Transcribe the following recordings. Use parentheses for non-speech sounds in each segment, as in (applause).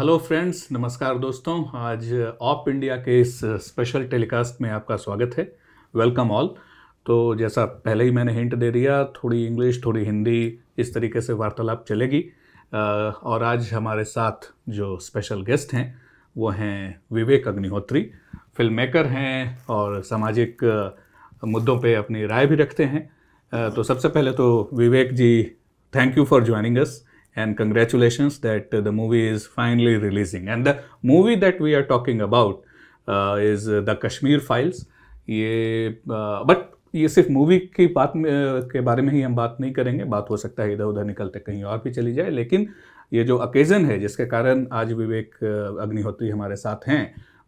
Hello friends नमस्कार दोस्तों आज ऑप इंडिया के इस स्पेशल टेलीकास्ट में आपका स्वागत है वेलकम ऑल तो जैसा पहले ही मैंने हिंट दे दिया थोड़ी इंग्लिश थोड़ी हिंदी इस तरीके से वार्तालाप चलेगी और आज हमारे साथ जो स्पेशल गेस्ट हैं वो हैं विवेक अग्निहोत्री फिल्म मेकर हैं और सामाजिक मुद्दों पे अपनी राय भी रखते हैं तो सबसे पहले तो Vivek ji thank you for joining us and congratulations that uh, the movie is finally releasing. And the movie that we are talking about uh, is uh, the Kashmir Files. ये बट uh, ये सिर्फ मूवी की बात में के बारे में ही हम बात नहीं करेंगे बात हो सकता है इधर उधर निकलते कहीं और भी चली जाए लेकिन ये जो अकेज़न है जिसके कारण आज विवेक अग्निहोत्री हमारे साथ हैं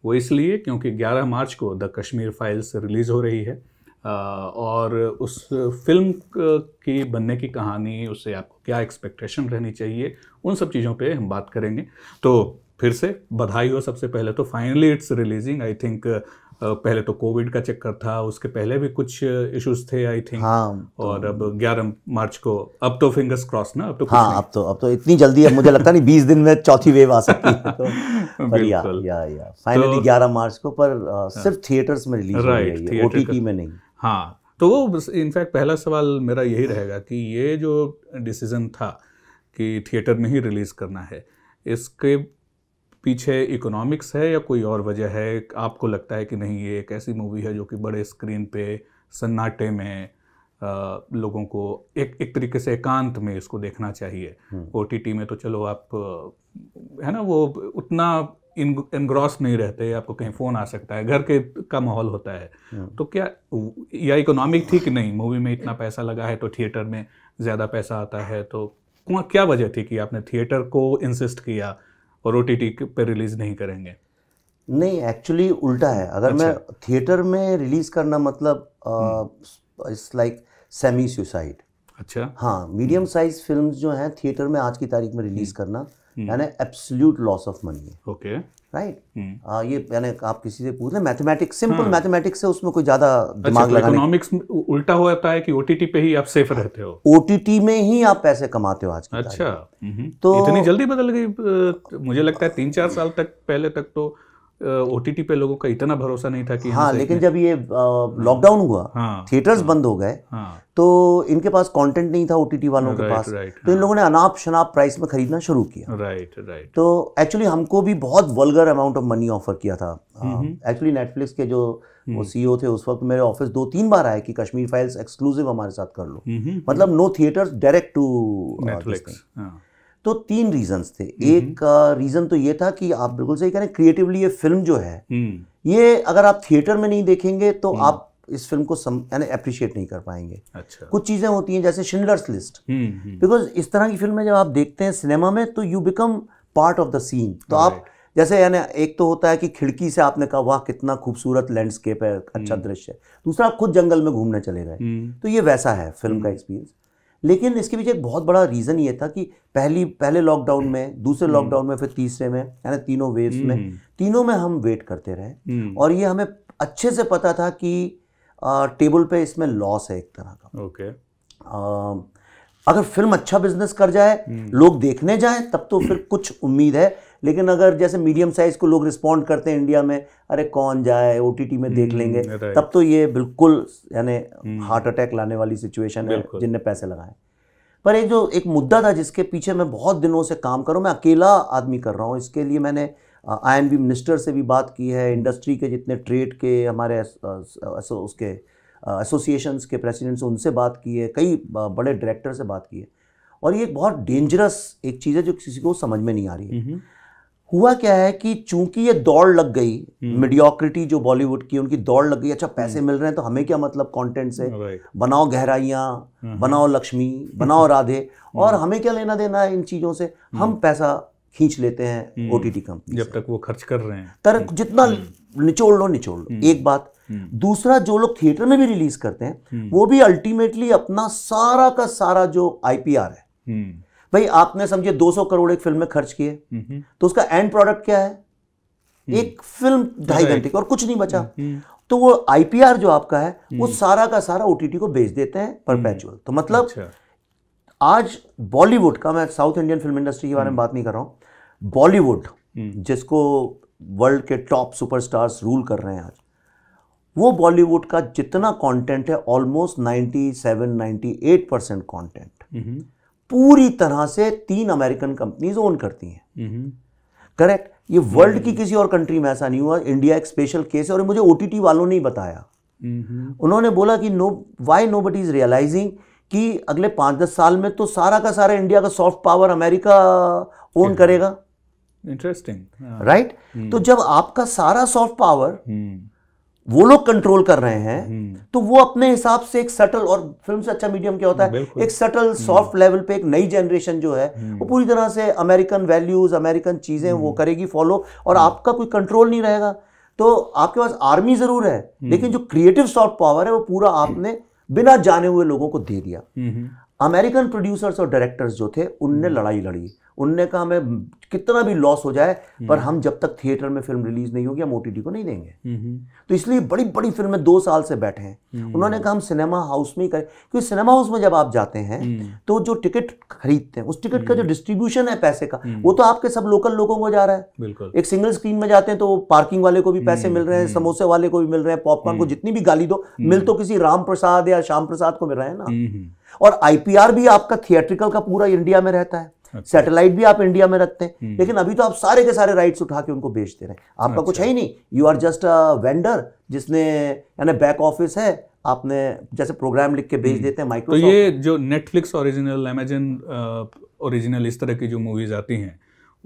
वो इसलिए क्योंकि 11 मार्च को द कश्मीर फाइल्स रिलीज़ हो रही है और उस फिल्म की बनने की कहानी उससे आपको क्या एक्सपेक्टेशन रहनी चाहिए उन सब चीज़ों पे हम बात करेंगे तो फिर से बधाई हो सबसे पहले तो finally it's releasing I think पहले तो कोविड का चक्कर था उसके पहले भी कुछ इश्यूज थे आई थिंक हाँ, तो, और अब 11 मार्च को अब तो फिंगर्स क्रॉस ना अब तो हाँ अब तो अब तो इतनी जल्दी है मुझे लगता नहीं बीस दिन में चौथी वेव आ सकती है तो (laughs) पर या, या, या, फाइनली तो, 11 मार्च को पर आ, हाँ। सिर्फ थिएटर्स में रिलीज हो रही है ओटीटी में नहीं हाँ तो वो इनफैक्ट पहला सवाल मेरा यही रहेगा कि ये जो डिसीज़न था कि थिएटर में ही रिलीज़ करना है इसके पीछे इकोनॉमिक्स है या कोई और वजह है आपको लगता है कि नहीं ये एक ऐसी मूवी है जो कि बड़े स्क्रीन पे सन्नाटे में आ, लोगों को एक एक तरीके से एकांत में इसको देखना चाहिए ओ हम्म। में तो चलो आप है ना वो उतना इन इनग्रॉस नहीं रहते आपको कहीं फ़ोन आ सकता है घर के का माहौल होता है हाँ। तो क्या या इकोनॉमिक थी कि नहीं मूवी में इतना पैसा लगा है तो थिएटर में ज़्यादा पैसा आता है तो क्या वजह थी कि आपने थिएटर को इंसिस्ट किया और ओ टी पर रिलीज़ नहीं करेंगे नहीं एक्चुअली उल्टा है अगर अच्छा। मैं थिएटर में रिलीज़ करना मतलब इट्स लाइक सेमी सुसाइड अच्छा हाँ मीडियम साइज फिल्म जो हैं थिएटर में आज की तारीख में रिलीज़ हम्म। करना हम्म। यानी एब्सोल्यूट लॉस ऑफ मनी है ओके राइट हम्म। हाँ, ये यानी आप किसी से पूछ लें मैथमेटिक्स सिंपल मैथमेटिक्स से उसमें कोई ज्यादा अच्छा, दिमाग अच्छा, लगाने इकोनॉमिक्स उल्टा जाता है कि ओटीटी पे ही आप सेफ रहते हो ओटीटी में ही आप पैसे कमाते हो आज अच्छा हम्म। तो इतनी जल्दी बदल गई मुझे लगता है तीन चार साल तक पहले तक तो ओ टी टी पे लोगों का इतना भरोसा नहीं था कि हाँ लेकिन जब ये लॉकडाउन हुआ हाँ, थिएटर्स हाँ, बंद हो गए हाँ, तो इनके पास कंटेंट नहीं था ओ टी टी वालों के पास राइट, तो इन हाँ। लोगों ने अनाप शनाप प्राइस में खरीदना शुरू किया राइट राइट तो एक्चुअली हमको भी बहुत vulgar amount of money offer किया था एक्चुअली हम्म, नेटफ्लिक्स हाँ, हम्म। के जो वो सीईओ हम्म। e थे उस वक्त मेरे ऑफिस दो तीन बार आए कि कश्मीर फाइल्स एक्सक्लूसिव हमारे साथ कर लो मतलब no theatres direct to Netflix तो तीन रीजंस थे हम्म, हम्म। एक रीजन तो ये था कि आप बिल्कुल सही कह रहे हैं क्रिएटिवली ये फिल्म जो है हम्म। ये अगर आप थिएटर में नहीं देखेंगे तो आप इस फिल्म को यानी अप्रिशिएट नहीं कर पाएंगे अच्छा कुछ चीज़ें होती हैं जैसे शिंडलर्स लिस्ट बिकॉज इस तरह की फिल्में जब आप देखते हैं सिनेमा में तो you become part of the scene तो आप जैसे यानी एक तो होता है कि खिड़की से आपने कहा वाह कितना खूबसूरत लैंडस्केप है अच्छा दृश्य है दूसरा आप खुद जंगल में घूमने चले गए तो ये वैसा है फिल्म का एक्सपीरियंस लेकिन इसके पीछे एक बहुत बड़ा रीज़न ये था कि पहली पहले लॉकडाउन में दूसरे लॉकडाउन हम्म। में फिर तीसरे में यानी तीनों वेव्स में हम्म। तीनों में हम वेट करते रहे हम्म। और ये हमें अच्छे से पता था कि आ, टेबल पे इसमें लॉस है एक तरह का ओके okay. अगर फिल्म अच्छा बिजनेस कर जाए लोग देखने जाए तब तो फिर कुछ उम्मीद है लेकिन अगर जैसे मीडियम साइज़ को लोग रिस्पॉन्ड करते हैं इंडिया में अरे कौन जाए ओ में देख हम्म, लेंगे तब तो ये बिल्कुल यानी हार्ट हम्म। अटैक लाने वाली सिचुएशन है जिनने पैसे लगाए पर एक जो एक मुद्दा था जिसके पीछे मैं बहुत दिनों से काम कर रहा हूँ मैं अकेला आदमी कर रहा हूँ इसके लिए मैंने आई एन बी मिनिस्टर से भी बात की है इंडस्ट्री के जितने ट्रेड के हमारे उसके एसोसिएशंस के प्रेसिडेंट से उनसे बात की है कई बड़े डायरेक्टर से बात की है और ये एक बहुत डेंजरस एक चीज़ है जो किसी को समझ में नहीं आ रही है हम्म, हुआ क्या है कि चूंकि ये दौड़ लग गई मीडियोक्रिटी हम्म। जो बॉलीवुड की उनकी दौड़ लग गई अच्छा हम्म। पैसे मिल रहे हैं तो हमें क्या मतलब कंटेंट से बनाओ गहराइयां हम्म। बनाओ लक्ष्मी बनाओ राधे और हमें क्या लेना देना है इन चीज़ों से हम पैसा खींच लेते हैं ओ टी टी कंपनी जब तक वो खर्च कर रहे हैं तर जितना निचोड़ लो निचोड़ लो एक बात दूसरा जो लोग थिएटर में भी रिलीज करते हैं वो भी अल्टीमेटली अपना सारा का सारा जो आईपीआर है भाई आपने समझिए 200 करोड़ एक फिल्म में खर्च किए तो उसका एंड प्रोडक्ट क्या है हम्म। एक फिल्म ढाई घंटे की और कुछ नहीं बचा तो वो आईपीआर जो आपका है हम्म। वो सारा का सारा ओटीटी को बेच देते हैं परपैचुअल हम्म। तो मतलब अच्छा। आज बॉलीवुड का मैं साउथ इंडियन फिल्म इंडस्ट्री के बारे में बात नहीं कर रहा हूं बॉलीवुड जिसको वर्ल्ड के टॉप सुपरस्टार्स रूल कर रहे हैं आज वो बॉलीवुड का जितना कंटेंट है ऑलमोस्ट 97 98 परसेंट कॉन्टेंट पूरी तरह से तीन अमेरिकन कंपनीज ओन करती हैं हम्म। करेक्ट ये हम्म। वर्ल्ड की किसी और कंट्री में ऐसा नहीं हुआ इंडिया एक स्पेशल केस है और मुझे ओटीटी वालों ने ही बताया हम्म। उन्होंने बोला कि no why no but is realising कि अगले पांच दस साल में तो सारा का सारा इंडिया का सॉफ्ट पावर अमेरिका ओन करेगा इंटरेस्टिंग राइट हाँ। right? तो जब आपका सारा सॉफ्ट पावर वो लोग कंट्रोल कर रहे हैं हम्म। तो वो अपने हिसाब से एक सटल और फिल्म से अच्छा मीडियम क्या होता है एक सटल सॉफ्ट लेवल पे एक नई जनरेशन जो है हम्म। वो पूरी तरह से अमेरिकन वैल्यूज अमेरिकन चीजें वो हम्म। करेगी फॉलो और आपका कोई कंट्रोल नहीं रहेगा तो आपके पास आर्मी जरूर है लेकिन जो क्रिएटिव सॉफ्ट पावर है वो पूरा आपने बिना जाने हुए लोगों को दे दिया अमेरिकन प्रोड्यूसर्स और डायरेक्टर्स जो थे उनने लड़ाई लड़ी उनने कहा हमें कितना भी लॉस हो जाए हम्म। पर हम जब तक थिएटर में फिल्म रिलीज नहीं होगी हम ओ को नहीं देंगे हम्म, हम्म। तो इसलिए बड़ी बड़ी फिल्में दो साल से बैठे हैं उन्होंने कहा हम सिनेमा हाउस में ही करें क्योंकि सिनेमा हाउस में जब आप जाते हैं तो जो टिकट खरीदते हैं उस टिकट का जो डिस्ट्रीब्यूशन है पैसे का वो तो आपके सब लोकल लोगों को जा रहा है एक सिंगल स्क्रीन में जाते हैं तो पार्किंग वाले को भी पैसे मिल रहे हैं समोसे वाले को भी मिल रहे हैं पॉपकॉर्न को जितनी भी गाली दो मिल तो किसी राम प्रसाद या श्याम प्रसाद को मिल रहा है ना और आईपीआर भी आपका थिएट्रिकल का पूरा इंडिया में रहता है सैटेलाइट भी आप इंडिया में रखते हैं hmm. लेकिन अभी तो आप सारे के सारे राइट्स उठा के उनको बेच दे रहे हैं आपका कुछ है ही नहीं you are just a vendor जिसने यानी बैक ऑफिस है आपने जैसे प्रोग्राम लिख के भेज hmm. देते हैं माइक्रो तो ये जो नेटफ्लिक्स ओरिजिनल अमेजन ओरिजिनल इस तरह की जो मूवीज आती हैं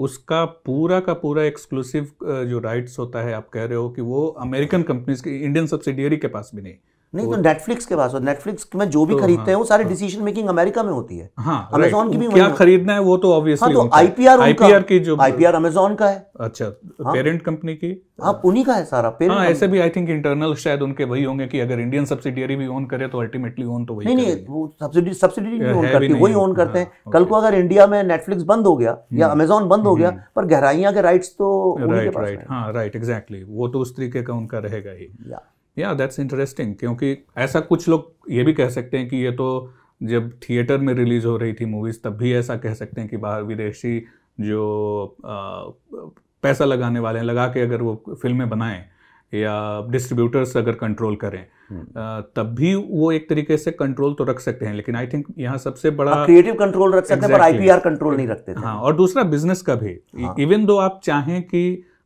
उसका पूरा का पूरा एक्सक्लूसिव जो राइट्स होता है आप कह रहे हो कि वो अमेरिकन कंपनीज के इंडियन सब्सिडियरी के पास भी नहीं नहीं तो नेटफ्लिक्स के पास नेटफ्लिक्स में जो भी तो खरीदते हाँ, हैं वो सारे डिसीजन मेकिंग अमेरिका में होती है हाँ, अमेजोन की भी क्या खरीदना है वो तो ऑब्वियसली हाँ, तो आईपीआर आईपीआर की जो आईपीआर अमेजोन का है अच्छा हाँ, पेरेंट कंपनी की हाँ उन्हीं का है सारा पेरेंट हाँ, ऐसे भी आई थिंक इंटरनल शायद उनके वही होंगे की अगर इंडियन सब्सिडियरी भी ऑन करे तो अल्टीमेटली ऑन तो वही नहीं वो सब्सिडी सब्सिडी भी ऑन करती है वही ऑन करते हैं हाँ, कल को अगर इंडिया में नेटफ्लिक्स बंद हो गया या अमेजोन हम्म। बंद हो गया हम्म। पर गहराइया के राइट्स तो राइट राइट हाँ राइट एग्जैक्टली वो तो उस तरीके का उनका रहेगा ही या दैट्स इंटरेस्टिंग क्योंकि ऐसा कुछ लोग ये भी कह सकते हैं कि ये तो जब थिएटर में रिलीज़ हो रही थी मूवीज़ तब भी ऐसा कह सकते हैं कि बाहर विदेशी जो आ, पैसा लगाने वाले हैं लगा के अगर वो फिल्में बनाएं या डिस्ट्रीब्यूटर्स अगर कंट्रोल करें हम्म। तब भी वो एक तरीके से कंट्रोल तो रख सकते हैं लेकिन आई थिंक यहाँ सबसे बड़ा क्रिएटिव कंट्रोल रख सकते हैं पर आईपीआर कंट्रोल नहीं रखते थे हाँ और दूसरा बिजनेस का भी इवन हाँ. दो आप चाहें कि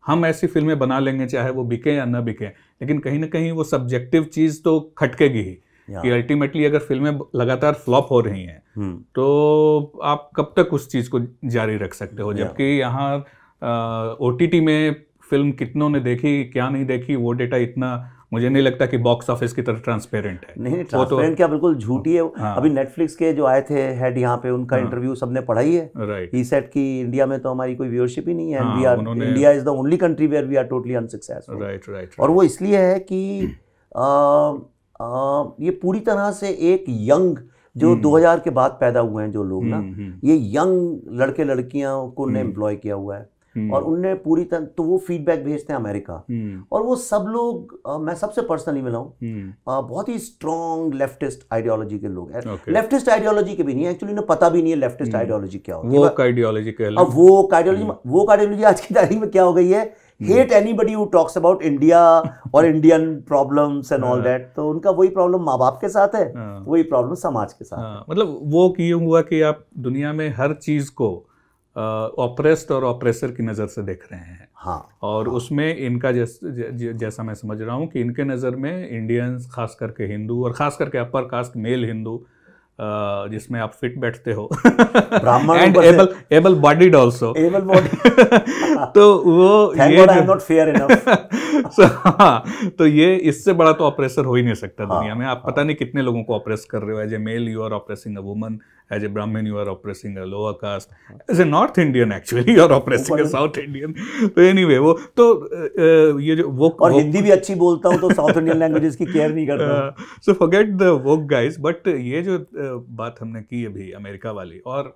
हम ऐसी फिल्में बना लेंगे चाहे वो बिके या ना बिके लेकिन कहीं ना कहीं वो सब्जेक्टिव चीज़ तो खटकेगी ही कि अल्टीमेटली अगर फिल्में लगातार फ्लॉप हो रही हैं हम्म। तो आप कब तक उस चीज़ को जारी रख सकते हो जबकि यहाँ ओ में फिल्म कितनों ने देखी क्या नहीं देखी वो डेटा इतना मुझे नहीं लगता कि बॉक्स ऑफिस की तरह ट्रांसपेरेंट है नहीं ट्रांसपेरेंट तो, क्या बिल्कुल झूठी है हाँ, अभी नेटफ्लिक्स के जो आए थे हेड यहाँ पे उनका हाँ, इंटरव्यू सबने पढ़ा ही है राइट ही सेट की इंडिया में तो हमारी कोई व्यूअरशिप ही नहीं है we are India is the only country where we are totally unsuccessful right right और वो इसलिए है कि ये पूरी तरह से एक यंग जो 2000 हम्म। के बाद पैदा हुए हैं जो लोग ना हम्म, हम्म। ये यंग लड़के लड़कियों को ने एम्प्लॉय किया हुआ है हम्म। और उनने पूरी तरह तो वो फीडबैक भेजते हैं अमेरिका हम्म। और वो सब लोग आ, मैं सबसे पर्सनली मिला हूँ हम्म। बहुत ही स्ट्रॉन्ग लेफ्टिस्ट आइडियोलॉजी के लोग हैं okay. लेफ्टिस्ट आइडियोलॉजी के भी नहीं एक्चुअली उन्हें पता भी नहीं है लेफ्टिस्ट आइडियोलॉजी क्या होती है वो आइडियोलॉजी अब वो आइडियोलॉजी वो आइडियोलॉजी आज की तारीख में क्या हो गई है hate anybody who talks about India और Indian problems and all that तो उनका वही प्रॉब्लम माँ बाप के साथ है हाँ। वही प्रॉब्लम समाज के साथ हाँ, मतलब वो क्यों हुआ कि आप दुनिया में हर चीज को ऑपरेस्ट और ऑपरेसर की नज़र से देख रहे हैं हाँ और हाँ. उसमें इनका जैस, ज, जैसा मैं समझ रहा हूँ कि इनके नज़र में इंडियंस खास करके हिंदू और ख़ास करके अपर कास्ट मेल हिंदू जिसमें आप फिट बैठते हो Brahmin and able able bodied also able body तो वो ये आई नॉट फेयर सो हाँ तो ये इससे बड़ा तो ऑपरेसर हो ही नहीं सकता हाँ, दुनिया में आप हाँ, पता नहीं कितने लोगों को ऑपरेस कर रहे हो as a male you are operating a woman As a Brahmin, you are oppressing a lower caste. As a North Indian, actually, you are oppressing a South Indian. so anyway, वो तो ये जो वो और हिंदी भी अच्छी बोलता हूँ तो south indian languages की care नहीं करता so forget the woke guys but ये जो बात हमने की अभी america वाली और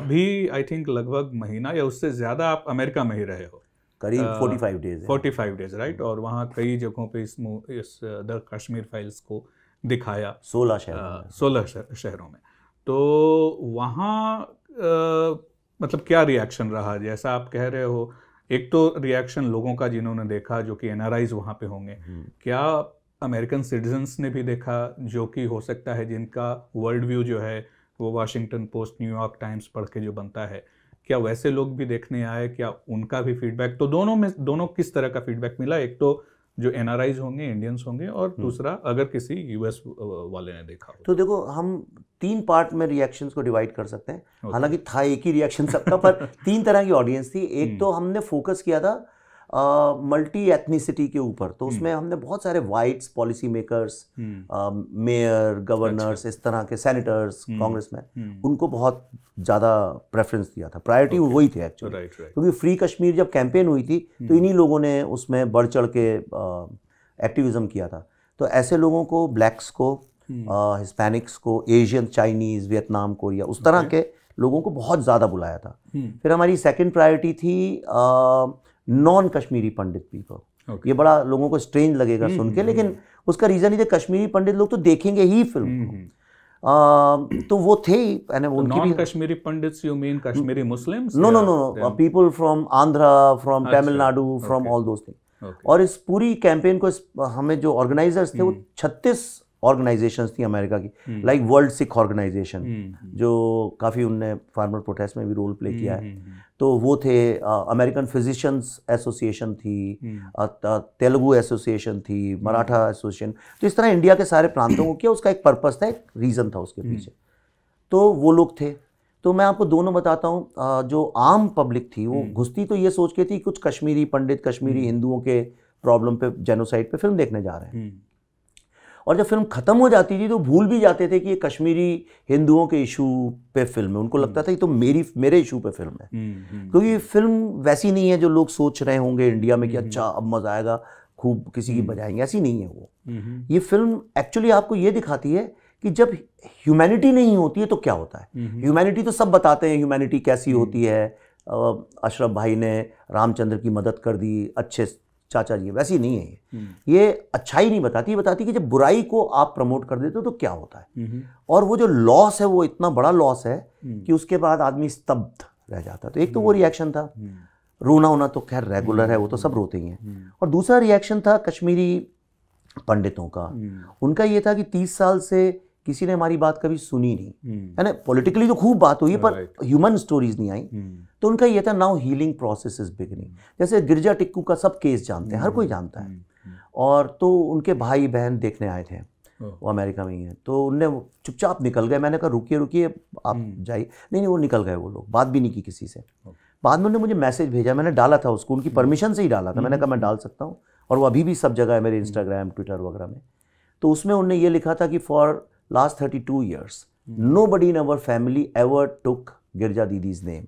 अभी आई थिंक लगभग महीना या उससे ज़्यादा आप अमेरिका में ही रहे हो करीब forty five days forty five days right और वहाँ कई जगहों पे इस इस द कश्मीर फाइल्स को दिखाया सोलह शहर सोलह शहरों में तो वहाँ मतलब क्या रिएक्शन रहा जैसा आप कह रहे हो एक तो रिएक्शन लोगों का जिन्होंने देखा जो कि एन आर वहाँ पे होंगे हम्म। क्या अमेरिकन सिटीजन्स ने भी देखा जो कि हो सकता है जिनका वर्ल्ड व्यू जो है वो वाशिंगटन पोस्ट न्यूयॉर्क टाइम्स पढ़ के जो बनता है क्या वैसे लोग भी देखने आए क्या उनका भी फीडबैक तो दोनों में दोनों किस तरह का फीडबैक मिला एक तो जो एन होंगे इंडियंस होंगे और हम्म। दूसरा अगर किसी यूएस वाले ने देखा तो देखो हम तीन पार्ट में रिएक्शंस को डिवाइड कर सकते हैं हालांकि था एक ही रिएक्शन सबका पर (laughs) तीन तरह की ऑडियंस थी एक हम्म। तो हमने फोकस किया था मल्टी एथनिसिटी के ऊपर तो उसमें हम्म। हमने बहुत सारे whites policy makers mayor governors इस तरह के सेनेटर्स कांग्रेस में उनको बहुत ज़्यादा प्रेफरेंस दिया था प्रायोरिटी okay. वही थे एक्चुअली क्योंकि फ्री कश्मीर जब कैंपेन हुई थी तो हम्म। इन्हीं लोगों ने उसमें बढ़ चढ़ के एक्टिविज़म किया था तो ऐसे लोगों को ब्लैक्स को हिस्पैनिक्स हम्म। को एशियन चाइनीज़ वियतनाम कोरिया उस तरह के लोगों को बहुत ज़्यादा बुलाया था फिर हमारी सेकेंड प्रायोरिटी थी non Kashmiri Pandit people okay. ये बड़ा लोगों को स्ट्रेंज लगेगा हम्म, सुन के हम्म, लेकिन हम्म, उसका रीज़न ही कश्मीरी पंडित लोग तो देखेंगे ही फिल्म को आ, तो वो थे ही उनकी Kashmiri Pandits you mean Kashmiri Muslims no no no no people from Andhra from Tamil Nadu from all those thing और इस पूरी कैंपेन को हमें जो ऑर्गेनाइजर्स थे वो hmm. छत्तीस ऑर्गेनाइजेशंस थी अमेरिका की लाइक वर्ल्ड सिख ऑर्गेनाइजेशन जो काफ़ी उनने फार्मर प्रोटेस्ट में भी रोल प्ले किया hmm, है hmm, तो वो थे अमेरिकन फिजिशंस एसोसिएशन थी हम्म। तेलुगु एसोसिएशन थी हम्म। मराठा एसोसिएशन तो इस तरह इंडिया के सारे प्रांतों को किया उसका एक पर्पज़ था एक रीज़न था उसके हम्म। पीछे तो वो लोग थे तो मैं आपको दोनों बताता हूँ जो आम पब्लिक थी वो घुसती तो ये सोच के थी कुछ कश्मीरी पंडित कश्मीरी हिंदुओं के प्रॉब्लम पे जेनोसाइड पे फिल्म देखने जा रहे हैं और जब फिल्म ख़त्म हो जाती थी तो भूल भी जाते थे कि ये कश्मीरी हिंदुओं के इशू पे फिल्म है उनको लगता था कि तो मेरी मेरे इशू पे फिल्म है हम्म, हम्म, हम्म। क्योंकि तो फिल्म वैसी नहीं है जो लोग सोच रहे होंगे इंडिया में कि अच्छा अब मज़ा आएगा खूब किसी की बजाएंगे ऐसी नहीं है वो ये फिल्म एक्चुअली आपको ये दिखाती है कि जब ह्यूमैनिटी नहीं होती है तो क्या होता है ह्यूमैनिटी तो सब बताते हैं ह्यूमैनिटी कैसी होती है अशरफ भाई ने रामचंद्र की मदद कर दी अच्छे चाचा जी वैसी नहीं है ये हम्म। ये अच्छाई नहीं बताती ये बताती कि जब बुराई को आप प्रमोट कर देते हो तो क्या होता है हम्म। और वो जो लॉस है वो इतना बड़ा लॉस है हम्म। कि उसके बाद आदमी स्तब्ध रह जाता है तो एक तो वो रिएक्शन था रोना होना तो खैर रेगुलर है वो तो सब रोते ही हैं और दूसरा रिएक्शन था कश्मीरी पंडितों का उनका ये था कि तीस साल से किसी ने हमारी बात कभी सुनी नहीं हम्म। है ना पॉलिटिकली तो खूब बात हुई पर ह्यूमन स्टोरीज नहीं आई हम्म। तो उनका यह था now healing process is beginning जैसे गिरजा टिक्कू का सब केस जानते हैं हर कोई हम्म। जानता है और तो उनके भाई बहन देखने आए थे वो अमेरिका में ही है तो उनने चुपचाप निकल गए मैंने कहा रुकिए रुकिए आप जाइए नहीं नहीं वो निकल गए वो लोग बात भी नहीं की किसी से बाद में उन्होंने मुझे मैसेज भेजा मैंने डाला था उसको उनकी परमिशन से ही डाला था मैंने कहा मैं डाल सकता हूँ और वो अभी भी सब जगह है मेरे इंस्टाग्राम ट्विटर वगैरह में तो उसमें उनने ये लिखा था कि for last two years nobody in our family ever took Girija Didi's name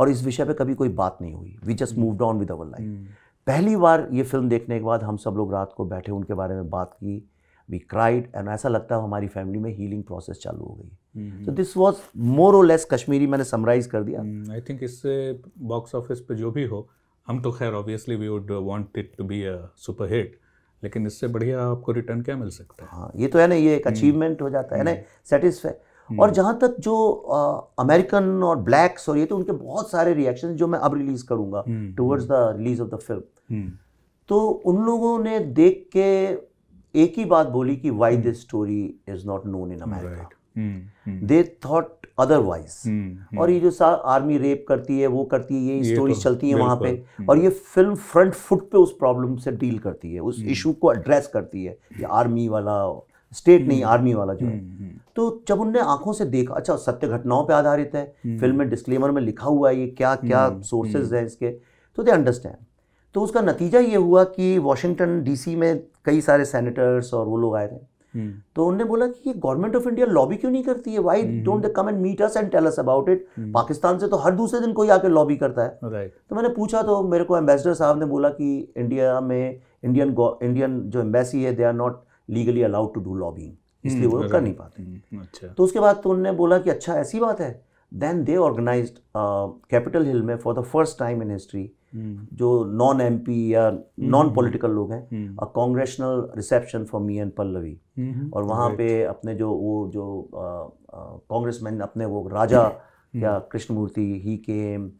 और इस विषय पे कभी कोई बात नहीं हुई we just move on with our life पहली बार ये फिल्म देखने के बाद हम सब लोग रात को बैठे उनके बारे में बात की वी क्राइड एंड ऐसा लगता है हमारी फैमिली में हीलिंग प्रोसेस चालू हो गई तो दिस वॉज मोर और लेस कश्मीरी मैंने समराइज कर दिया आई थिंक इससे बॉक्स ऑफिस पे जो भी हो हम तो खैर obviously we would want it to be a super hit लेकिन इससे बढ़िया आपको रिटर्न क्या मिल सकता है हाँ ये तो है ना ये एक अचीवमेंट हम्म। हो जाता है ना सेटिस्फाई हम्म। हम्म। और जहाँ तक जो अमेरिकन और ब्लैक्स और ये तो उनके बहुत सारे रिएक्शन जो मैं अब रिलीज करूंगा towards the release of the film तो उन लोगों ने देख के एक ही बात बोली कि why this story is not known in America they thought otherwise और ये जो आर्मी रेप करती है वो करती है ये स्टोरी तो चलती है वहां पे हम्म। और ये फिल्म फ्रंट फुट पे उस प्रॉब्लम से डील करती है उस इशू हम्म। को एड्रेस करती है ये आर्मी वाला स्टेट नहीं हम्म। आर्मी वाला जो है तो जब उनने आंखों से देखा अच्छा सत्य घटनाओं पे आधारित है फिल्म में डिस्क्लेमर में लिखा हुआ है ये क्या क्या सोर्सेज है इसके तो दे अंडरस्टैंड तो उसका नतीजा ये हुआ कि वाशिंगटन डीसी में कई सारे सेनेटर्स और वो लोग आए थे हम्म। तो उन्होंने बोला कि ये गवर्नमेंट ऑफ इंडिया लॉबी क्यों नहीं करती है why don't come and meet us and tell us about it Pakistan से तो हर दूसरे दिन कोई आके लॉबी करता है right. तो मैंने पूछा तो मेरे को एम्बेसडर साहब ने बोला कि इंडिया में इंडियन इंडियन जो एम्बेसी है they are not legally allowed to do lobbying इसलिए वो हम्म। कर नहीं पाते हम्म। अच्छा। तो उसके बाद तो उन्होंने बोला कि अच्छा ऐसी बात है then they organise Capitol Hill में for the first time in history जो नॉन पी या नॉन hmm. पोलिटिकल लोग हैं a reception for me and Pallavi और वहाँ right. पे अपने जो वो जो कांग्रेस मैन अपने वो राजा hmm. या Krishnamoorthi he came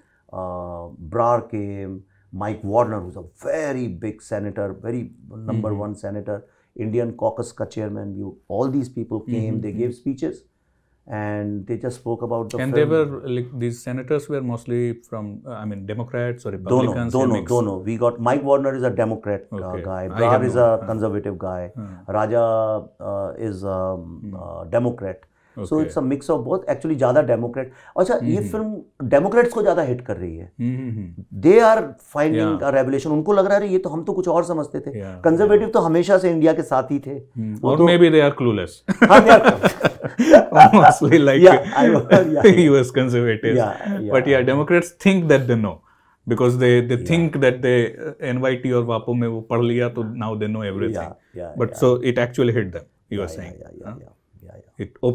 Brar came Mike Warner who's a very big senator very number one senator Indian caucus का चेयरमैन भी all these people came they gave speeches and they just spoke about the. And film. they were like, these senators were mostly from uh, I mean Democrats or Republicans. Don't know, don't know, We got Mike Warner is a Democrat uh, okay. uh, guy. Brar is a conservative guy. Raja uh, is a um, hmm. Democrat. So it's a mix of बहुत actually ज़्यादा Democrat अच्छा ये film Democrats को ज़्यादा hit कर रही है they are finding revelation उनको लग रहा है ये तो हम तो कुछ और समझते थे कंजर्वेटिव तो हमेशा से इंडिया के साथ ही थे और maybe they are clueless mostly like yeah, yeah, yeah. US conservatives. Yeah, yeah. But yeah, Democrats think that they know because they they yeah. think that they NYT or WAPO में वो पढ़ लिया तो now they know everything. Yeah, yeah, but yeah. so it actually hit them. You yeah, were saying. Yeah, yeah, yeah, huh? yeah. yeah, hmm. और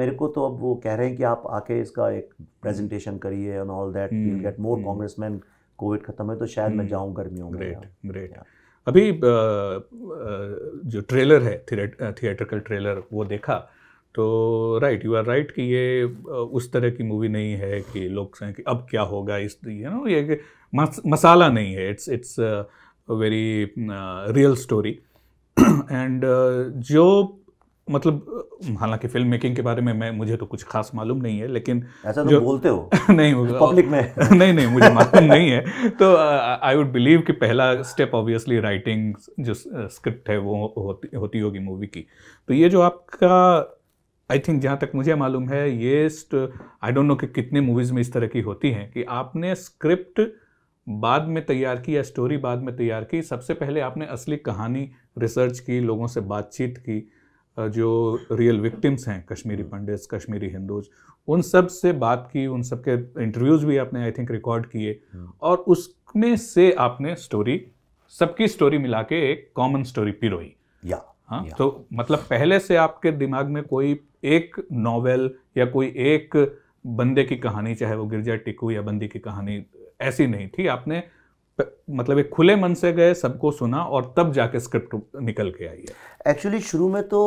मेरे को तो अब वो कह रहे हैं कि आप आके इसका एक प्रेजेंटेशन करिए and all that you get more congressman Covid खत्म है तो शायद मैं hmm. जाऊं गर्मियों में ग्रेट ग्रेट अभी जो ट्रेलर है ट्रेलर वो देखा तो राइट यू आर राइट कि ये उस तरह की मूवी नहीं है कि लोग कि अब क्या होगा इस यू नो ये मसाला नहीं है it's it's very real story and (clears throat) uh, जो मतलब हालांकि फिल्म मेकिंग के बारे में मैं मुझे तो कुछ खास मालूम नहीं है लेकिन ऐसा तो जो बोलते हो (laughs) नहीं होगा पब्लिक में (laughs) नहीं नहीं मुझे मालूम नहीं है तो आई वुड बिलीव कि पहला स्टेप ऑब्वियसली राइटिंग जो स्क्रिप्ट uh, है वो होती होती होगी मूवी की तो ये जो आपका आई थिंक जहाँ तक मुझे मालूम है ये आई डोंट नो कि कितने मूवीज़ में इस तरह की होती हैं कि आपने स्क्रिप्ट बाद में तैयार की या स्टोरी बाद में तैयार की सबसे पहले आपने असली कहानी रिसर्च की लोगों से बातचीत की जो रियल विक्टिम्स हैं कश्मीरी hmm. पंडित्स कश्मीरी हिंदूज उन सब से बात की उन सब के इंटरव्यूज़ भी आपने आई थिंक रिकॉर्ड किए hmm. और उसमें से आपने स्टोरी सबकी स्टोरी मिला के एक कॉमन स्टोरी पिरोई या हाँ या। तो मतलब पहले से आपके दिमाग में कोई एक नॉवेल या कोई एक बंदे की कहानी चाहे वो गिरजा टिकू या बंदी की कहानी ऐसी नहीं थी आपने मतलब एक खुले मन से गए सबको सुना और तब जाके स्क्रिप्ट निकल के आई है एक्चुअली शुरू में तो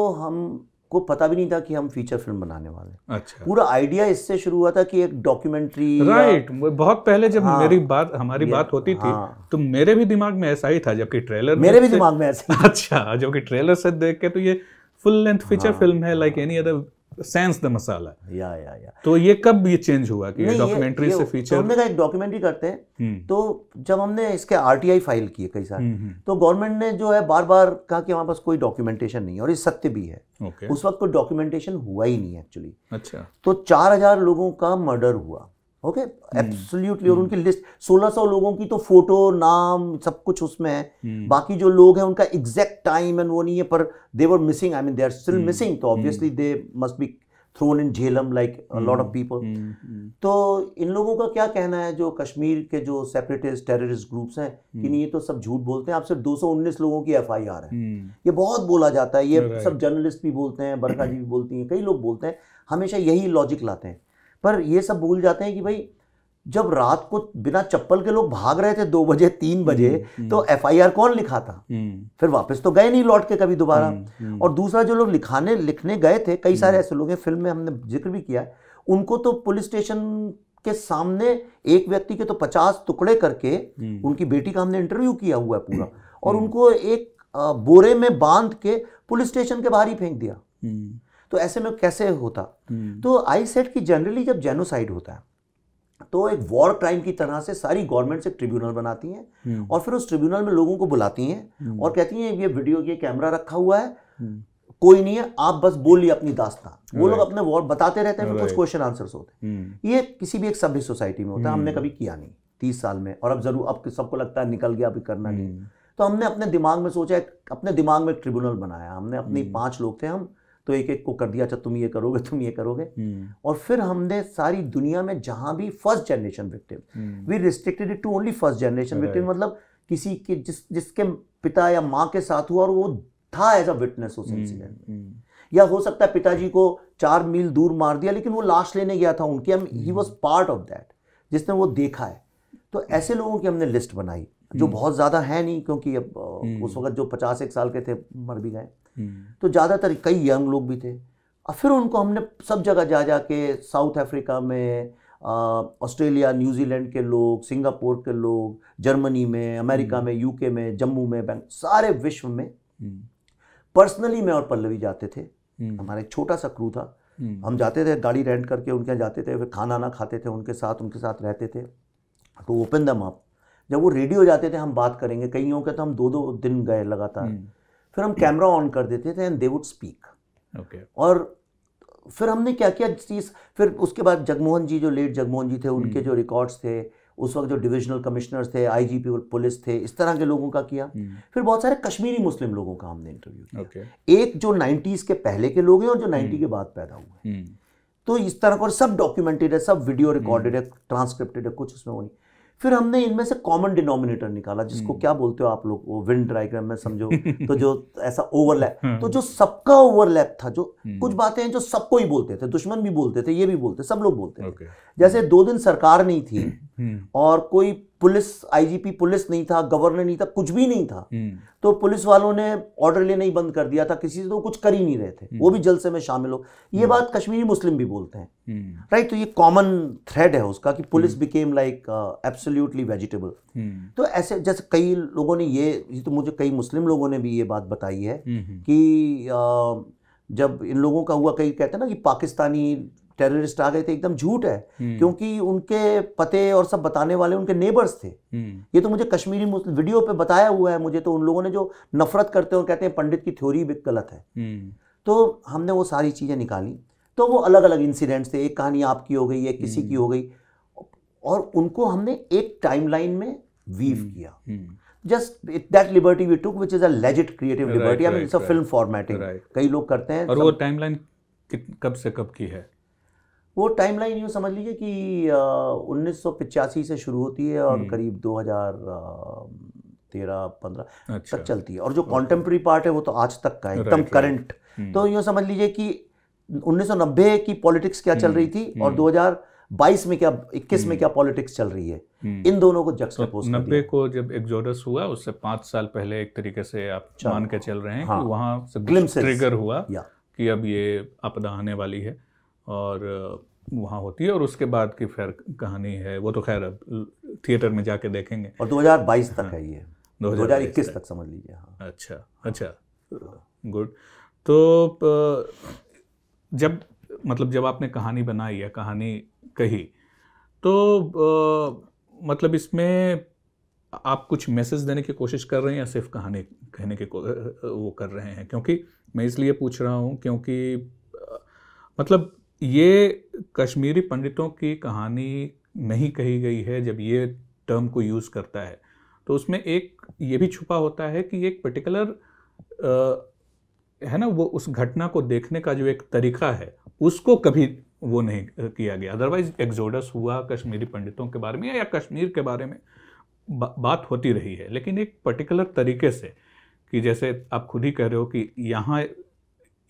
को पता भी नहीं था कि हम फीचर फिल्म बनाने वाले अच्छा पूरा आइडिया इससे शुरू हुआ था कि एक डॉक्यूमेंट्री राइट बहुत पहले जब हाँ, मेरी बात हमारी बात होती थी हाँ, तो मेरे भी दिमाग में ऐसा ही था जबकि ट्रेलर मेरे भी दिमाग में ऐसा (laughs) अच्छा जबकि ट्रेलर से देख के तो ये फुल लेंथ फीचर फिल्म है like any other sense the masala या या या तो ये कब ये चेंज हुआ कि डॉक्यूमेंट्री से फीचर तो हमने कहा डॉक्यूमेंट्री करते हैं हम्म। तो जब हमने इसके आरटीआई फाइल किए कई सारे हम्म, हम्म। तो गवर्नमेंट ने जो है बार बार कहा कि हमारे पास कोई डॉक्यूमेंटेशन नहीं है और ये सत्य भी है उस वक्त कोई डॉक्यूमेंटेशन हुआ ही नहीं एक्चुअली अच्छा तो चार हजार लोगों का मर्डर हुआ ओके एब्सोल्युटली hmm. और hmm. उनकी लिस्ट 1600 लोगों की तो फोटो नाम सब कुछ उसमें है hmm. बाकी जो लोग हैं उनका एग्जैक्ट टाइम एंड वो नहीं है पर they were missing I mean they are still missing तो obviously they must be thrown in Jhelum like lot of people तो इन लोगों का क्या कहना है जो कश्मीर के जो सेपरेटिस्ट टेररिस्ट ग्रुप्स हैं कि नहीं ये तो सब झूठ बोलते हैं आप सिर्फ 219 लोगों की एफ आई आर है ये बहुत बोला जाता है ये सब जर्नलिस्ट भी बोलते हैं बरखा जी भी बोलती हैं कई लोग बोलते हैं हमेशा यही लॉजिक लाते हैं पर ये सब भूल जाते हैं कि भाई जब रात को बिना चप्पल के लोग भाग रहे थे दो बजे तीन हम्म, बजे हम्म। तो एफ कौन लिखा था हम्म। फिर वापस तो गए नहीं लौट के कभी दोबारा और दूसरा जो लोग लिखाने लिखने गए थे कई सारे ऐसे लोग हैं फिल्म में हमने जिक्र भी किया उनको तो पुलिस स्टेशन के सामने एक व्यक्ति के तो पचास टुकड़े करके उनकी बेटी का हमने इंटरव्यू किया हुआ है पूरा और उनको एक बोरे में बांध के पुलिस स्टेशन के बाहर ही फेंक दिया तो ऐसे में कैसे होता हम्म। तो आई सेट कि जनरली जब जेनोसाइड होता है तो एक वॉर क्राइम की तरह से सारी गवर्नमेंट से ट्रिब्यूनल बनाती हैं हम्म। और फिर उस ट्रिब्यूनल में लोगों को बुलाती हैं हम्म। और कहती हैं ये वीडियो ये कैमरा रखा हुआ है कोई नहीं है आप बस बोलिए अपनी दास्तान वो लोग अपने वॉर बताते रहते हैं कुछ क्वेश्चन आंसर्स होते हैं ये किसी भी एक सभ्य सोसाइटी में होता है हमने कभी किया नहीं तीस साल में और अब जरूर अब सबको लगता है निकल गया अभी करना नहीं तो हमने अपने दिमाग में सोचा अपने दिमाग में ट्रिब्यूनल बनाया हमने अपनी पांच लोग थे हम तो एक एक को कर दिया अच्छा तुम ये करोगे तुम ये करोगे हम्म। और फिर हमने सारी दुनिया में जहां भी first generation victim we restricted it to only first generation victim मतलब किसी के जिस जिसके पिता या माँ के साथ हुआ और वो था एज अ विटनेस उस इंसिडेंट हम्म, में हम्म। या हो सकता है पिताजी को चार मील दूर मार दिया लेकिन वो लाश लेने गया था उनकी हम he was part of that जिसने वो देखा है तो ऐसे लोगों की हमने लिस्ट बनाई जो हम्म। बहुत ज़्यादा है नहीं क्योंकि अब हम्म। उस वक्त जो पचास एक साल के थे मर भी गए हम्म। तो ज़्यादातर कई यंग लोग भी थे और फिर उनको हमने सब जगह जा जा के साउथ अफ्रीका में ऑस्ट्रेलिया न्यूजीलैंड के लोग सिंगापुर के लोग जर्मनी में अमेरिका में यूके में जम्मू में बैंक सारे विश्व में पर्सनली मैं और पल्लवी जाते थे हमारा एक छोटा सा क्रू था हम जाते थे गाड़ी रेंट करके उनके यहाँ जाते थे फिर खाना ना खाते थे उनके साथ उनके साथ रहते थे टू ओपन दम अप जब वो रेडी हो जाते थे हम बात करेंगे कईयों के तो हम दो दो दिन गए लगातार हम्म। फिर हम कैमरा ऑन कर देते थे एंड दे वुड स्पीक और फिर हमने क्या किया चीज़ फिर उसके बाद जगमोहन जी जो लेट जगमोहन जी थे उनके हम्म। जो रिकॉर्ड्स थे उस वक्त जो डिविजनल कमिश्नर्स थे आईजीपी पुलिस थे इस तरह के लोगों का किया हम्म। फिर बहुत सारे कश्मीरी मुस्लिम लोगों का हमने इंटरव्यू किया okay. एक जो नाइन्टीज़ के पहले के लोग हैं और जो नाइन्टी के बाद पैदा हुए तो इस तरह का सब डॉक्यूमेंटेड है सब वीडियो रिकॉर्डेड है ट्रांसक्रिप्टेड है कुछ उसमें वो नहीं फिर हमने इनमें से कॉमन डिनोमिनेटर निकाला जिसको हम्म। क्या बोलते हो आप लोग वो विंड डायग्राम में समझो (laughs) तो जो ऐसा ओवरलैप हाँ। तो जो सबका ओवरलैप था जो हम्म। कुछ बातें हैं जो सबको ही बोलते थे दुश्मन भी बोलते थे ये भी बोलते सब लोग बोलते थे जैसे दो दिन सरकार नहीं थी (clears throat) हम्म। और कोई पुलिस आईजीपी पुलिस नहीं था गवर्नर नहीं था कुछ भी नहीं था हम्म। तो पुलिस वालों ने ऑर्डर लेना ही बंद कर दिया था किसी से तो कुछ कर ही नहीं रहे थे हम्म। वो भी जलसे में शामिल हो ये बात कश्मीरी मुस्लिम भी बोलते हैं राइट तो ये कॉमन थ्रेड है उसका कि police became like absolutely vegetable तो ऐसे जैसे कई लोगों ने ये, ये तो मुझे कई मुस्लिम लोगों ने भी ये बात बताई है कि uh, जब इन लोगों का हुआ कई कहते हैं ना कि पाकिस्तानी टेररिस्ट आ गए थे एकदम झूठ है हम्म। क्योंकि उनके पते और सब बताने वाले उनके नेबर्स थे हम्म। ये तो मुझे कश्मीरी वीडियो पे बताया हुआ है मुझे तो उन लोगों ने जो नफरत करते हैं और कहते हैं पंडित की थ्योरी भी गलत है हम्म। तो हमने वो सारी चीज़ें निकाली तो वो अलग अलग इंसिडेंट्स थे एक कहानी आपकी हो गई एक किसी की हो गई और उनको हमने एक टाइम में वीव किया just that liberty we took which is अजिट क्रिएटिव लिबर्टी फिल्म फॉर्मेटिंग कई लोग करते हैं और वो टाइमलाइन कब से कब की है वो टाइम लाइन यूँ समझ लीजिए कि उन्नीस से शुरू होती है और हम्म। करीब 2013 15 अच्छा। तक चलती है और जो कॉन्टेम्प्रेरी पार्ट है वो तो आज तक का है एकदम करंट हम्म। तो यूँ समझ लीजिए कि 1990 की पॉलिटिक्स क्या चल रही हम्म, थी और 2022 में क्या 21 में क्या पॉलिटिक्स चल रही है इन दोनों को जक्सपोज तो नब्बे को जब एक्जोडस हुआ उससे पांच साल पहले एक तरीके से आप मान के चल रहे हैं हाँ, कि वहां से ट्रिगर हुआ कि अब ये आपदा आने वाली है और वहाँ होती है और उसके बाद की फिर कहानी है वो तो खैर अब थिएटर में जाके देखेंगे और 2022 तक हाँ। है ये 2021 तक समझ लीजिए हाँ अच्छा अच्छा गुड तो जब मतलब जब आपने कहानी बनाई या कहानी कही तो मतलब इसमें आप कुछ मैसेज देने की कोशिश कर रहे हैं या सिर्फ कहानी कहने के वो कर रहे हैं क्योंकि मैं इसलिए पूछ रहा हूँ क्योंकि मतलब ये कश्मीरी पंडितों की कहानी नहीं कही गई है जब ये टर्म को यूज़ करता है तो उसमें एक ये भी छुपा होता है कि एक पर्टिकुलर है ना वो उस घटना को देखने का जो एक तरीका है उसको कभी वो नहीं किया गया अदरवाइज एक्जोडस हुआ कश्मीरी पंडितों के बारे में या कश्मीर के बारे में बा, बात होती रही है लेकिन एक पर्टिकुलर तरीके से कि जैसे आप खुद ही कह रहे हो कि यहाँ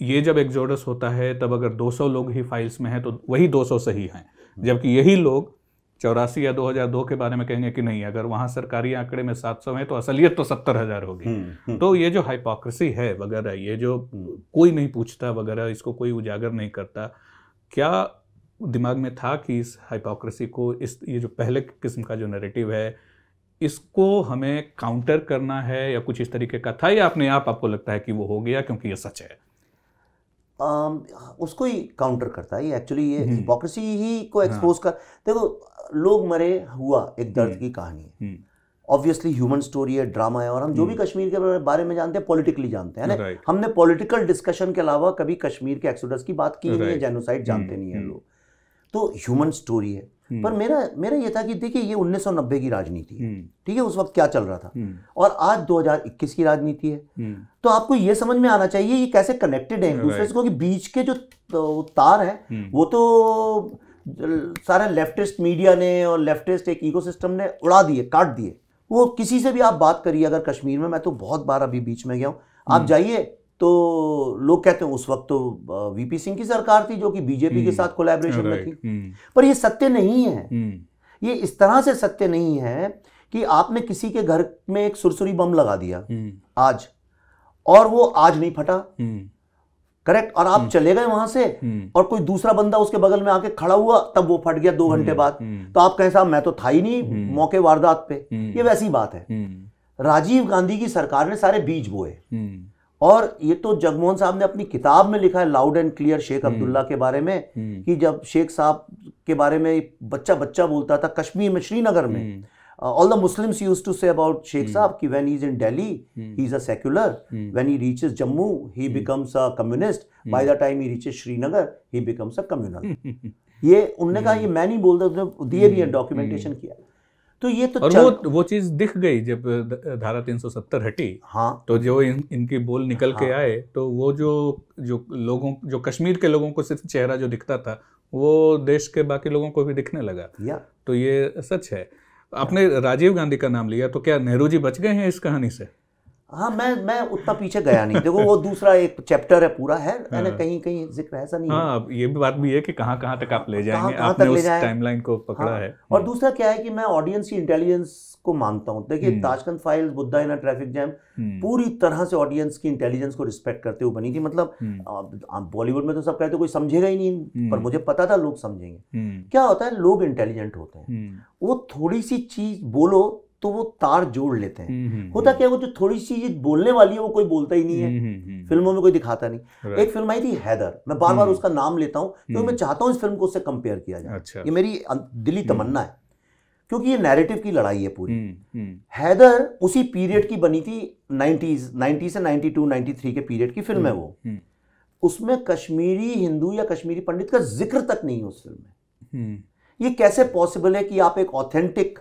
ये जब एग्जोडस होता है तब अगर 200 लोग ही फाइल्स में हैं तो वही 200 सही हैं जबकि यही लोग चौरासी या 2002 के बारे में कहेंगे कि नहीं अगर वहां सरकारी आंकड़े में 700 है तो असलियत तो सत्तर हज़ार होगी हम्म, हम्म। तो ये जो हाइपोक्रेसी है वगैरह ये जो हम्म। कोई नहीं पूछता वगैरह इसको कोई उजागर नहीं करता क्या दिमाग में था कि इस हाइपोक्रेसी को इस ये जो पहले किस्म का जो नेरेटिव है इसको हमें काउंटर करना है या कुछ इस तरीके का था या अपने आप आपको लगता है कि वो हो गया क्योंकि ये सच है Um, उसको ही काउंटर करता है ये एक्चुअली ये हिपोक्रेसी हम्म। ही को एक्सपोज हाँ। कर देखो लोग मरे हुआ एक दर्द हम्म। की कहानी है ऑब्वियसली ह्यूमन स्टोरी है ड्रामा है और हम जो भी हम्म। कश्मीर के बारे में जानते हैं पॉलिटिकली जानते हैं right. हमने पॉलिटिकल डिस्कशन के अलावा कभी कश्मीर के एक्सोडस की बात की नहीं है जेनोसाइड जानते नहीं है लोग तो ह्यूमन स्टोरी है पर हम्म। मेरा मेरा ये था कि देखिए ये 1990 की राजनीति है हम्म। ठीक है उस वक्त क्या चल रहा था हम्म। और आज 2021 की राजनीति है तो आपको ये समझ में आना चाहिए ये कैसे कनेक्टेड है दूसरे से क्योंकि बीच के जो तो, तार हैं वो तो सारे लेफ्टिस्ट मीडिया ने और लेफ्टिस्ट एक इकोसिस्टम ने उड़ा दिए काट दिए वो किसी से भी आप बात करिए अगर कश्मीर में मैं तो बहुत बार अभी बीच में गया हूँ आप जाइए तो लोग कहते हैं उस वक्त तो वीपी सिंह की सरकार थी जो कि बीजेपी के हम्म। साथ कोलैबोरेशन में थी हम्म। पर ये सत्य नहीं है हम्म। ये इस तरह से सत्य नहीं है कि आपने किसी के घर में एक सुरसुरी बम लगा दिया आज और वो आज नहीं फटा करेक्ट और आप चले गए वहां से और कोई दूसरा बंदा उसके बगल में आके खड़ा हुआ तब वो फट गया दो घंटे बाद तो आप कहें साहब मैं तो था ही नहीं मौके वारदात पे ये वैसी बात है राजीव गांधी की सरकार ने सारे बीज बोए और ये तो जगमोहन साहब ने अपनी किताब में लिखा है loud and clear Sheikh Abdullah के बारे में हम्म। कि जब शेख साहब के बारे में बच्चा बच्चा बोलता था कश्मीर में श्रीनगर में all the Muslims used to say about Sheikh Sahab कि when he is in Delhi he is a secular when he reaches Jammu he becomes a communist by the time he reaches Srinagar he becomes a communal ये उनने कहा ये हम्म। मैं नहीं बोलता दिए भी डॉक्यूमेंटेशन हम्म। किया तो ये तो और चल... वो वो चीज दिख गई जब धारा 370 हटी हाँ तो जो इन, इनकी बोल निकल हाँ, के आए तो वो जो जो लोगों जो कश्मीर के लोगों को सिर्फ चेहरा जो दिखता था वो देश के बाकी लोगों को भी दिखने लगा या तो ये सच है आपने राजीव गांधी का नाम लिया तो क्या नेहरू जी बच गए हैं इस कहानी से हाँ मैं मैं उतना पीछे गया नहीं देखो वो दूसरा एक चैप्टर है पूरा है हाँ। कहीं कहीं जिक्र ऐसा नहीं हाँ, है ये भी बात भी है कि कहाँ कहाँ तक आप ले जाएंगे कहां, कहां आपने उस टाइमलाइन को हाँ, पकड़ा हाँ, है और दूसरा क्या है कि मैं ऑडियंस की इंटेलिजेंस को मानता हूँ देखिए हम्म। Tashkent files Buddha in traffic jam पूरी तरह से ऑडियंस की इंटेलिजेंस को रिस्पेक्ट करते हुए बनी थी मतलब बॉलीवुड हम्म। में तो सब कहते कोई समझेगा ही नहीं हम्म। पर मुझे पता था लोग समझेंगे क्या होता है लोग इंटेलिजेंट होते हैं वो थोड़ी सी चीज बोलो तो वो तार जोड़ लेते हैं हम्म, हम्म, होता हम्म। क्या वो जो थोड़ी सी बोलने वाली है वो कोई बोलता ही नहीं है फिल्मों में कोई दिखाता नहीं एक फिल्म आई थी हैदर मैं बार बार उसका नाम लेता हूँ क्योंकि मैं चाहता हूँ इस फिल्म को उससे कंपेयर किया जाए अच्छा। ये मेरी अं, दिली तमन्ना है क्योंकि ये नैरेटिव की लड़ाई है पूरी हैदर उसी पीरियड की बनी थी नाइन्टीज नाइन्टी से नाइन्टी टू नाइन्टी थ्री के पीरियड की फिल्म है वो उसमें कश्मीरी हिंदू या कश्मीरी पंडित का जिक्र तक नहीं है उस फिल्म में ये कैसे पॉसिबल है कि आप एक ऑथेंटिक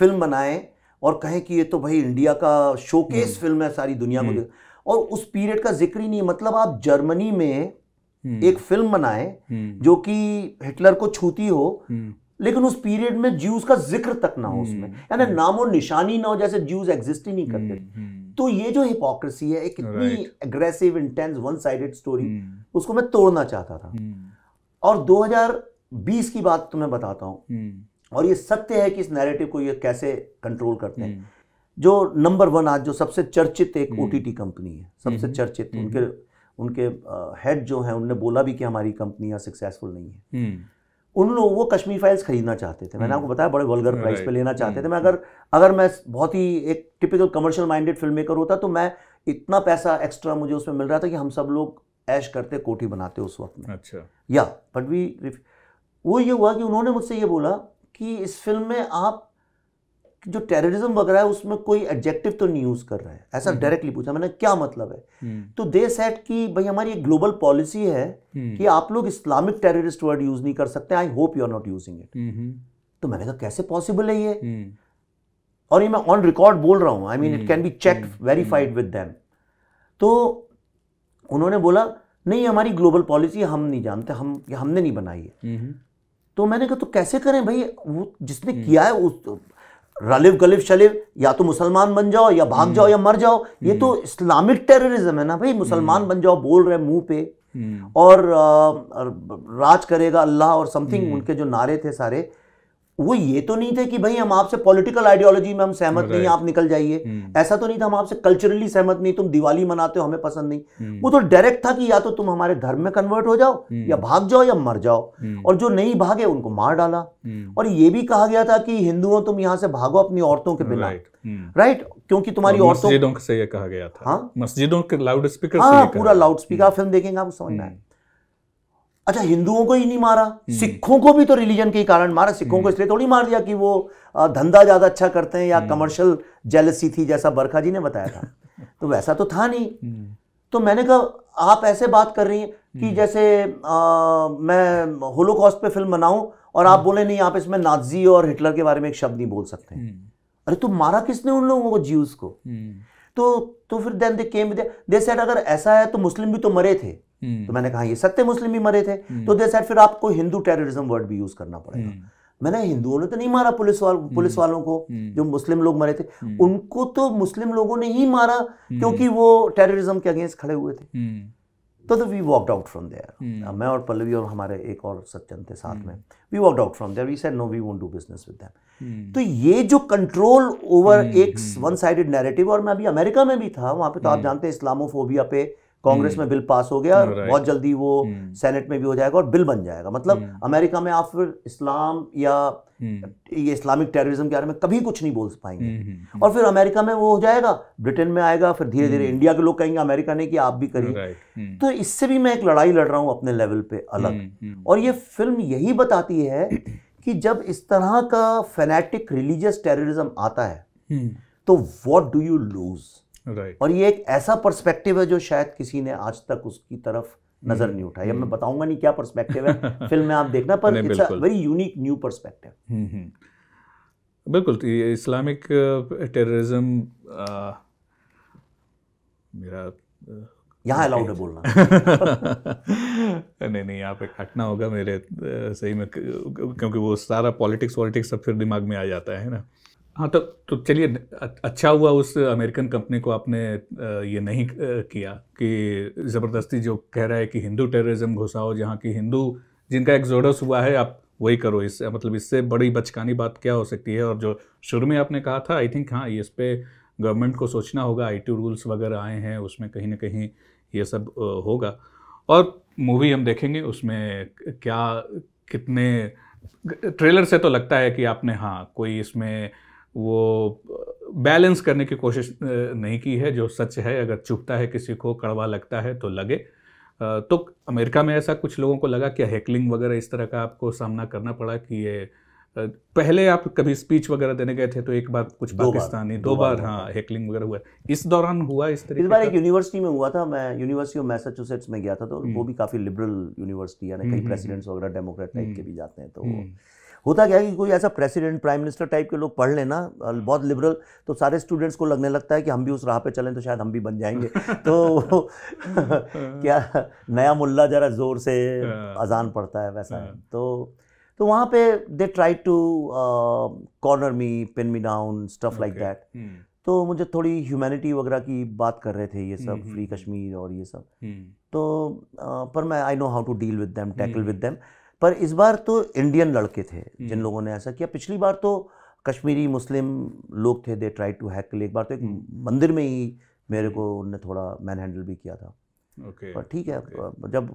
फिल्म बनाएं और कहे कि ये तो भाई इंडिया का शोकेस फिल्म हम्म। है सारी दुनिया को हम्म। और उस पीरियड का जिक्र ही नहीं मतलब आप जर्मनी में हम्म। एक फिल्म बनाए जो कि हिटलर को छूती हो लेकिन उस पीरियड में ज्यूज का जिक्र तक ना हो उसमें यानी नाम और निशानी ना हो जैसे ज्यूज एग्जिस्ट ही नहीं करते तो ये जो हिपोक्रेसी है एक इतनी aggressive intense one sided story उसको मैं तोड़ना चाहता था और 2020 की बात तुम्हें बताता हूँ और ये सत्य है कि इस नैरेटिव को ये कैसे कंट्रोल करते हैं हम्म। जो नंबर वन आज जो सबसे चर्चित एक ओ हम्म। कंपनी है सबसे हम्म। चर्चित उनके उनके हेड जो है उनने बोला भी कि हमारी कंपनियां सक्सेसफुल नहीं है उन लोग वो कश्मीर फाइल्स खरीदना चाहते थे मैंने आपको बताया बड़े वल्गर प्राइस पे लेना चाहते थे मैं अगर अगर मैं बहुत ही एक typical commercial minded film maker होता तो मैं इतना पैसा एक्स्ट्रा मुझे उसमें मिल रहा था कि हम सब लोग ऐश करते कोठी बनाते उस वक्त में अच्छा या बट वी वो ये हुआ कि उन्होंने मुझसे ये बोला कि इस फिल्म में आप जो टेररिज्म वगैरह है उसमें कोई एडजेक्टिव तो नहीं यूज़ कर रहे हैं ऐसा डायरेक्टली हम्म। पूछा मैंने क्या मतलब है हम्म। तो दे सेट कि भाई हमारी एक ग्लोबल पॉलिसी है हम्म। कि आप लोग इस्लामिक टेररिस्ट वर्ड यूज़ नहीं कर सकते I hope you are not using it तो मैंने कहा कैसे पॉसिबल है ये और ये मैं ऑन रिकॉर्ड बोल रहा हूँ I mean it can be check verified with them तो उन्होंने बोला नहीं हमारी ग्लोबल पॉलिसी हम नहीं जानते हम हमने नहीं बनाई है तो मैंने कहा तो कैसे करें भाई वो जिसने हम्म। किया है उस रलिफ गलिफ शलिफ या तो मुसलमान बन जाओ या भाग हम्म। जाओ या मर जाओ ये हम्म। तो इस्लामिक टेररिज्म है ना भाई मुसलमान बन जाओ बोल रहे मुंह पे और राज करेगा अल्लाह और समथिंग उनके जो नारे थे सारे वो ये तो नहीं थे कि भाई हम आपसे पॉलिटिकल आइडियोलॉजी में हम सहमत नहीं आप निकल जाइए हम्म। ऐसा तो नहीं था हम आपसे कल्चरली सहमत नहीं तुम दिवाली मनाते हो हमें पसंद नहीं हम्म। वो तो डायरेक्ट था कि या तो तुम हमारे धर्म में कन्वर्ट हो जाओ हम्म। या भाग जाओ या मर जाओ और जो नहीं भागे उनको मार डाला और ये भी कहा गया था कि हिंदुओं तुम यहां से भागो अपनी औरतों के बिना राइट क्योंकि तुम्हारी औरतों से कहा गया था हाँ? मस्जिदों के लाउड स्पीकर हाँ, पूरा लाउड स्पीकर फिल्म देखेंगे आपको समझ में आए अच्छा हिंदुओं को ही नहीं मारा हम्म। सिखों को भी तो रिलीजन के कारण मारा सिखों को हम्म। इसलिए थोड़ी तो मार दिया कि वो धंधा ज़्यादा अच्छा करते हैं या कमर्शियल हम्म। जेलसी थी जैसा बरखा जी ने बताया था (laughs) तो वैसा तो था नहीं तो मैंने कहा आप ऐसे बात कर रही हैं कि जैसे आ, मैं होलोकॉस्ट पे फिल्म बनाऊं और आप बोले नहीं आप इसमें नाजी और हिटलर के बारे में एक शब्द नहीं बोल सकते अरे तो मारा किसने उन लोगों को जीव को तो तो फिर then they came they said अगर ऐसा है तो मुस्लिम भी तो मरे थे हम्म। तो मैंने कहा ये सत्य मुस्लिम भी मरे थे हम्म। तो दे सर फिर आपको हिंदू टेररिज्म वर्ड भी यूज करना पड़ेगा हम्म। मैंने हिंदुओं ने तो नहीं मारा पुलिस वाल, पुलिस वालों को जो मुस्लिम लोग मरे थे उनको तो मुस्लिम लोगों ने ही मारा क्योंकि वो टेररिज्म के अगेंस्ट खड़े हुए थे तो तो we walked out from there मैं और पल्लवी और हमारे एक और सज्जन थे साथ में we walked out from there we said no we won't do business with them तो ये जो कंट्रोल ओवर एक वन साइडेड नैरेटिव और मैं अभी अमेरिका में भी था वहां पे तो आप जानते हैं इस्लामोफोबिया पे कांग्रेस में बिल पास हो गया बहुत जल्दी वो सेनेट हम्म। में भी हो जाएगा और बिल बन जाएगा मतलब हम्म। अमेरिका में आप फिर इस्लाम या हम्म। ये इस्लामिक टेररिज्म के बारे में कभी कुछ नहीं बोल पाएंगे और फिर अमेरिका में वो हो जाएगा ब्रिटेन में आएगा फिर धीरे धीरे इंडिया के लोग कहेंगे अमेरिका ने कि आप भी करिए तो इससे भी मैं एक लड़ाई लड़ रहा हूँ अपने लेवल पे अलग और ये फिल्म यही बताती है कि जब इस तरह का फेनेटिक रिलीजियस टेररिज्म आता है तो what do you lose right. और ये एक ऐसा पर्सपेक्टिव है जो शायद किसी ने आज तक उसकी तरफ नजर नहीं उठाई अब मैं हम्म। बताऊंगा नहीं क्या पर्सपेक्टिव है (laughs) फिल्म में आप देखना पर हम्म, हम्म। तो it's a very unique new perspective बिल्कुल इस्लामिक टेररिज्म मेरा यहाँ अलाउड है बोलना (laughs) नहीं नहीं यहाँ पे हटना होगा मेरे सही में क्योंकि वो सारा पॉलिटिक्स वॉलिटिक्स सब फिर दिमाग में आ जाता है ना हाँ तो तो चलिए अच्छा हुआ उस अमेरिकन कंपनी को आपने ये नहीं किया कि ज़बरदस्ती जो कह रहा है कि हिंदू टेररिज्म घुसाओ जहाँ की हिंदू जिनका एक्जोडस हुआ है आप वही करो इस मतलब इससे बड़ी बचकानी बात क्या हो सकती है और जो शुरू में आपने कहा था आई थिंक हाँ इस पर गवर्नमेंट को सोचना होगा आई रूल्स वगैरह आए हैं उसमें कहीं ना कहीं ये सब होगा और मूवी हम देखेंगे उसमें क्या कितने ट्रेलर से तो लगता है कि आपने हाँ कोई इसमें वो बैलेंस करने की कोशिश नहीं की है जो सच है अगर चुभता है किसी को कड़वा लगता है तो लगे तो अमेरिका में ऐसा कुछ लोगों को लगा कि हैकलिंग वगैरह इस तरह का आपको सामना करना पड़ा कि ये पहले आप कभी स्पीच वगैरह देने गए थे तो एक बार कुछ दो पाकिस्तानी दो, दो बार, बार हाँ हैकलिंग वगैरह हुआ इस दौरान हुआ इस तरीके इस बार एक यूनिवर्सिटी में हुआ था मैं यूनिवर्सिटी ऑफ मैसाचुसेट्स में गया था तो वो हम्म। भी काफ़ी लिबरल यूनिवर्सिटी यानी कई हम्म, हम्म, प्रेसिडेंट्स वगैरह डेमोक्रेट टाइप के भी जाते हैं तो होता क्या है कि कोई ऐसा प्रेसिडेंट प्राइम मिनिस्टर टाइप के लोग पढ़ लेना बहुत लिबरल तो सारे स्टूडेंट्स को लगने लगता है कि हम भी उस राह पे चलें तो शायद हम भी बन जाएंगे तो (laughs) क्या नया मुल्ला ज़रा ज़ोर से हाँ। अजान पढ़ता है वैसा है हाँ। तो तो वहाँ पे they try to corner me pin me down stuff like that तो मुझे थोड़ी ह्यूमैनिटी वगैरह की बात कर रहे थे ये सब फ्री हम्म, हम्म, हम्म। कश्मीर और ये सब तो पर मैं I know how to deal with them tackle with them पर इस बार तो इंडियन लड़के थे हम्म। जिन लोगों ने ऐसा किया पिछली बार तो कश्मीरी मुस्लिम लोग थे दे ट्राई टू हैक एक बार तो एक हम्म। मंदिर में ही मेरे को उनने थोड़ा मैन हैंडल भी किया था ओके okay, पर ठीक है okay. जब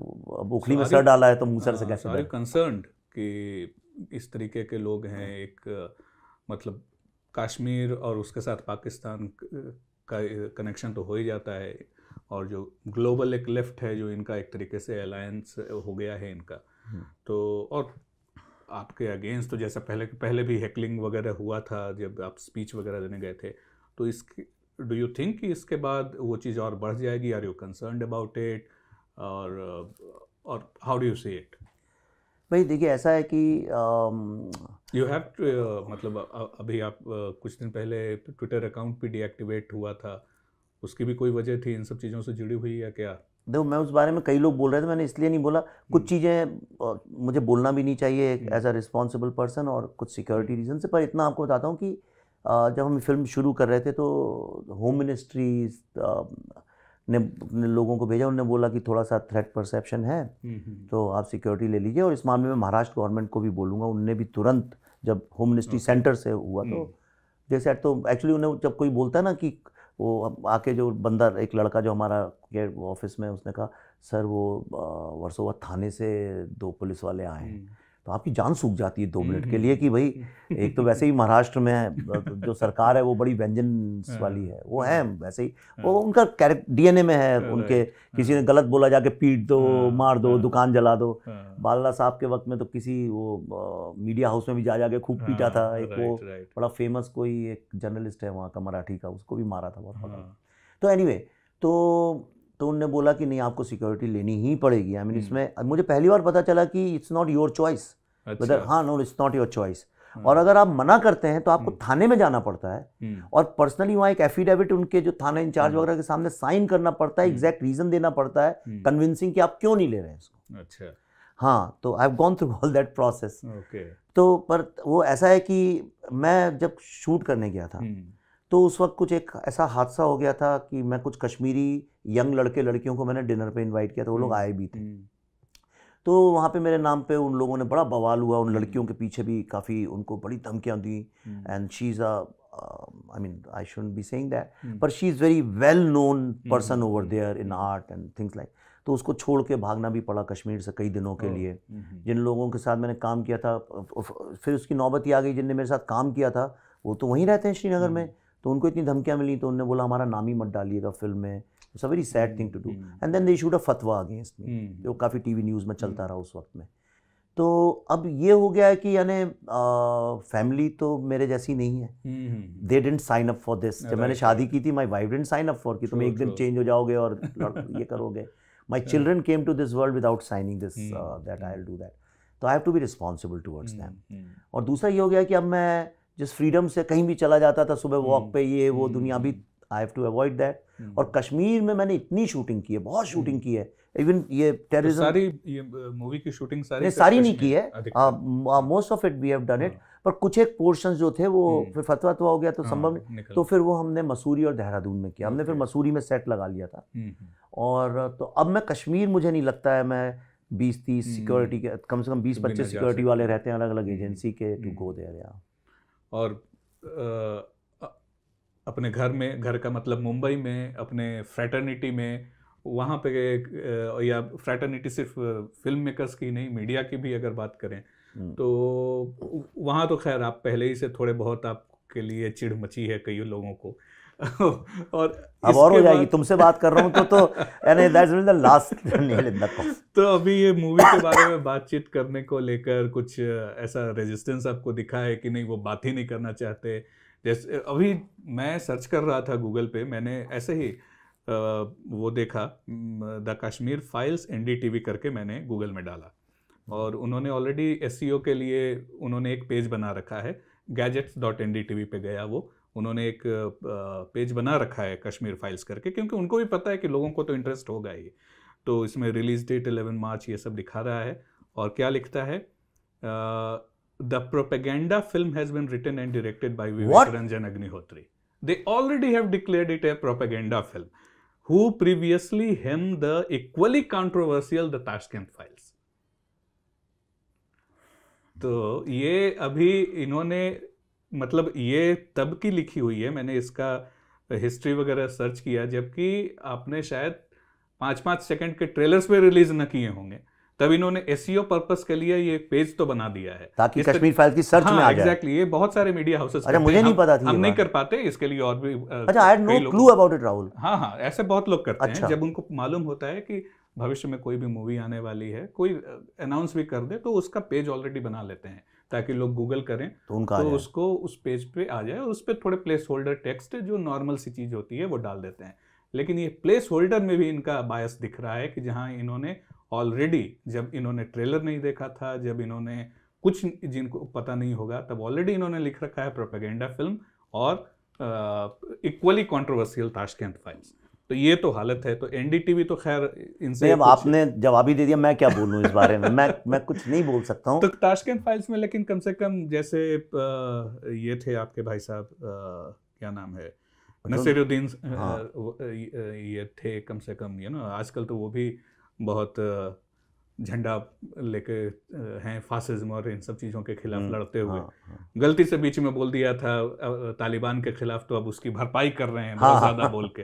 उखली में सर डाला है तो मुंह सर से हाँ, कैसे सारे कंसर्न कि इस तरीके के लोग हैं एक मतलब कश्मीर और उसके साथ पाकिस्तान का कनेक्शन तो हो ही जाता है और जो ग्लोबल एक लेफ्ट है जो इनका एक तरीके से अलायंस हो गया है इनका तो और आपके अगेंस्ट तो जैसा पहले पहले भी हैकलिंग वगैरह हुआ था जब आप स्पीच वगैरह देने गए थे तो इसकी डू यू थिंक कि इसके बाद वो चीज़ और बढ़ जाएगी are you concern about it और और how do you see it भाई देखिए ऐसा है कि यू हैव टू मतलब अभी आप कुछ दिन पहले ट्विटर अकाउंट भी डीएक्टिवेट हुआ था उसकी भी कोई वजह थी इन सब चीज़ों से जुड़ी हुई या क्या देखो मैं उस बारे में कई लोग बोल रहे थे मैंने इसलिए नहीं बोला कुछ हम्म। चीज़ें मुझे बोलना भी नहीं चाहिए एज अ रिस्पॉन्सिबल पर्सन और कुछ सिक्योरिटी रीजन से पर इतना आपको बताता हूँ कि जब हम फिल्म शुरू कर रहे थे तो होम मिनिस्ट्री ने, ने लोगों को भेजा उन्होंने बोला कि थोड़ा सा थ्रेट परसेप्शन है हम्म, हम्म, तो आप सिक्योरिटी ले लीजिए और इस मामले में महाराष्ट्र गवर्नमेंट को भी बोलूँगा उनने भी तुरंत जब होम मिनिस्ट्री सेंटर से हुआ तो जैसे तो एक्चुअली उन्हें जब कोई बोलता है ना कि वो आके जो बंदा एक लड़का जो हमारा ऑफिस में उसने कहा सर वो वर्सोवा थाने से दो पुलिस वाले आए हैं हम्म। तो आपकी जान सूख जाती है दो हम्म, मिनट के हम्म। लिए कि भाई एक तो वैसे ही महाराष्ट्र में (laughs) जो सरकार है वो बड़ी व्यंजन हाँ, वाली है वो है हाँ। वैसे ही हाँ। वो उनका कैरेक्ट डीएनए में है उनके किसी ने गलत बोला जाके पीट दो मार दो दुकान जला दो बाला साहब के वक्त में तो किसी वो मीडिया हाउस में भी जा जाके खूब पीटा था एक वो बड़ा फेमस कोई एक जर्नलिस्ट है वहाँ का मराठी का उसको भी मारा था बहुत तो एनी तो तो उनने बोला कि नहीं आपको सिक्योरिटी लेनी ही पड़ेगी आई I मीन mean, हम्म। इसमें मुझे पहली बार पता चला कि it's not your choice whether हाँ no it's not your choice और अगर आप मना करते हैं तो आपको hmm. थाने में जाना पड़ता है hmm. और पर्सनली वहाँ एक एफिडेविट उनके जो थाना इंचार्ज hmm. वगैरह के सामने साइन करना पड़ता है एग्जैक्ट रीजन देना पड़ता है कन्विंसिंग कि आप क्यों नहीं ले रहे हैं इसको अच्छा हाँ तो I have gone through all that process तो पर वो ऐसा है कि मैं जब शूट करने गया था तो उस वक्त कुछ एक ऐसा हादसा हो गया था कि मैं कुछ कश्मीरी यंग लड़के लड़कियों को मैंने डिनर पे इनवाइट किया था तो वो लोग आए भी थे तो वहाँ पे मेरे नाम पे उन लोगों ने बड़ा बवाल हुआ उन लड़कियों के पीछे भी काफ़ी उनको बड़ी धमकियाँ दी and she is a I mean I should be saying that पर she is very well known person over there in art and things like तो उसको छोड़ के भागना भी पड़ा कश्मीर से कई दिनों के लिए हम्म। जिन लोगों के साथ मैंने काम किया था फिर उसकी नौबत ही आ गई जिनने मेरे साथ काम किया था वो तो वहीं रहते हैं श्रीनगर हम्म। में तो उनको इतनी धमकियाँ मिली तो उनने बोला हमारा नाम ही मत डालिएगा फिल्म में it's a very sad thing to do and then they issued a फतवा अगेंस्ट मी जो काफ़ी टीवी न्यूज़ में चलता hmm. रहा उस वक्त में तो अब ये हो गया है कि यानी फैमिली तो मेरे जैसी नहीं है they didn't sign up for this जब मैंने शादी की थी my wife didn't sign up for कि तुम एक दिन चेंज हो जाओगे और (laughs) ये करोगे my children came to this world without signing this that I do that तो I have to be responsible towards them और दूसरा ये हो गया कि अब मैं जिस फ्रीडम से कहीं भी चला जाता था सुबह वॉक hmm, पे ये वो hmm, दुनिया भी I have to avoid that और कश्मीर में मैंने इतनी शूटिंग की है बहुत शूटिंग हम्म। की है इवन ये टेररिज्म तो सारी ये मूवी की शूटिंग सारी नहीं सारी नहीं की है most of it we have done it पर कुछ एक पोर्शन जो थे वो हम्म। फिर फतवा तो हो गया तो हाँ, संभव नहीं तो फिर वो हमने मसूरी और देहरादून में किया हमने फिर मसूरी में सेट लगा लिया था हम्म, और तो अब मैं कश्मीर मुझे नहीं लगता है मैं बीस तीस सिक्योरिटी के कम से कम बीस तो पच्चीस सिक्योरिटी वाले रहते हैं अलग अलग एजेंसी के टू गो दे या और अपने घर में घर का मतलब मुंबई में अपने फ्रैटर्निटी में वहाँ पे या फ्रैटर्निटी सिर्फ फिल्म मेकर्स की नहीं मीडिया की भी अगर बात करें हम्म। तो वहाँ तो खैर आप पहले ही से थोड़े बहुत आपके लिए चिढ़ मची है कई लोगों को (laughs) और अब और हो जाएगी तुमसे बात कर रहा हूँ तो तो यानी द (laughs) लास्ट तो अभी ये मूवी के बारे में बातचीत करने को लेकर कुछ ऐसा रेजिस्टेंस आपको दिखा है कि नहीं वो बात ही नहीं करना चाहते जैसे अभी मैं सर्च कर रहा था गूगल पे मैंने ऐसे ही वो देखा द कश्मीर फाइल्स एन करके मैंने गूगल में डाला और उन्होंने ऑलरेडी एस e के लिए उन्होंने एक पेज बना रखा है गैजेट्स डॉट एन पे गया वो उन्होंने एक पेज बना रखा है कश्मीर फाइल्स करके क्योंकि उनको भी पता है कि लोगों को तो इंटरेस्ट होगा ही तो इसमें रिलीज डेट 11 मार्च ये सब दिखा रहा है और क्या लिखता है the propaganda film has been written and directed by Vivek Ranjan Agnihotri they already have declared it a propaganda film who previously हेम the equally controversial the Tashkent files तो ये अभी इन्होंने मतलब ये तब की लिखी हुई है मैंने इसका हिस्ट्री वगैरह सर्च किया जबकि आपने शायद पाँच पाँच सेकंड के ट्रेलर्स में रिलीज ना किए होंगे तब इन्होंने एस पर्पस e के लिए ये पेज तो बना दिया है ताकि कश्मीर फाइल की सर्च हाँ, में आ जाए एग्जैक्टली ये बहुत सारे मीडिया हाउसेस अच्छा मुझे नहीं पता था हम नहीं कर पाते इसके लिए और भी अच्छा I no clue about it Rahul हाँ हाँ ऐसे बहुत लोग करते अच्छा। हैं जब उनको मालूम होता है कि भविष्य में कोई भी मूवी आने वाली है कोई अनाउंस भी कर दे तो उसका पेज ऑलरेडी बना लेते हैं ताकि लोग गूगल करें तो, उनका तो उसको उस पेज पे आ जाए उस पर थोड़े प्लेस होल्डर टेक्स्ट जो नॉर्मल सी चीज़ होती है वो डाल देते हैं लेकिन ये प्लेस होल्डर में भी इनका बायस दिख रहा है कि जहाँ इन्होंने ऑलरेडी जब इन्होंने ट्रेलर नहीं देखा था जब इन्होंने कुछ जिनको पता नहीं होगा तब ऑलरेडी इन्होंने लिख रखा है प्रोपेगेंडा फिल्म और इक्वली कॉन्ट्रोवर्सियल ताशकंद फाइल्स तो ये तो हालत है तो एनडीटीवी तो खैर इनसे अब आपने जवाब ही दे दिया मैं क्या बोलूँ इस बारे में मैं मैं कुछ नहीं बोल सकता हूँ तो ताशकंद फाइल्स में लेकिन कम से कम जैसे ये थे आपके भाई साहब क्या नाम है अच्छा। नसीरुद्दीन हाँ। ये थे कम से कम ये नो आजकल तो वो भी बहुत झंडा लेके हैं फासिज्म और इन सब चीज़ों के खिलाफ हम्म, लड़ते हुए हाँ, हाँ। गलती से बीच में बोल दिया था तालिबान के खिलाफ तो अब उसकी भरपाई कर रहे हैं बहुत हाँ। ज़्यादा बोल के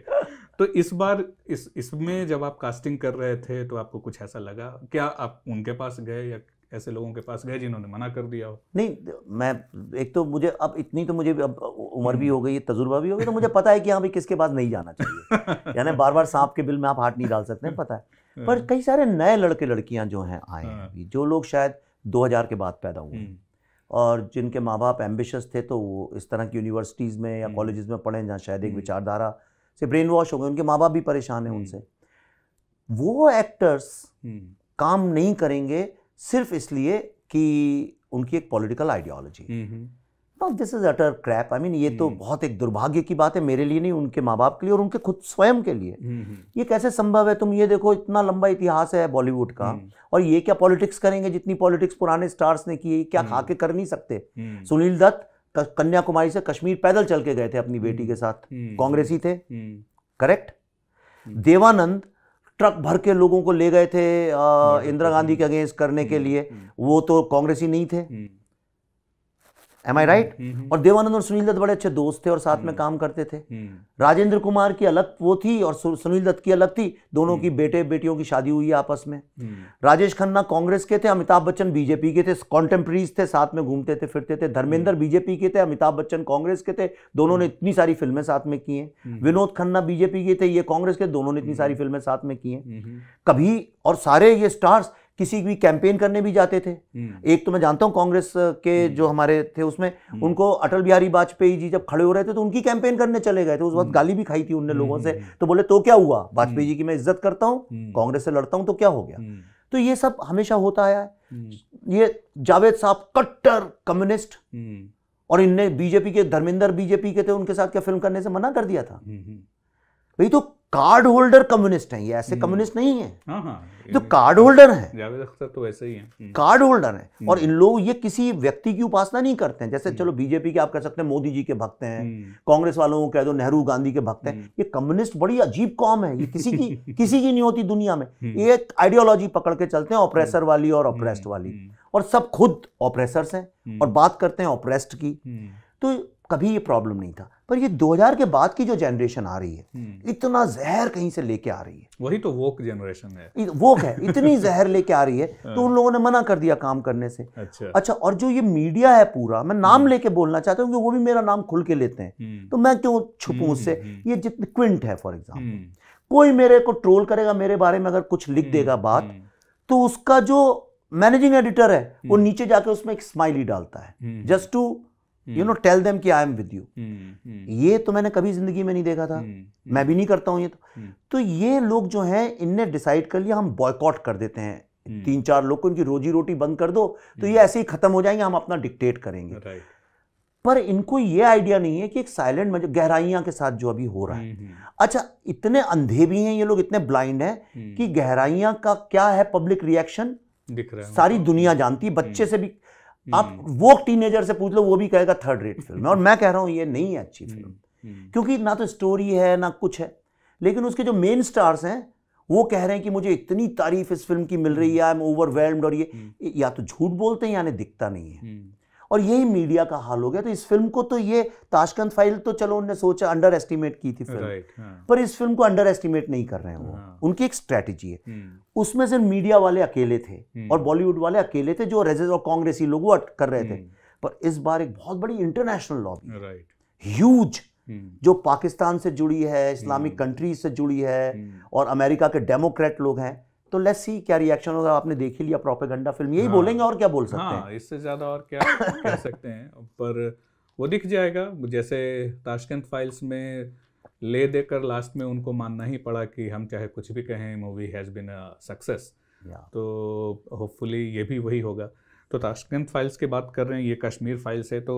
तो इस बार इस इसमें जब आप कास्टिंग कर रहे थे तो आपको कुछ ऐसा लगा क्या आप उनके पास गए या ऐसे लोगों के पास गए जिन्होंने मना कर दिया हो नहीं मैं एक तो मुझे अब इतनी तो मुझे अब उम्र भी हम्म। हो गई तजुर्बा भी हो गया तो मुझे पता है कि हाँ भी किसके पास नहीं जाना चाहिए (laughs) यानी बार बार सांप के बिल में आप हाथ नहीं डाल सकते हैं पता है पर हाँ। कई सारे नए लड़के लड़कियां जो हैं आए हैं अभी हाँ। जो लोग शायद 2000 के बाद पैदा हुए हम्म। और जिनके माँ बाप एम्बिशस थे तो वो इस तरह की यूनिवर्सिटीज़ में या कॉलेज हम्म। में पढ़े जहाँ शायद एक हम्म। विचारधारा से ब्रेन वॉश हो गए उनके माँ बाप भी परेशान हैं उनसे वो एक्टर्स काम नहीं करेंगे सिर्फ इसलिए कि उनकी एक political ideology well, this is utter crap I mean ये तो hmm. बहुत एक दुर्भाग्य की बात है मेरे लिए नहीं उनके माँ बाप के लिए और उनके खुद स्वयं के लिए hmm, hmm. ये कैसे संभव है तुम ये देखो इतना लंबा इतिहास है बॉलीवुड का और ये क्या पॉलिटिक्स करेंगे जितनी पॉलिटिक्स पुराने स्टार्स ने की क्या खा के कर नहीं सकते सुनील दत्त कन्याकुमारी से कश्मीर पैदल चल के गए थे अपनी बेटी के साथ कांग्रेसी थे करेक्ट देवानंद ट्रक भर के लोगों को ले गए थे इंदिरा गांधी के अगेंस्ट करने के लिए वो तो कांग्रेसी नहीं थे एम आई राइट और देवानंद और सुनील दत्त बड़े अच्छे दोस्त थे और साथ में हम्म, काम करते थे हम्म। राजेंद्र कुमार की अलग वो थी और सुनील दत्त की अलग थी दोनों की हम्म। बेटे बेटियों की शादी हुई आपस में राजेश खन्ना कांग्रेस के थे अमिताभ बच्चन बीजेपी के थे कॉन्टेम्प्रीज थे साथ में घूमते थे फिरते थे धर्मेंद्र बीजेपी के थे अमिताभ बच्चन कांग्रेस के थे दोनों ने इतनी सारी फिल्में साथ में की हैं विनोद खन्ना बीजेपी के थे ये कांग्रेस के दोनों ने इतनी सारी फिल्में साथ में की हैं कभी और सारे ये स्टार्स किसी भी कैंपेन करने भी जाते थे हम्म। एक तो मैं जानता हूँ कांग्रेस के हम्म। जो हमारे थे उसमें हम्म। उनको अटल बिहारी वाजपेयी जी जब खड़े हो रहे थे तो उनकी कैंपेन करने चले गए थे उस वक्त गाली भी खाई थी उनने लोगों से तो बोले तो क्या हुआ वाजपेयी जी की मैं इज्जत करता हूँ कांग्रेस से लड़ता हूँ तो क्या हो गया तो ये सब हमेशा होता आया है ये जावेद साहब कट्टर कम्युनिस्ट और इनने बीजेपी के धर्मेंद्र बीजेपी के थे उनके साथ क्या फिल्म करने से मना कर दिया था भाई तो कार्ड होल्डर कम्युनिस्ट है ये ऐसे कम्युनिस्ट नहीं है हाँ, हाँ। जो कार्ड होल्डर है जावेद अख्तर तो वैसे ही है कार्ड होल्डर है और इन लोग ये किसी व्यक्ति की उपासना नहीं करते हैं जैसे hmm. चलो बीजेपी के आप कह सकते हैं मोदी जी के भक्त हैं hmm. कांग्रेस वालों को कह दो नेहरू गांधी के भक्त हैं hmm. ये कम्युनिस्ट बड़ी अजीब कौम है ये किसी की (laughs) किसी की नहीं होती दुनिया में ये एक आइडियोलॉजी पकड़ के चलते हैं ऑपरेसर वाली और ऑपरेस्ट वाली और सब खुद ऑपरेसर्स हैं और बात करते हैं ऑपरेस्ट की तो कभी ये प्रॉब्लम नहीं था पर ये 2000 के बाद की जो जनरेशन आ रही है हम्म। इतना जहर कहीं से लेके आ रही है वही तो वोक जनरेशन है वोक है इतनी (laughs) जहर लेके आ रही है हाँ। तो उन लोगों ने मना कर दिया काम करने से अच्छा अच्छा और जो ये मीडिया है पूरा मैं नाम हम्म। लेके बोलना चाहता हूँ क्योंकि वो भी मेरा नाम खुल के लेते हैं हम्म। तो मैं क्यों छुपू उससे ये जितने क्विंट है फॉर एग्जाम्पल कोई मेरे को ट्रोल करेगा मेरे बारे में अगर कुछ लिख देगा बात तो उसका जो मैनेजिंग एडिटर है वो नीचे जाके उसमें एक स्माइली डालता है just to you know tell them कि आई एम विद यू ये तो मैंने कभी जिंदगी में नहीं देखा था hmm, hmm. मैं भी नहीं करता हूँ ये तो hmm. तो ये लोग जो हैं इनने डिसाइड कर लिया हम बॉयकॉट कर देते हैं hmm. तीन चार लोग को इनकी रोजी रोटी बंद कर दो तो ये hmm. ऐसे ही खत्म हो जाएंगे हम अपना डिक्टेट करेंगे right. पर इनको ये आइडिया नहीं है कि एक साइलेंट मजब गहराइयां के साथ जो अभी हो रहा है hmm, अच्छा इतने अंधे भी हैं ये लोग इतने ब्लाइंड हैं कि गहराइयां का क्या है पब्लिक रिएक्शन दिख रहा है सारी दुनिया जानती है बच्चे से भी आप हम्म। वो टीनेजर से पूछ लो वो भी कहेगा थर्ड रेट फिल्म है और मैं कह रहा हूं ये नहीं है अच्छी फिल्म हम्म, हम्म। क्योंकि ना तो स्टोरी है ना कुछ है लेकिन उसके जो मेन स्टार्स हैं वो कह रहे हैं कि मुझे इतनी तारीफ इस फिल्म की मिल रही है आई एम ओवरवेल्म्ड और ये या तो झूठ बोलते हैं या नहीं दिखता नहीं है और यही मीडिया का हाल हो गया तो इस फिल्म को तो ये ताशकंद फाइल तो चलो उनने सोचा अंडर एस्टिमेट की थी फिल्म right, हाँ. पर इस फिल्म को अंडर एस्टिमेट नहीं कर रहे हैं वो हाँ. उनकी एक स्ट्रैटेजी है हुँ. हम्म। उसमें से मीडिया वाले अकेले थे हुँ. हम्म। और बॉलीवुड वाले अकेले थे जो रेजेस और कांग्रेसी लोग वो कर रहे थे हम्म। पर इस बार एक बहुत बड़ी इंटरनेशनल लॉबी ह्यूज जो पाकिस्तान से जुड़ी है इस्लामिक कंट्रीज से जुड़ी है और अमेरिका के डेमोक्रेट लोग हैं तो लेट्स सी क्या रिएक्शन होगा आपने देख ही लिया प्रोपेगेंडा फिल्म यही हाँ, बोलेंगे और क्या बोल सकते हाँ, हैं इससे ज़्यादा और क्या कह सकते हैं पर वो दिख जाएगा जैसे ताशकंद फाइल्स में ले देकर लास्ट में उनको मानना ही पड़ा कि हम चाहे कुछ भी कहें मूवी हैज़ बिन सक्सेस तो होपफुली ये भी वही होगा तो ताशकंद फाइल्स की बात कर रहे हैं ये कश्मीर फाइल्स है तो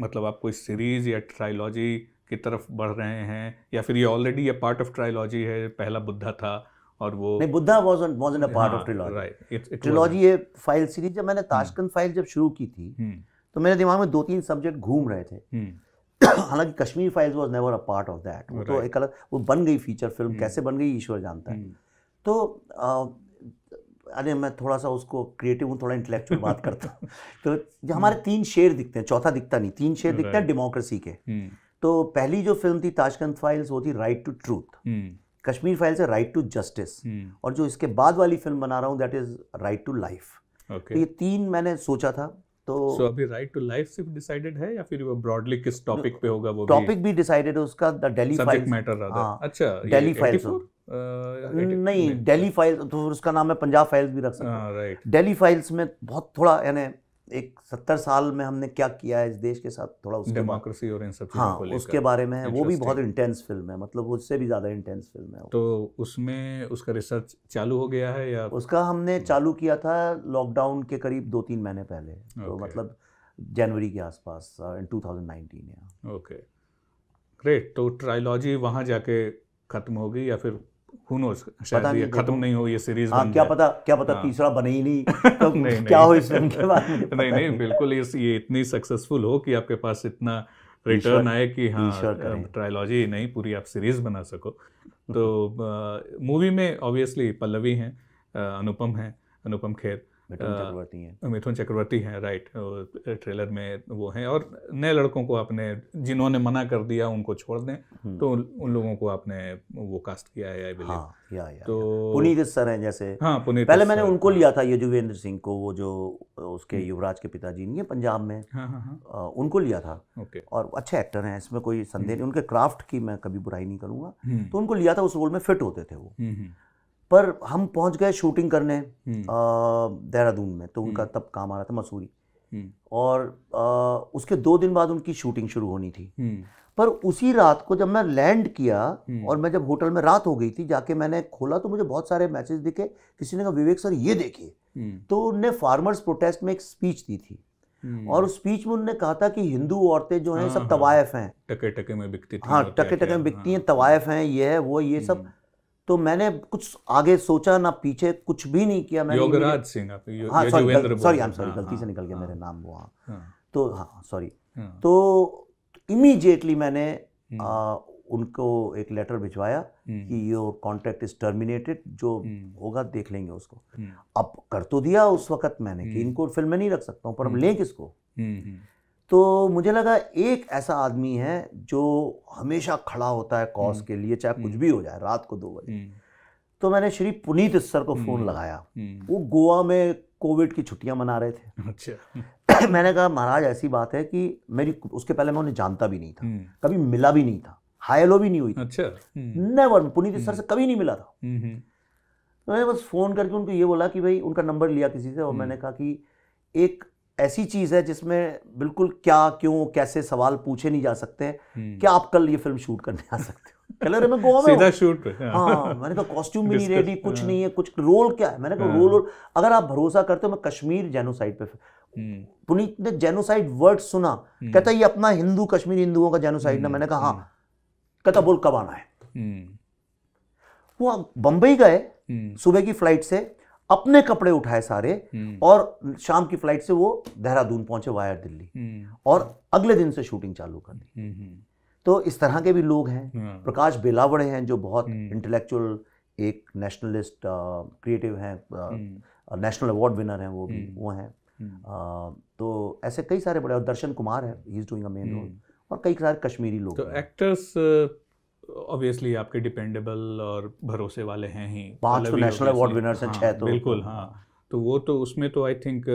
मतलब आप कोई सीरीज़ या ट्रायलॉजी की तरफ बढ़ रहे हैं या फिर ये ऑलरेडी ये पार्ट ऑफ ट्रायलॉजी है पहला बुद्धा था और वो नहीं Buddha wasn't wasn't a part of trilogy right trilogy ये फाइल सीरीज जब मैंने हम्म। ताशकंद फाइल जब शुरू की थी हम्म। तो मेरे दिमाग में दो तीन सब्जेक्ट घूम रहे थे हम्म। (clears throat) हालांकि Kashmir files was never a part of that वो तो एक अलग वो बन गई फीचर फिल्म कैसे बन गई ईश्वर जानता है तो अरे मैं थोड़ा सा उसको क्रिएटिव हूँ थोड़ा इंटेलेक्चुअल बात (laughs) करता हूँ तो जो हमारे तीन शेर दिखते हैं चौथा दिखता नहीं तीन शेर दिखते हैं डेमोक्रेसी के तो पहली जो फिल्म थी ताशकंद फाइल्स वो थी right to truth Kashmir files है राइट टू जस्टिस हम्म। और जो इसके बाद वाली फिल्म बना रहा हूँ that is right to life तो ये तीन मैंने सोचा था तो so, अभी राइट टू लाइफ सिर्फ डिसाइडेड है या फिर वो ब्रॉडली किस टॉपिक पे होगा वो टॉपिक भी डिसाइडेड है उसका द दिल्ली फाइल मैटर हाँ, अच्छा दिल्ली फाइल्स uh, नहीं दिल्ली फाइल्स तो उसका नाम है पंजाब फाइल्स भी रख सकते हैं दिल्ली फाइल्स में बहुत थोड़ा यानी एक सत्तर साल में हमने क्या किया है इस देश के साथ थोड़ा उसके डेमोक्रेसी और इन सब हाँ उसके बारे में है वो भी बहुत इंटेंस फिल्म है मतलब उससे भी ज़्यादा इंटेंस फिल्म है तो उसमें उसका रिसर्च चालू हो गया है या उसका हमने हम्म। चालू किया था लॉकडाउन के करीब दो तीन महीने पहले तो मतलब जनवरी के आसपास in two thousand nineteen okay great तो ट्रायलॉजी वहाँ जाके ख़त्म होगी या फिर खत्म नहीं हो ये सीरीज हाँ, क्या पता क्या पता हाँ। तीसरा बने ही नहीं (laughs) तो नहीं, (laughs) क्या नहीं, हो इस फिल्म के बाद (laughs) नहीं नहीं बिल्कुल ये इतनी सक्सेसफुल हो कि आपके पास इतना रिटर्न आए कि हाँ ट्रायलॉजी नहीं पूरी आप सीरीज बना सको तो मूवी में ऑब्वियसली पल्लवी हैं अनुपम हैं अनुपम खेर मिथुन चक्रवर्ती हैं मिथुन चक्रवर्ती हैं राइट ट्रेलर में वो हैं और नए लड़कों को आपने जिन्होंने मना कर दिया उनको छोड़ दें हम्म। तो उन लोगों को आपने वो कास्ट किया है आई हाँ, या, या, तो पुनीत सर हैं जैसे हाँ पुनीत पहले मैंने उनको लिया था यजुवेंद्र सिंह को वो जो उसके हम्म। युवराज के पिताजी नहीं है पंजाब में हाँ, हाँ, हाँ। उनको लिया था और अच्छे एक्टर हैं इसमें कोई संदेह हम्म। नहीं उनके क्राफ्ट की मैं कभी बुराई नहीं करूँगा तो उनको लिया था उस रोल में फिट होते थे वो पर हम पहुंच गए शूटिंग करने हम्म। देहरादून में तो उनका हम्म। तब काम आ रहा था मसूरी हम्म। और आ, उसके दो दिन बाद उनकी शूटिंग शुरू होनी थी पर उसी रात को जब मैं लैंड किया और मैं जब होटल में रात हो गई थी जाके मैंने खोला तो मुझे बहुत सारे मैसेज दिखे किसी ने कहा विवेक सर ये देखिए तो उनने फार्मर्स प्रोटेस्ट में एक स्पीच दी थी और उस स्पीच में उन्होंने कहा था कि हिंदू औरतें जो हैं हाँ, सब हाँ, हाँ। तवायफ हैं टके टके में बिकती थी हाँ टके टके में बिकती हैं तवायफ हैं ये है वो ये सब तो मैंने कुछ आगे सोचा ना पीछे कुछ भी नहीं किया मैंने Yograj Singh sorry sorry I am sorry गलती से निकल गया हाँ, मेरे नाम वो हाँ, हाँ। तो हाँ सॉरी हाँ। तो इमीजिएटली मैंने हम्म। उनको एक लेटर भिजवाया हम्म। कि योर कॉन्ट्रैक्ट इज टर्मिनेटेड जो हम्म। होगा देख लेंगे उसको अब कर तो दिया उस वक्त मैंने कि इनको फिल्म में नहीं रख सकता हूँ पर हम लें किसको तो मुझे लगा एक ऐसा आदमी है जो हमेशा खड़ा होता है कॉज हम्म। के लिए चाहे कुछ हम्म। भी हो जाए रात को दो बजे हम्म। तो मैंने श्री पुनीत सर को फ़ोन लगाया वो गोवा में कोविड की छुट्टियां मना रहे थे (laughs) अच्छा (clears throat) मैंने कहा महाराज ऐसी बात है कि मेरी उसके पहले मैं उन्हें जानता भी नहीं था कभी मिला भी नहीं था हायलो भी नहीं हुई अच्छा नेवर पुनीत सर से कभी नहीं मिला था तो मैंने बस फ़ोन करके उनको ये बोला कि भाई उनका नंबर लिया किसी से और मैंने कहा कि एक ऐसी चीज़ है जिसमें बिल्कुल क्या क्यों कैसे सवाल पूछे नहीं जा सकते हैं हम्म। क्या आप कल ये फिल्म शूट करने आ सकते हो (laughs) कलर में गोवा में शूट हाँ।, हाँ मैंने कहा कॉस्ट्यूम भी नहीं रेडी कुछ हाँ। नहीं है कुछ रोल क्या है मैंने कहा रोल हाँ। और अगर आप भरोसा करते हो मैं कश्मीर जेनोसाइड पे हम्म। पुनीत ने जेनोसाइड वर्ड सुना हम्म। कहता ये अपना हिंदू कश्मीर हिंदुओं का जेनोसाइड ना मैंने कहा हाँ कहता बोल कब आना है वो बंबई गए सुबह की फ्लाइट से अपने कपड़े उठाए सारे हम्म। और शाम की फ्लाइट से वो देहरादून पहुंचे वायर दिल्ली हम्म। और अगले दिन से शूटिंग चालू कर दी हम्म, तो इस तरह के भी लोग हैं हाँ। प्रकाश बेलावड़े हैं जो बहुत इंटेलेक्चुअल एक नेशनलिस्ट क्रिएटिव हैं नेशनल अवार्ड विनर हैं वो भी वो हैं तो ऐसे कई सारे बड़े और दर्शन कुमार है he is doing a main role और कई सारे कश्मीरी लोग तो एक्टर्स ऑब्वियसली आपके डिपेंडेबल और भरोसे वाले हैं ही पांच तो नेशनल अवार्ड विनर्स हैं हाँ, छह तो बिल्कुल हाँ तो वो तो उसमें तो आई थिंक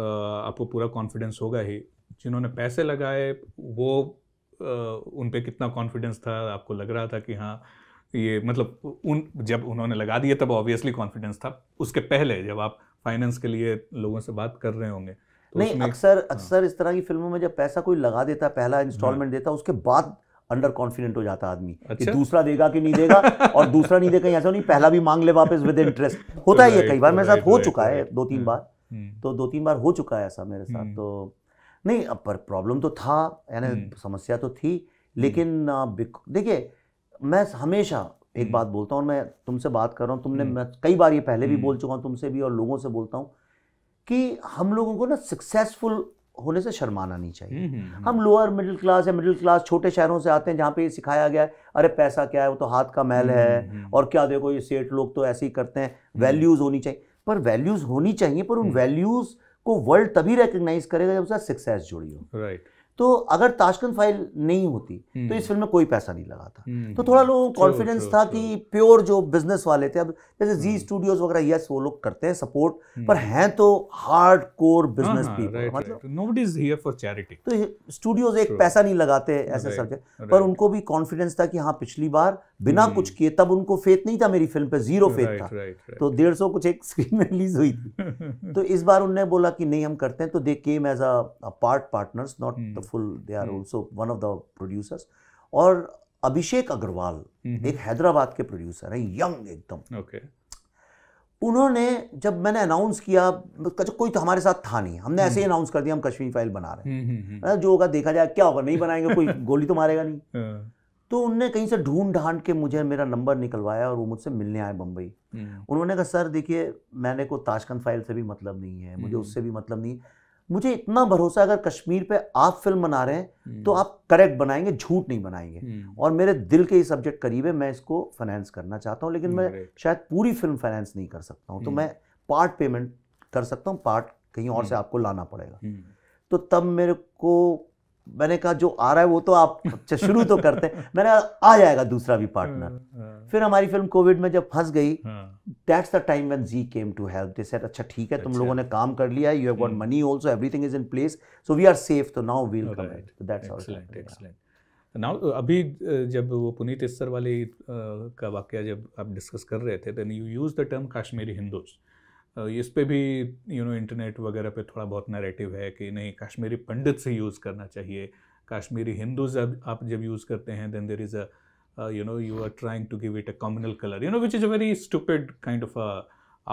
आपको पूरा कॉन्फिडेंस होगा ही जिन्होंने पैसे लगाए वो उन पर कितना कॉन्फिडेंस था आपको लग रहा था कि हाँ ये मतलब उन जब उन्होंने लगा दिए तब ऑब्वियसली कॉन्फिडेंस था उसके पहले जब आप फाइनेंस के लिए लोगों से बात कर रहे होंगे तो नहीं अक्सर हाँ। अक्सर इस तरह की फिल्मों में जब पैसा कोई लगा देता है पहला इंस्टॉलमेंट हाँ। देता है उसके बाद अंडर कॉन्फिडेंट हो जाता आदमी अच्छा? कि दूसरा देगा कि नहीं देगा और दूसरा नहीं देगा ऐसा नहीं पहला भी मांग ले वापस विद इंटरेस्ट (laughs) तो होता ही है कई बार तो मेरे साथ हो चुका है दो तीन हम्म, बार हम्म। तो दो तीन बार हो चुका है ऐसा मेरे साथ हम्म। तो नहीं अब पर प्रॉब्लम तो था यानी समस्या तो थी लेकिन देखिए मैं हमेशा एक बात बोलता हूँ मैं तुमसे बात कर रहा हूँ तुमने मैं कई बार ये पहले भी बोल चुका हूँ तुमसे भी और लोगों से बोलता हूँ कि हम लोगों को ना सक्सेसफुल होने से शर्माना नहीं चाहिए हम्म, हम्म, हम्म। हम लोअर मिडिल क्लास या मिडिल क्लास छोटे शहरों से आते हैं जहाँ पे ये सिखाया गया है अरे पैसा क्या है वो तो हाथ का महल है और क्या देखो ये सेठ लोग तो ऐसे ही करते हैं वैल्यूज़ होनी चाहिए पर वैल्यूज़ होनी चाहिए पर उन वैल्यूज़ को वर्ल्ड तभी रिकग्नाइज करेगा जब उसका सक्सेस जुड़ी हो राइट तो अगर ताशकंद फाइल नहीं होती तो इस हम्म। फिल्म में कोई पैसा नहीं लगा था हम्म। तो थोड़ा लोगों को कॉन्फिडेंस था कि प्योर जो बिजनेस वाले थे अब जैसे जी स्टूडियोज हम्म। वगैरह यस वो लोग करते हैं सपोर्ट पर हैं तो हार्ड कोर बिजनेस पीपल मतलब तो स्टूडियोज एक पैसा नहीं लगाते ऐसे सब्जेक्ट पर उनको भी कॉन्फिडेंस था कि हाँ पिछली बार बिना कुछ किए तब उनको फेथ नहीं था मेरी फिल्म पे जीरो फेथ था तो डेढ़ सौ कुछ एक स्क्रीन (laughs) में रिलीज हुई थी (laughs) तो इस बार उनने बोला कि नहीं हम करते हैं तो they came as a part partners not wonderful they are also one of the producers और अभिषेक अग्रवाल एक हैदराबाद के प्रोड्यूसर हैं यंग एकदम ओके उन्होंने जब मैंने अनाउंस किया अच्छा, कोई तो हमारे साथ था नहीं हमने ऐसे ही अनाउंस कर दिया हम कश्मीर फाइल बना रहे हैं जो होगा देखा जाए क्या होगा नहीं बनाएंगे कोई (laughs) गोली तो मारेगा नहीं हाँ। तो उनने कहीं से ढूंढ ढांड के मुझे मेरा नंबर निकलवाया और वो मुझसे मिलने आए बम्बई हम्म। उन्होंने कहा सर देखिए मैंने को ताशकंद फाइल से भी मतलब नहीं है मुझे हम्म। उससे भी मतलब नहीं मुझे इतना भरोसा अगर कश्मीर पे आप फिल्म बना रहे हैं तो हम्म। आप करेक्ट बनाएंगे झूठ नहीं बनाएंगे हम्म। और मेरे दिल के ये सब्जेक्ट करीब है मैं इसको फाइनेंस करना चाहता हूँ लेकिन मैं शायद पूरी फिल्म फाइनेंस नहीं कर सकता हूँ तो हम्म। मैं पार्ट पेमेंट कर सकता हूँ पार्ट कहीं और से आपको लाना पड़ेगा तो तब मेरे को मैंने कहा जो आ रहा है वो तो आप अच्छा शुरू तो करते हैं मैंने कहा आ जाएगा दूसरा भी पार्टनर हाँ, हाँ। फिर हमारी फिल्म कोविड में जब फंस गई that's the time when Zee came to help they said अच्छा ठीक है तुम अच्छा। लोगों ने काम कर लिया you have got money also everything is in place so we are safe तो now we will come back so that's excellent now अभी जब वो पुनीत इस्सर वाले का वाक्य जब आप डिस्कस कर रहे थे then you use the term Kashmiri Hindus इस पे भी यू नो इंटरनेट वगैरह पे थोड़ा बहुत नैरेटिव है कि नहीं कश्मीरी पंडित से यूज़ करना चाहिए कश्मीरी हिंदू आप जब यूज़ करते हैं then there is a you know you are trying to give it a communal colour you know which is a very stupid kind of a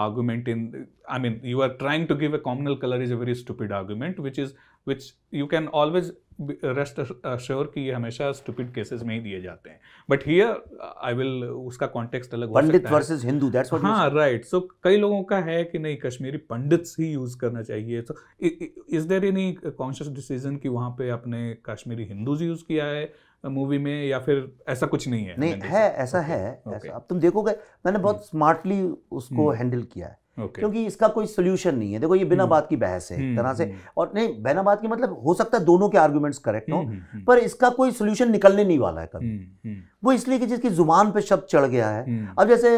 argument in I mean you are trying to give a communal colour is a very stupid argument which is which you can always rest sure uh, कि ये हमेशा stupid cases में ही दिए जाते हैं but here I will उसका context अलग pandit versus Hindu that's what हाँ राइट सो कई लोगों का है कि नहीं कश्मीरी पंडित ही यूज करना चाहिए तो is there any conscious decision कि वहाँ पे आपने कश्मीरी हिंदूज यूज किया है मूवी uh, में या फिर ऐसा कुछ नहीं है नहीं है ऐसा है ऐसा अब तुम देखोगे मैंने बहुत स्मार्टली उसको हैंडल हम्म। किया है okay. क्योंकि इसका कोई सोल्यूशन नहीं है देखो ये बिना हम्म। बात की बहस है हम्म, तरह से हम्म। और नहीं बिना बात की मतलब हो सकता है दोनों के आर्ग्यूमेंट्स करेक्ट हो पर इसका कोई सोल्यूशन निकलने नहीं वाला है कभी वो इसलिए कि जिसकी जुबान पे शब्द चढ़ गया है अब जैसे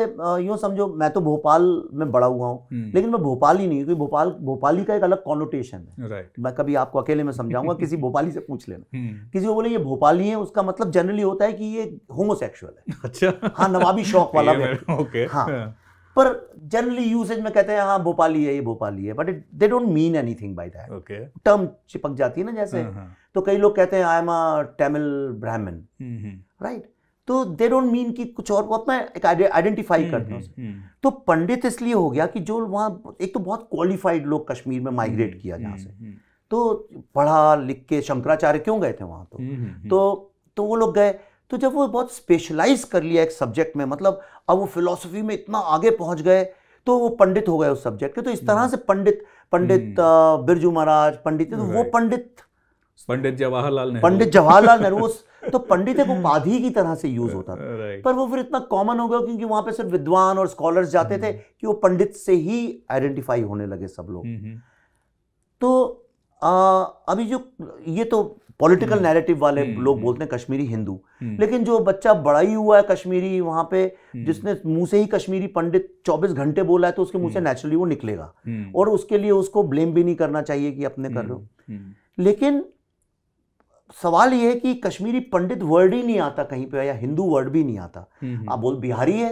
यूं समझो मैं तो भोपाल में बड़ा हुआ हूँ लेकिन मैं भोपाल ही नहीं क्योंकि भोपाल भोपाली का एक अलग कॉनोटेशन है मैं कभी आपको अकेले में समझाऊंगा किसी (laughs) भोपाली से पूछ लेना किसी को बोले ये भोपाली है उसका मतलब जनरली होता है कि ये होमोसेक्सुअल है (laughs) अच्छा हाँ नवाबी शौक वाला (laughs) हाँ, हाँ। पर जनरली यूसेज में कहते हैं हाँ भोपाली है ये भोपाली है but it they don't mean anything by that term चिपक जाती है ना जैसे uh-huh. तो कई लोग कहते हैं आई एम अ टेमिल ब्राह्मण राइट तो दे डोंट मीन कि कुछ और बहुत मैं एक आइडेंटिफाई हम्म, करता हूँ हम्म, हम्म. तो पंडित इसलिए हो गया कि जो वहाँ एक तो बहुत क्वालिफाइड लोग कश्मीर में माइग्रेट किया जहाँ से तो पढ़ा लिख के शंकराचार्य क्यों गए थे वहाँ तो तो, तो वो लोग गए तो जब वो बहुत स्पेशलाइज कर लिया एक सब्जेक्ट में मतलब अब वो फिलोसफी में इतना आगे पहुंच गए तो वो पंडित हो गए उस सब्जेक्ट के तो इस तरह हम्म। से पंडित पंडित हम्म। बिरजू महाराज पंडित तो वो पंडित पंडित जवाहरलाल नेहरू पंडित जवाहरलाल नेहरू (laughs) तो पंडित है वो उपाधि की तरह से यूज होता था पर वो फिर इतना कॉमन हो गया क्योंकि वहां पे सिर्फ विद्वान और स्कॉलर्स जाते थे हम्म। कि वो पंडित से ही आइडेंटिफाई होने लगे सब लोग तो आ, अभी जो ये तो पॉलिटिकल नैरेटिव हम्म, वाले हम्म, लोग हम्म। बोलते हैं कश्मीरी हिंदू लेकिन जो बच्चा बड़ा ही हुआ है कश्मीरी वहां पे जिसने मुंह से ही कश्मीरी पंडित 24 घंटे बोला है तो उसके मुंह से नेचुरली वो निकलेगा और उसके लिए उसको ब्लेम भी नहीं करना चाहिए कि अपने कर रहे हो लेकिन सवाल ये है कि कश्मीरी पंडित वर्ड ही नहीं आता कहीं पे या हिंदू वर्ड भी नहीं आता आप बोल बिहारी है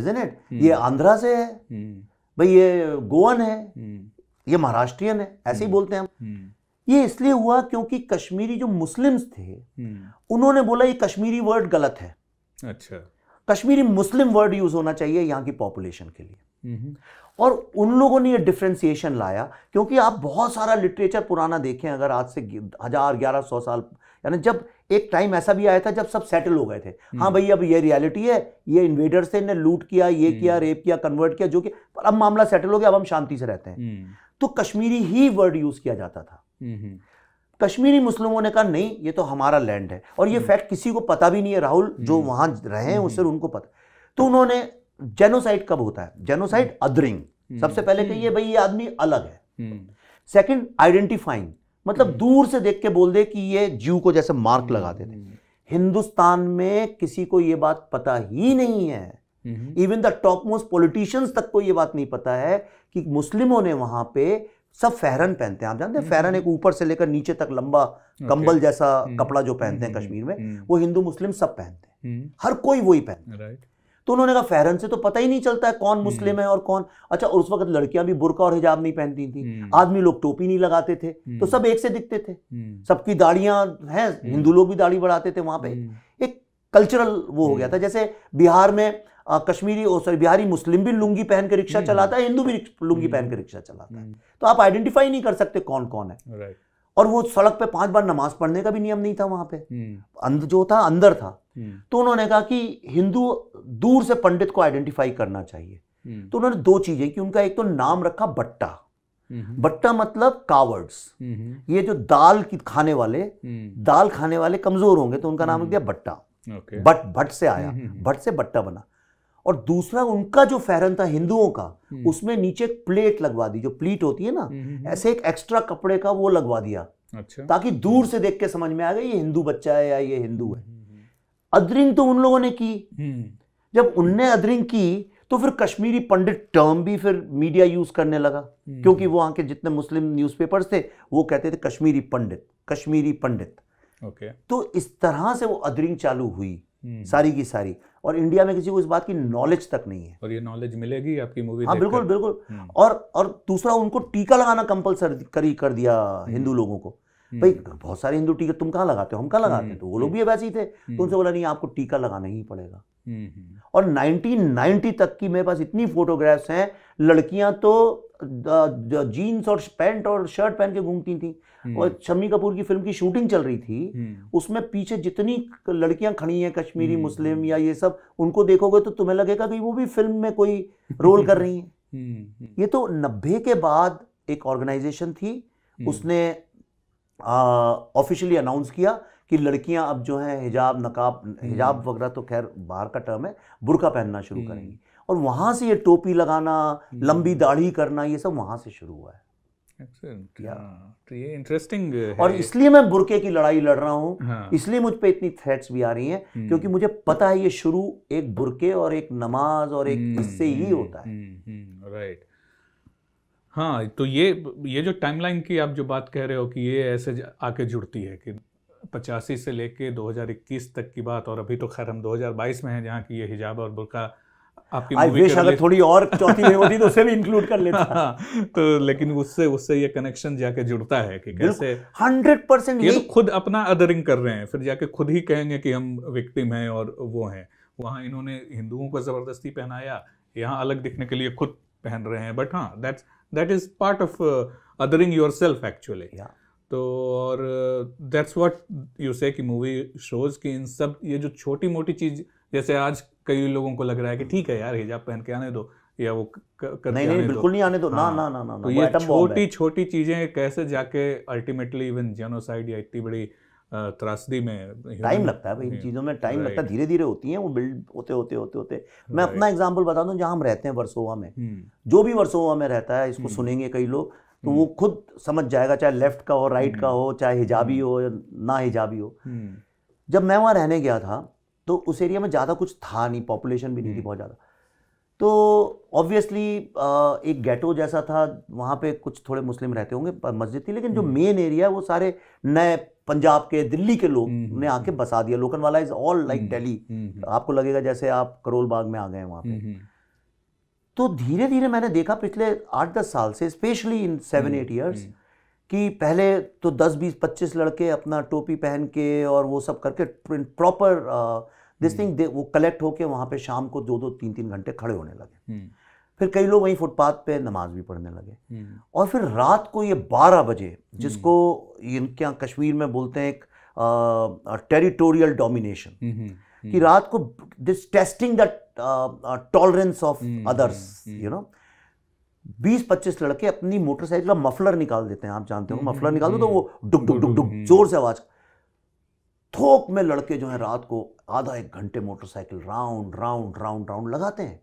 इजन इट ये आंध्रा से है भाई ये गोवन है ये महाराष्ट्रियन है ऐसे ही बोलते हैं हम ये इसलिए हुआ क्योंकि कश्मीरी जो मुस्लिम्स थे हम्म। उन्होंने बोला ये कश्मीरी वर्ड गलत है अच्छा कश्मीरी मुस्लिम वर्ड यूज होना चाहिए यहाँ की पॉपुलेशन के लिए हम्म। और उन लोगों ने ये डिफ्रेंसिएशन लाया क्योंकि आप बहुत सारा लिटरेचर पुराना देखें अगर आज से हजार ग्यारह सौ साल यानी जब एक टाइम ऐसा भी आया था जब सब सेटल हो गए थे हम्म। हाँ भाई अब ये रियलिटी है ये इन्वेडर से इन्हें लूट किया ये किया रेप किया कन्वर्ट किया जो कि पर अब मामला सेटल हो गया अब हम शांति से रहते हैं तो कश्मीरी ही वर्ड यूज किया जाता था कश्मीरी मुस्लिमों ने कहा नहीं ये तो हमारा लैंड है और ये फैक्ट हम्म। किसी को पता भी नहीं है राहुल जो हम्म। वहां रहे हैं उससे उनको पता तो उन्होंने जेनोसाइड कब होता है जेनोसाइड अदरिंग हम्म। सबसे पहले कहिए भाई ये आदमी अलग है सेकंड आइडेंटिफाइंग मतलब दूर से देख के बोल दे कि ये जीव को जैसे मार्क लगा देते हिंदुस्तान में किसी को ये बात पता ही नहीं है even the topmost politicians तक को ये बात नहीं पता है कि मुस्लिमों ने वहां पे सब फेहरन पहनते हैं आप जानते हैं हम्म, फैरन एक हम्म। ऊपर से लेकर नीचे तक लंबा कंबल जैसा हम्म, कपड़ा जो पहनते हैं कश्मीर में वो हिंदू मुस्लिम सब पहनते हैं हर कोई वही पहनता है तो उन्होंने कहा फेहरन से तो पता ही नहीं चलता है कौन मुस्लिम है और कौन अच्छा उस वक्त लड़कियां भी बुरका और हिजाब नहीं पहनती थी आदमी लोग टोपी नहीं लगाते थे तो सब एक से दिखते थे सबकी दाढ़ियां हैं हिंदू लोग भी दाढ़ी बढ़ाते थे वहां पे एक कल्चरल वो हो गया था जैसे बिहार में कश्मीरी और सॉरी बिहारी मुस्लिम भी लुंगी पहन के रिक्शा चलाता है हिंदू भी लुंगी पहन के रिक्शा चलाता है तो आप आइडेंटिफाई नहीं कर सकते कौन कौन है और वो सड़क पे पांच बार नमाज पढ़ने का भी नियम नहीं था वहां पे हम्म। अंदर जो था अंदर था हम्म। तो उन्होंने कहा कि हिंदू दूर से पंडित को आइडेंटिफाई करना चाहिए हम्म। तो उन्होंने दो चीजें कि उनका एक तो नाम रखा बट्टा बट्टा मतलब कावर्ड्स ये जो दाल की खाने वाले दाल खाने वाले कमजोर होंगे तो उनका नाम दिया बट्टा बट भट्ट से आया भट्ट से बट्टा बना और दूसरा उनका जो फैरन था हिंदुओं का हम्म। उसमें नीचे एक प्लेट लगवा दी जो प्लीट होती है ना हम्म, हम्म, ऐसे एक एक्स्ट्रा कपड़े का वो लगवा दिया अच्छा ताकि दूर से देख के समझ में आ गए ये हिंदू बच्चा है या ये हिंदू है अदरिंग तो उन लोगों ने की जब उनने अदरिंग की तो फिर कश्मीरी पंडित टर्म भी फिर मीडिया यूज करने लगा क्योंकि वहां के जितने मुस्लिम न्यूज़पेपर्स थे वो कहते थे कश्मीरी पंडित कश्मीरी पंडित ओके तो इस तरह से वो अदरिंग चालू हुई सारी की सारी और इंडिया में किसी को इस बात की नॉलेज तक नहीं है और ये नॉलेज मिलेगी आपकी मूवी हाँ बिल्कुल बिल्कुल हम्म। और और दूसरा उनको टीका लगाना कंपलसरी करी कर दिया हम्म। हिंदू लोगों को हम्म। भाई बहुत सारे हिंदू टीका तुम कहाँ लगाते हो हम कहाँ लगाते हैं तो वो लोग भी वैसे ही थे तो उनसे बोला नहीं आपको टीका लगाना ही पड़ेगा और 1990 तक की मेरे पास इतनी फोटोग्राफ्स हैं लड़कियां तो जीन्स और पैंट और शर्ट पहन के घूमती थी और हम्म। शमी कपूर की फिल्म की शूटिंग चल रही थी हम्म। उसमें पीछे जितनी लड़कियां खड़ी हैं कश्मीरी हम्म। मुस्लिम या ये सब उनको देखोगे तो तुम्हें लगेगा कि वो भी फिल्म में कोई रोल कर रही हैं (laughs) ये तो नब्बे के बाद एक ऑर्गेनाइजेशन थी उसने ऑफिशियली अनाउंस किया कि लड़कियां अब जो है हिजाब नकाब हिजाब वगैरह तो खैर बाहर का टर्म है बुरका पहनना शुरू करेंगी और वहां से ये टोपी लगाना लंबी दाढ़ी करना ये सब वहां से शुरू हुआ है हाँ, तो ये इंटरेस्टिंग और इसलिए मैं बुरके की लड़ाई लड़ रहा हूँ हाँ। इसलिए मुझ पर इतनी थ्रेट्स भी आ रही हैं हम्म। क्योंकि मुझे पता है ये शुरू एक बुरके और एक नमाज और एक हम्म, इससे ही हम्म, होता है राइट हाँ तो ये ये जो टाइमलाइन की आप जो बात कह रहे हो कि ये ऐसे आके जुड़ती है कि पचासी से लेके 2021 तक की बात और अभी तो खैर हम 2022 में हैं जहाँ की ये हिजाब और बुरका आई विश अगर थोड़ी और चौथी में होती तो उसे भी इंक्लूड कर लेता (laughs) हाँ, तो लेकिन उससे उससे ये कनेक्शन जाके जुड़ता है कि कैसे हंड्रेड परसेंट ये तो खुद अपना अदरिंग कर रहे हैं फिर जाके खुद ही कहेंगे कि हम विक्टिम हैं और वो हैं वहाँ इन्होंने हिंदुओं को ज़बरदस्ती पहनाया यहाँ अलग दिखने के लिए खुद पहन रहे हैं बट हाँ that's that is part of othering yourself actually तो और that's what you say movie shows की इन सब ये जो छोटी मोटी चीज़ जैसे आज कई लोगों को लग रहा है कि ठीक है यार हिजाब पहन के आने दो या वो कर नहीं नहीं बिल्कुल नहीं आने दो ना हाँ। ना ना ना तो ये छोटी छोटी चीज़ें कैसे जाके अल्टीमेटली इवन जेनोसाइड या इतनी बड़ी त्रासदी में टाइम लगता है भाई इन चीज़ों में टाइम लगता है धीरे धीरे होती हैं वो बिल्ड होते होते होते होते मैं अपना एग्जाम्पल बता दूँ जहाँ हम रहते हैं वर्सोवा में हम्म। जो भी वर्सोवा में रहता है इसको हम्म। सुनेंगे कई लोग तो हम्म। वो खुद समझ जाएगा चाहे लेफ्ट का हो राइट का हो चाहे हिजाबी हो या ना हिजाबी हो जब मैं वहाँ रहने गया था तो उस एरिया में ज़्यादा कुछ था नहीं पॉपुलेशन भी नहीं थी हम्म। बहुत ज़्यादा तो ऑब्वियसली एक गेटो जैसा था वहाँ पे कुछ थोड़े मुस्लिम रहते होंगे मस्जिद थी लेकिन जो मेन हम्म। एरिया है वो सारे नए पंजाब के दिल्ली के लोग हम्म, ने आके बसा दिया Lokhandwala is all like daily आपको लगेगा जैसे आप करोल बाग में आ गए वहाँ पे तो धीरे धीरे मैंने देखा पिछले आठ दस साल से specially in seven eight years कि पहले तो दस बीस पच्चीस लड़के अपना टोपी पहन के और वो सब करके प्रॉपर दिस थिंग दे वो कलेक्ट होके वहाँ पे शाम को दो दो तीन तीन घंटे खड़े होने लगे हम्म। फिर कई लोग वहीं फुटपाथ पे नमाज भी पढ़ने लगे हम्म। और फिर रात को ये बारह बजे जिसको हम्म। इनके यहाँ कश्मीर में बोलते हैं एक टेरिटोरियल डोमिनेशन कि रात को this testing the tolerance of others you know बीस पच्चीस लड़के अपनी मोटरसाइकिल का मफलर निकाल देते हैं आप जानते हो मफलर निकाल दो तो वो डुक डुक डुक डुक जोर से आवाज थोक में लड़के जो हैं रात को आधा एक घंटे motorcycle round round round round लगाते हैं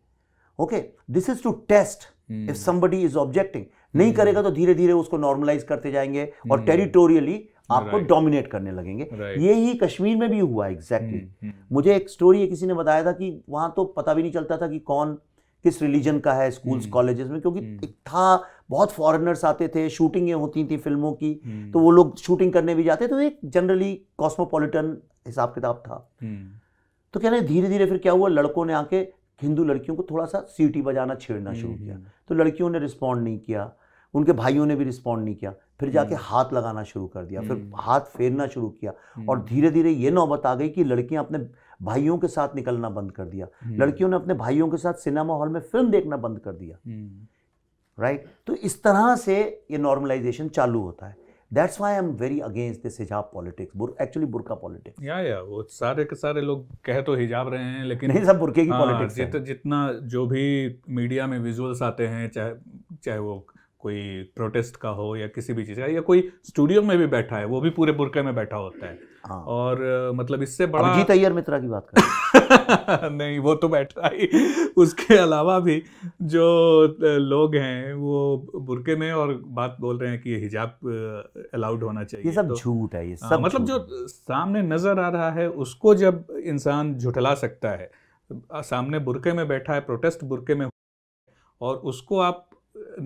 okay this is to test if somebody is objecting नहीं हम्म। करेगा तो धीरे धीरे उसको नॉर्मलाइज करते जाएंगे और टेरिटोरियली हम्म। आपको डोमिनेट right. करने लगेंगे right. ये ही कश्मीर में भी हुआ एग्जैक्टली exactly. हम्म, मुझे एक स्टोरी है किसी ने बताया था कि वहां तो पता भी नहीं चलता था कि कौन किस रिलीजन का है स्कूल्स कॉलेजेस में क्योंकि एक था बहुत फॉरेनर्स आते थे शूटिंगें होती थी फिल्मों की हम्म। तो वो लोग शूटिंग करने भी जाते तो एक जनरली कॉस्मोपोलिटन हिसाब किताब था हम्म। तो कह रहे धीरे धीरे फिर क्या हुआ लड़कों ने आके हिंदू लड़कियों को थोड़ा सा सीटी बजाना छेड़ना शुरू किया हम्म, तो लड़कियों ने रिस्पॉन्ड नहीं किया उनके भाइयों ने भी रिस्पॉन्ड नहीं किया फिर जाके हाथ लगाना शुरू कर दिया फिर हाथ फेरना शुरू किया और धीरे धीरे ये नौबत आ गई कि लड़कियां अपने भाइयों के साथ निकलना बंद कर दिया लड़कियों ने अपने भाइयों के साथ सिनेमा हॉल में फिल्म देखना बंद कर दिया राइट right? तो इस तरह से ये नॉर्मलाइजेशन चालू होता है that's why I am very against this hijab politics actually burqa politics या या वो सारे के सारे लोग कह तो हिजाब रहे हैं लेकिन नहीं सब बुरके की पॉलिटिक्स हाँ, जित, जितना जो भी मीडिया में विजुअल्स आते हैं चाहे चाहे वो कोई प्रोटेस्ट का हो या किसी भी चीज़ का या कोई स्टूडियो में भी बैठा है वो भी पूरे बुरके में बैठा होता है हाँ। और मतलब इससे बड़ा तैयार मित्रा की बात कर (laughs) (laughs) नहीं वो तो बैठा ही उसके अलावा भी जो लोग हैं वो बुरके में और बात बोल रहे हैं कि हिजाब अलाउड होना चाहिए ये सब तो- झूठ तो, है ये हाँ, सब आ, मतलब जो सामने नज़र आ रहा है उसको जब इंसान झुठला सकता है सामने बुरके में बैठा है प्रोटेस्ट बुरके में और उसको आप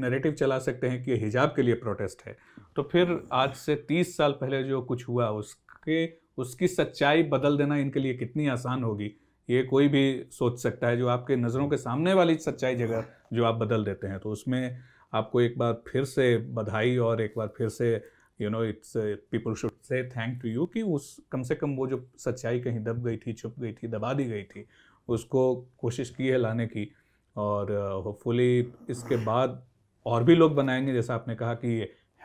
नैरेटिव चला सकते हैं कि हिजाब के लिए प्रोटेस्ट है तो फिर आज से तीस साल पहले जो कुछ हुआ उसके उसकी सच्चाई बदल देना इनके लिए कितनी आसान होगी ये कोई भी सोच सकता है जो आपके नज़रों के सामने वाली सच्चाई जगह जो आप बदल देते हैं तो उसमें आपको एक बार फिर से बधाई और एक बार फिर से you know it's people should say thank to you कि उस कम से कम वो जो सच्चाई कहीं दब गई थी छुप गई थी दबा दी गई थी उसको कोशिश की है लाने की और होपफुली uh, इसके बाद और भी लोग बनाएंगे जैसा आपने कहा कि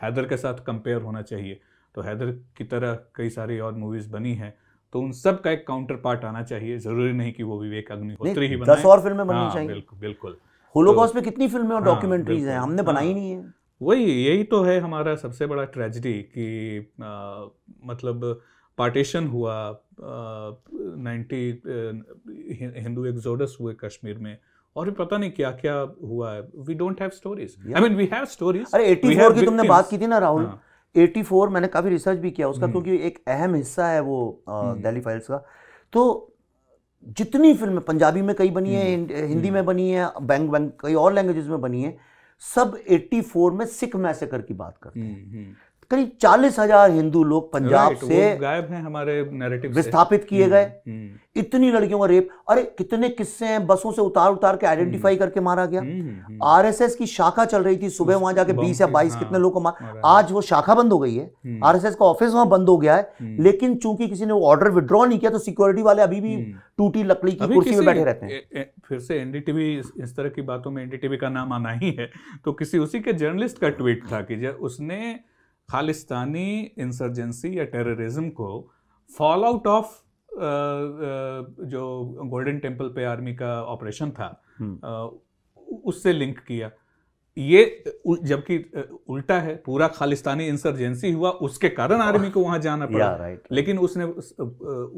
हैदर के साथ कंपेयर होना चाहिए तो हैदर की तरह कई सारी और मूवीज़ बनी हैं तो उन सब का एक काउंटर पार्ट आना चाहिए जरूरी नहीं कि वो विवेक अग्निहोत्री ही बनाए दस और फिल्में बननी हाँ, चाहिए बिल्कुल बिल्कुल होलोकॉस्ट तो, पे कितनी फिल्में और डॉक्यूमेंट्रीज हाँ, हैं हमने बनाई हाँ। नहीं है वही यही तो है हमारा सबसे बड़ा ट्रेजिडी कि मतलब पार्टीशन हुआ नाइन्टी हिंदू एक्सोडस हुए कश्मीर में और भी पता नहीं क्या क्या हुआ है we don't have stories I mean we have stories अरे 84 की तुमने बात की थी ना राहुल हाँ. 84 मैंने काफ़ी रिसर्च भी किया उसका हम्म। क्योंकि एक अहम हिस्सा है वो हम्म। दिल्ली फाइल्स का तो जितनी फिल्में पंजाबी में कई बनी है हम्म। हिंदी में बनी है बैंक बैंक कई और लैंग्वेजेस में बनी है सब 84 में सिख मैसेकर की बात करते हैं करीब चालीस हजार हिंदू लोग पंजाब से गायब हैं हमारे नैरेटिव विस्थापित किए हम्म, गए हम्म। इतनी लड़कियों का रेप अरे कितने किस्से हैं बसों से उतार उतार के आइडेंटिफाई हम्म। करके मारा गया आरएसएस की शाखा चल रही थी सुबह वहां जाके बीस या बाईस हाँ, कितने लोग को मार आज वो शाखा बंद हो गई है आरएसएस का ऑफिस वहां बंद हो गया है लेकिन चूंकि किसी ने ऑर्डर विड्रॉ नहीं किया तो सिक्योरिटी वाले अभी भी टूटी लकड़ी की कुर्सी में बैठे रहते हैं फिर से एनडीटीवी इस तरह की बातों में एनडीटीवी का नाम आना ही है तो किसी उसी के जर्नलिस्ट का ट्वीट था कि उसने खालिस्तानी इंसर्जेंसी या टेररिज्म को फॉल आउट ऑफ जो गोल्डन टेम्पल पे आर्मी का ऑपरेशन था हम्म। uh, उससे लिंक किया ये जबकि uh, उल्टा है पूरा खालिस्तानी इंसर्जेंसी हुआ उसके कारण आर्मी को वहां जाना पड़ा राइट (laughs) लेकिन उसने uh,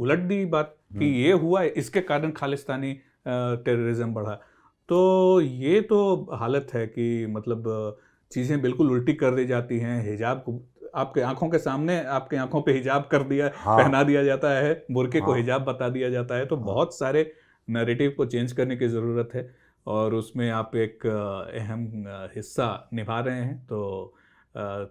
उलट दी बात कि हम्म। ये हुआ इसके कारण खालिस्तानी टेररिज्म बढ़ा तो ये तो हालत है कि मतलब चीज़ें बिल्कुल उल्टी कर दी जाती हैं हिजाब को आपके आंखों के सामने आपके आंखों पे हिजाब कर दिया हाँ। पहना दिया जाता है बुरके हाँ। को हिजाब बता दिया जाता है तो हाँ। बहुत सारे नैरेटिव को चेंज करने की ज़रूरत है और उसमें आप एक अहम हिस्सा निभा रहे हैं तो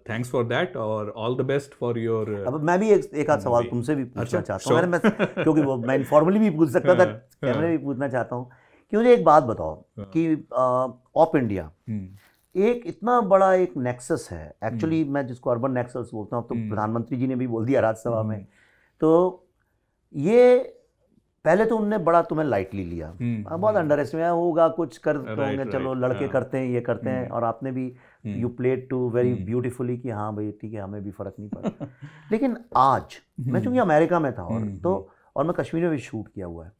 थैंक्स फॉर दैट और all the best for your अब मैं भी एक एक आध सवाल तुमसे भी पूछना अच्छा, चाहता हूँ मैं (laughs) क्योंकि वो मैं इनफॉर्मली भी पूछ सकता था मैं हाँ। भी पूछना चाहता हूँ कि मुझे एक बात बताओ हाँ। कि ऑफ इंडिया एक इतना बड़ा एक नेक्सस है एक्चुअली हम्म। मैं जिसको अर्बन नेक्सस बोलता हूँ तो हम्म। प्रधानमंत्री जी ने भी बोल दिया राज्यसभा हम्म। में तो ये पहले तो उनने बड़ा तुम्हें लाइटली लिया बहुत अंडर एस्टिमेट होगा कुछ कर तो होंगे चलो लड़के हाँ। करते हैं ये करते हैं और आपने भी you played too very beautifully कि हाँ भाई ठीक है हमें भी फ़र्क नहीं पड़ा (laughs) लेकिन आज मैं चूंकि अमेरिका में था और तो और मैं कश्मीर में भी शूट किया हुआ है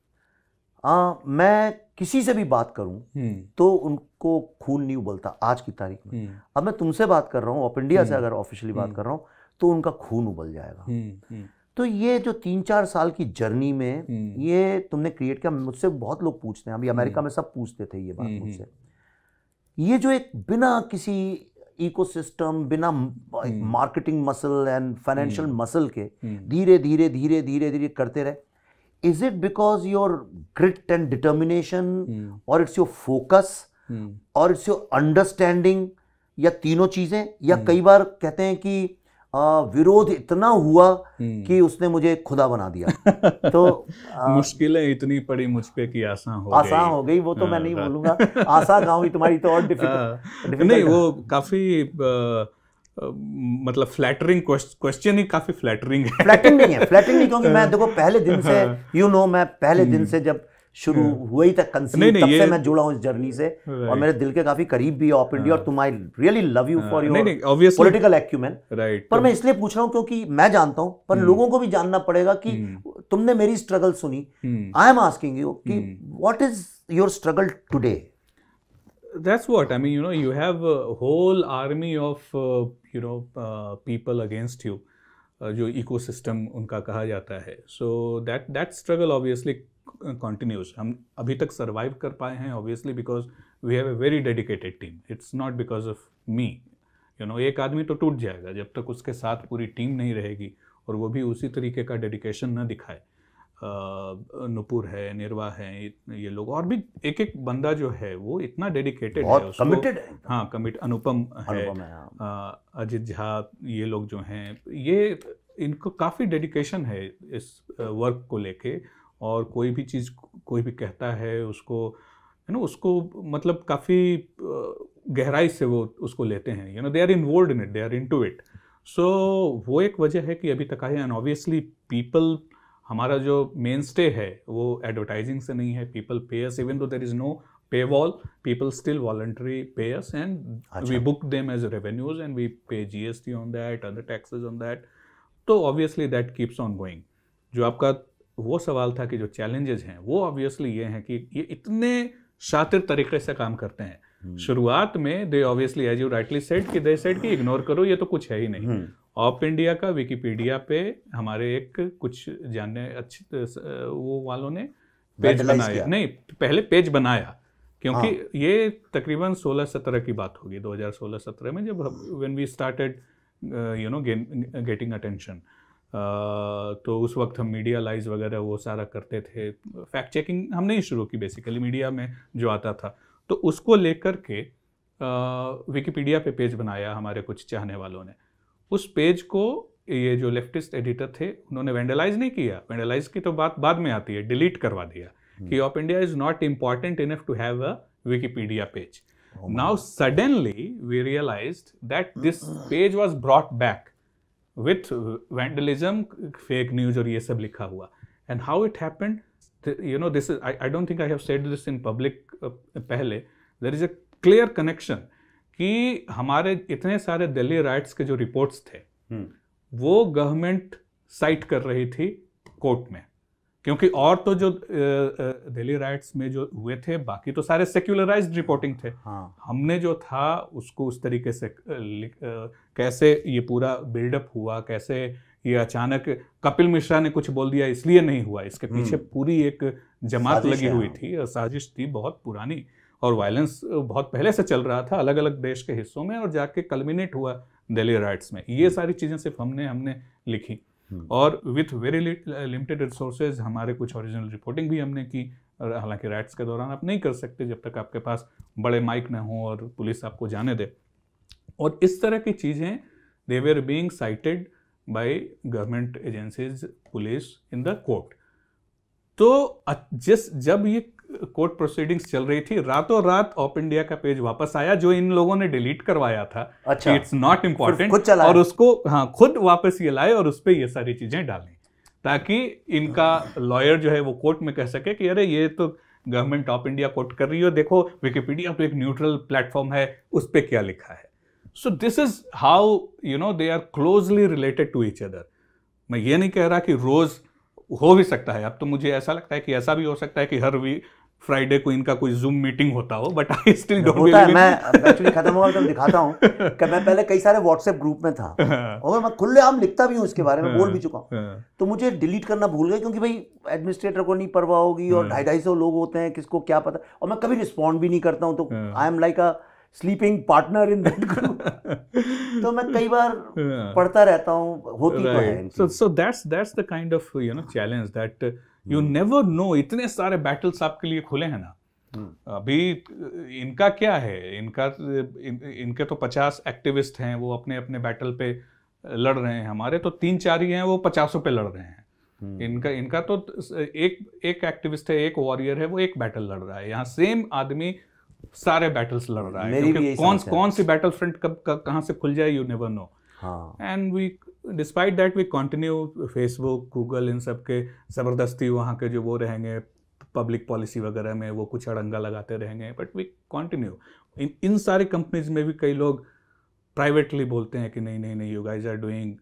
आ, मैं किसी से भी बात करूं हम्म। तो उनको खून नहीं उबलता आज की तारीख में हम्म। अब मैं तुमसे बात कर रहा हूं ऑफ इंडिया से हम्म। अगर ऑफिशियली बात कर रहा हूं तो उनका खून उबल जाएगा तो ये जो तीन चार साल की जर्नी में ये तुमने क्रिएट किया मुझसे बहुत लोग पूछते हैं अभी अमेरिका में सब पूछते थे ये बात मुझसे ये जो एक बिना किसी इकोसिस्टम बिना marketing muscle and financial muscle के धीरे धीरे धीरे धीरे धीरे करते रहे is it because your grit and determination mm. or it's your focus mm. or it's your understanding या तीनों चीजें या mm. कई बार कहते हैं कि आ, विरोध इतना हुआ hmm. कि उसने मुझे खुदा बना दिया (laughs) तो मुश्किलें इतनी पड़ी मुझ पे कि आसान हो आसान हो गई वो तो आ, हाँ, मैं नहीं बोलूंगा आसान गाँव तुम्हारी तो और डिफिकल्ट (laughs) हाँ। नहीं वो काफी आ, मतलब फ्लैटरिंग क्वेश्चन ही काफी फ्लैटरिंग है फ्लैटरिंग नहीं है फ्लैटरिंग नहीं क्योंकि मैं (laughs) देखो पहले दिन से यू हाँ। नो मैं पहले दिन हम्म। से जब शुरू हुआ ही था कंसीव तब से मैं जुड़ा हूँ इस जर्नी से और मेरे दिल के काफी करीब भी ऑफ इंडिया और हाँ। तुम I really love you for your political acumen right पर मैं इसलिए पूछ रहा हूँ क्योंकि मैं जानता हूँ पर हम्म। लोगों को भी जानना पड़ेगा कि हम्म। तुमने मेरी स्ट्रगल सुनी आई एम आस्किंग यू कि what is your struggle today that's what i mean you know you have a whole army of uh, you know uh, people against you uh, जो इकोसिस्टम उनका कहा जाता है so that that struggle obviously continues हम अभी तक survive कर पाए हैं obviously because we have a very dedicated team it's not because of me you know एक आदमी तो टूट जाएगा जब तक उसके साथ पूरी टीम नहीं रहेगी और वो भी उसी तरीके का डेडिकेशन न दिखाए नुपुर है निर्वा है ये लोग और भी एक एक बंदा जो है वो इतना डेडिकेटेड है कमिटेड है हाँ कमिट अनुपम है, है हाँ। झा ये लोग जो हैं ये इनको काफ़ी डेडिकेशन है इस वर्क को लेके और कोई भी चीज़ कोई भी कहता है उसको यू नो उसको मतलब काफ़ी गहराई से वो उसको लेते हैं you know they are involve in it they are into it so वो एक वजह है कि अभी तक आए एंड ऑब्वियसली पीपल हमारा जो मेन स्टे है वो एडवर्टाइजिंग से नहीं है people payers even though there is no paywall people still voluntary payers and we book them as revenues and we pay G S T on that other taxes on that तो obviously that keeps on going जो आपका वो सवाल था कि जो challenges हैं वो ऑब्वियसली ये हैं कि ये इतने शातिर तरीके से काम करते हैं hmm. शुरुआत में they obviously as you rightly said कि दे सेट कि इग्नोर करो ये तो कुछ है ही नहीं hmm. ऑप इंडिया का विकीपीडिया पे हमारे एक कुछ जानने अच्छे वो वालों ने पेज बनाया नहीं पहले पेज बनाया क्योंकि हाँ. ये तकरीबन 16-17 की बात होगी 2016-17 में जब when we started you know getting attention तो उस वक्त हम मीडिया लाइज वगैरह वो सारा करते थे फैक्ट चेकिंग हमने ही शुरू की बेसिकली मीडिया में जो आता था तो उसको लेकर के विकीपीडिया पे पेज बनाया हमारे कुछ चाहने वालों ने उस पेज को ये जो लेफ्टिस्ट एडिटर थे उन्होंने वेंडलाइज नहीं किया वेंडलाइज की तो बात बाद में आती है डिलीट करवा दिया हम्म। कि OpIndia is not important enough to have a Wikipedia page now suddenly we realize that this page was brought back with vandalism fake news और ये सब लिखा हुआ and how it happen you know this I don't think I have said this in public पहले there is a clear connection कि हमारे इतने सारे दिल्ली राइट्स के जो रिपोर्ट्स थे हम्म। वो गवर्नमेंट साइट कर रही थी कोर्ट में क्योंकि और तो जो दिल्ली राइट्स में जो हुए थे बाकी तो सारे सेक्युलराइज रिपोर्टिंग थे हाँ। हमने जो था उसको उस तरीके से कैसे ये पूरा बिल्डअप हुआ कैसे ये अचानक कपिल मिश्रा ने कुछ बोल दिया इसलिए नहीं हुआ इसके पीछे हम्म। पूरी एक जमात लगी हुई हाँ। थी साजिश थी बहुत पुरानी और वायलेंस बहुत पहले से चल रहा था अलग अलग देश के हिस्सों में और जाके कलमिनेट हुआ दिल्ली राइट्स में ये हम्म। सारी चीज़ें सिर्फ हमने हमने लिखी हम्म। और विथ वेरी लिमिटेड रिसोर्सेज हमारे कुछ ओरिजिनल रिपोर्टिंग भी हमने की हालांकि राइट्स के दौरान आप नहीं कर सकते जब तक आपके पास बड़े माइक ना हो और पुलिस आपको जाने दे और इस तरह की चीज़ें they were being cited by government agencies police in the court तो जिस जब ये कोर्ट प्रोसीडिंग्स चल रही थी रातों रात ऑप इंडिया का पेज वापस आया जो इन लोगों ने डिलीट करवाया था अच्छा इट्स नॉट इम्पोर्टेंट और उसको हाँ खुद वापस ये लाए और उस पर ये सारी चीजें डालें ताकि इनका लॉयर जो है वो कोर्ट में कह सके कि अरे ये तो गवर्नमेंट ऑफ इंडिया कोर्ट कर रही हो देखो विकिपीडिया पे तो एक न्यूट्रल प्लेटफॉर्म है उस पर क्या लिखा है so this is how you know they are closely related to each other मैं ये नहीं कह रहा कि रोज़ हो भी सकता है अब तो मुझे ऐसा लगता है कि ऐसा भी हो सकता है कि हर वी फ्राइडे को इनका कोई जूम मीटिंग होता हो बट आई स्टिल डोंट मैं एक्चुअली खत्म हुआ तो दिखाता हूँ कि मैं पहले कई सारे व्हाट्सएप ग्रुप में था हाँ। और मैं खुले आम लिखता भी हूँ इसके बारे में हाँ, बोल भी चुका हूँ हाँ। तो मुझे डिलीट करना भूल गए क्योंकि भाई एडमिनिस्ट्रेटर को नहीं परवाह होगी और ढाई ढाई सौ लोग होते हैं किसको क्या पता और मैं कभी रिस्पॉन्ड भी नहीं करता हूँ तो I am like a sleeping partner in that group तो मैं कई बार पढ़ता रहता हूँ होती तो है so that's that's the kind of you know challenge that you never know इतने सारे बैटल्स आपके लिए खुले हैं ना hmm. अभी इनका क्या है इनका इन, इनके तो पचास एक्टिविस्ट हैं वो अपने अपने बैटल पे लड़ रहे हैं हमारे तो तीन चार ही हैं वो पचासों पे लड़ रहे हैं hmm. इनका इनका तो एक एक एक्टिविस्ट है एक वॉरियर है वो एक बैटल लड़ रहा है यहाँ सेम आदमी सारे बैटल्स लड़ रहा है क्योंकि कौन कौन सी बैटल फ्रंट कब कहाँ से खुल जाए you never know and we despite that we continue Facebook Google इन सब के ज़बरदस्ती वहाँ के जो वो रहेंगे पब्लिक पॉलिसी वगैरह में वो कुछ अड़ंगा लगाते रहेंगे बट वी कंटिन्यू इन इन सारी कंपनीज में भी कई लोग प्राइवेटली बोलते हैं कि नहीं नहीं नहीं you guys are doing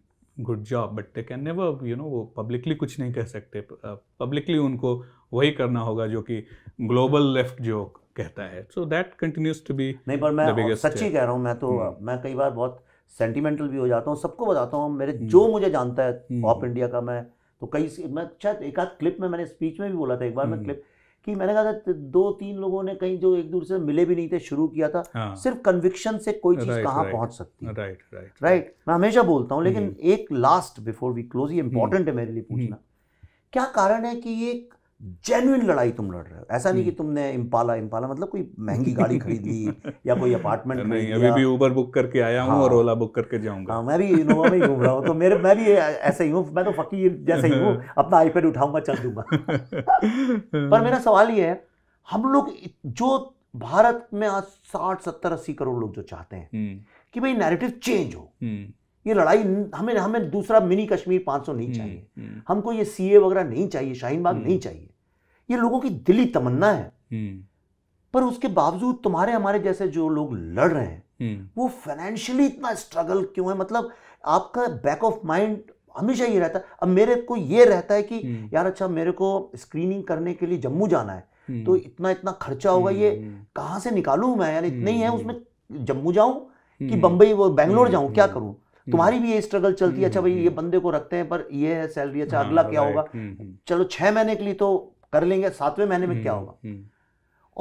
good job but they can never you know वो पब्लिकली कुछ नहीं कह सकते पब्लिकली उनको वही करना होगा जो कि ग्लोबल लेफ्ट जो कहता है so that continues to be नहीं पर मैं सच्ची कह रहा हूँ मैं तो हम्म। मैं कई बार बहुत सेंटिमेंटल भी हो जाता हूँ सबको बताता हूँ मेरे हम्म। जो मुझे जानता है हम्म। ऑफ इंडिया का मैं तो कई मैं शायद एक आध क्लिप में मैंने स्पीच में भी बोला था एक बार मैं हम्म। क्लिप कि मैंने कहा था दो तीन लोगों ने कहीं जो एक दूसरे से मिले भी नहीं थे शुरू किया था हाँ। सिर्फ कन्विक्शन से कोई चीज़ कहाँ पहुंच सकती है राइट राइट राइट मैं हमेशा बोलता हूँ लेकिन एक लास्ट बिफोर वी क्लोज ये इंपॉर्टेंट है मेरे लिए पूछना क्या कारण है कि ये जेनुइन लड़ाई तुम लड़ रहे हो ऐसा नहीं कि तुमने इम्पाला इम्पाला मतलब कोई महंगी गाड़ी (laughs) खरीद ली या कोई अपार्टमेंट नहीं अभी भी उबर बुक करके आया हूँ हाँ, और ओला बुक करके जाऊंगा हाँ, मैं भी इनोवा में घूम रहा हूँ तो मेरे मैं भी ऐसे ही हूँ मैं तो फकीर जैसे ही हूँ (laughs) अपना आईपेड उठाऊंगा चल दूंगा (laughs) पर मेरा सवाल ये है हम लोग जो भारत में आज साठ सत्तर अस्सी करोड़ लोग जो चाहते हैं हम्म। कि भाई नैरेटिव चेंज हो हम्म। ये लड़ाई हमें हमें दूसरा मिनी कश्मीर 500 नहीं हम्म, चाहिए हम्म। हमको ये सीए वगैरह नहीं चाहिए शाहीन बाग हम्म। नहीं चाहिए ये लोगों की दिली तमन्ना है पर उसके बावजूद तुम्हारे हमारे जैसे जो लोग लड़ रहे हैं वो फाइनेंशियली इतना स्ट्रगल क्यों है मतलब आपका बैक ऑफ माइंड हमेशा ये रहता है अब मेरे को ये रहता है कि यार अच्छा मेरे को स्क्रीनिंग करने के लिए जम्मू जाना है तो इतना इतना खर्चा होगा ये कहाँ से निकालू मैं यार इतने ही है उसमें जम्मू जाऊं कि बम्बई वो बैंगलोर जाऊं क्या करूं तुम्हारी हम्म। भी ये स्ट्रगल चलती है अच्छा भाई हम्म। ये बंदे को रखते हैं पर ये है सैलरी अच्छा अगला हाँ, क्या होगा हम्म, चलो छह महीने के लिए तो कर लेंगे सातवें महीने में क्या होगा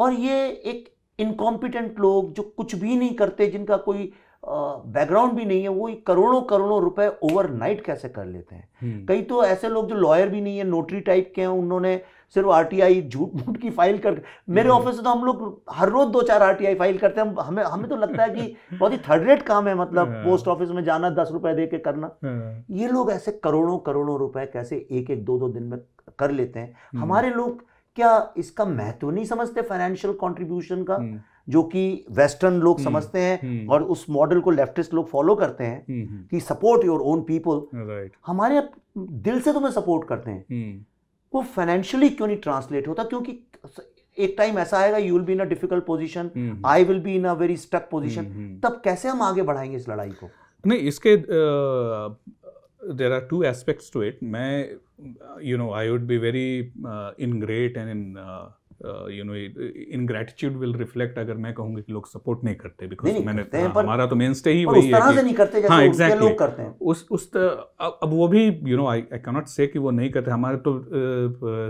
और ये एक इनकॉम्पिटेंट लोग जो कुछ भी नहीं करते जिनका कोई बैकग्राउंड भी नहीं है वो करोड़ों करोड़ों रुपए ओवरनाइट कैसे कर लेते हैं कई तो ऐसे लोग जो लॉयर भी नहीं है नोटरी टाइप के हैं उन्होंने सिर्फ आरटीआई झूठ मूठ की फाइल कर मेरे ऑफिस हम्म। में तो हम लोग हर रोज दो चार आरटीआई फाइल करते हैं हमें हमें तो लगता है कि (laughs) बहुत ही थर्ड रेट काम है मतलब पोस्ट हाँ। ऑफिस में जाना दस रुपए दे के करना हाँ। ये लोग ऐसे करोड़ों करोड़ों रुपए कैसे एक एक दो दो दिन में कर लेते हैं हम्म। हमारे लोग क्या इसका महत्व नहीं समझते फाइनेंशियल कॉन्ट्रीब्यूशन का हम्म। जो कि वेस्टर्न लोग समझते हैं और उस मॉडल को लेफ्टिस्ट लोग फॉलो करते हैं कि सपोर्ट योर ओन पीपल हमारे दिल से तुम्हें सपोर्ट करते हैं वो फाइनेंशियली क्यों नहीं ट्रांसलेट होता क्योंकि एक टाइम ऐसा आएगा you will be in a difficult position I will be in a very stuck position तब कैसे हम आगे बढ़ाएंगे इस लड़ाई को नहीं इसके there are two aspects to it मैं you know I would be very in great and in you know gratitude will reflect अगर मैं कहूंगी कि लोग सपोर्ट नहीं करते बिकॉज मैंने हाँ, हमारा तो मेन स्टे ही वही है करते हाँ एग्जैक्टली हैं उस उस अब, वो भी you know I I cannot say कि वो नहीं करते हमारे तो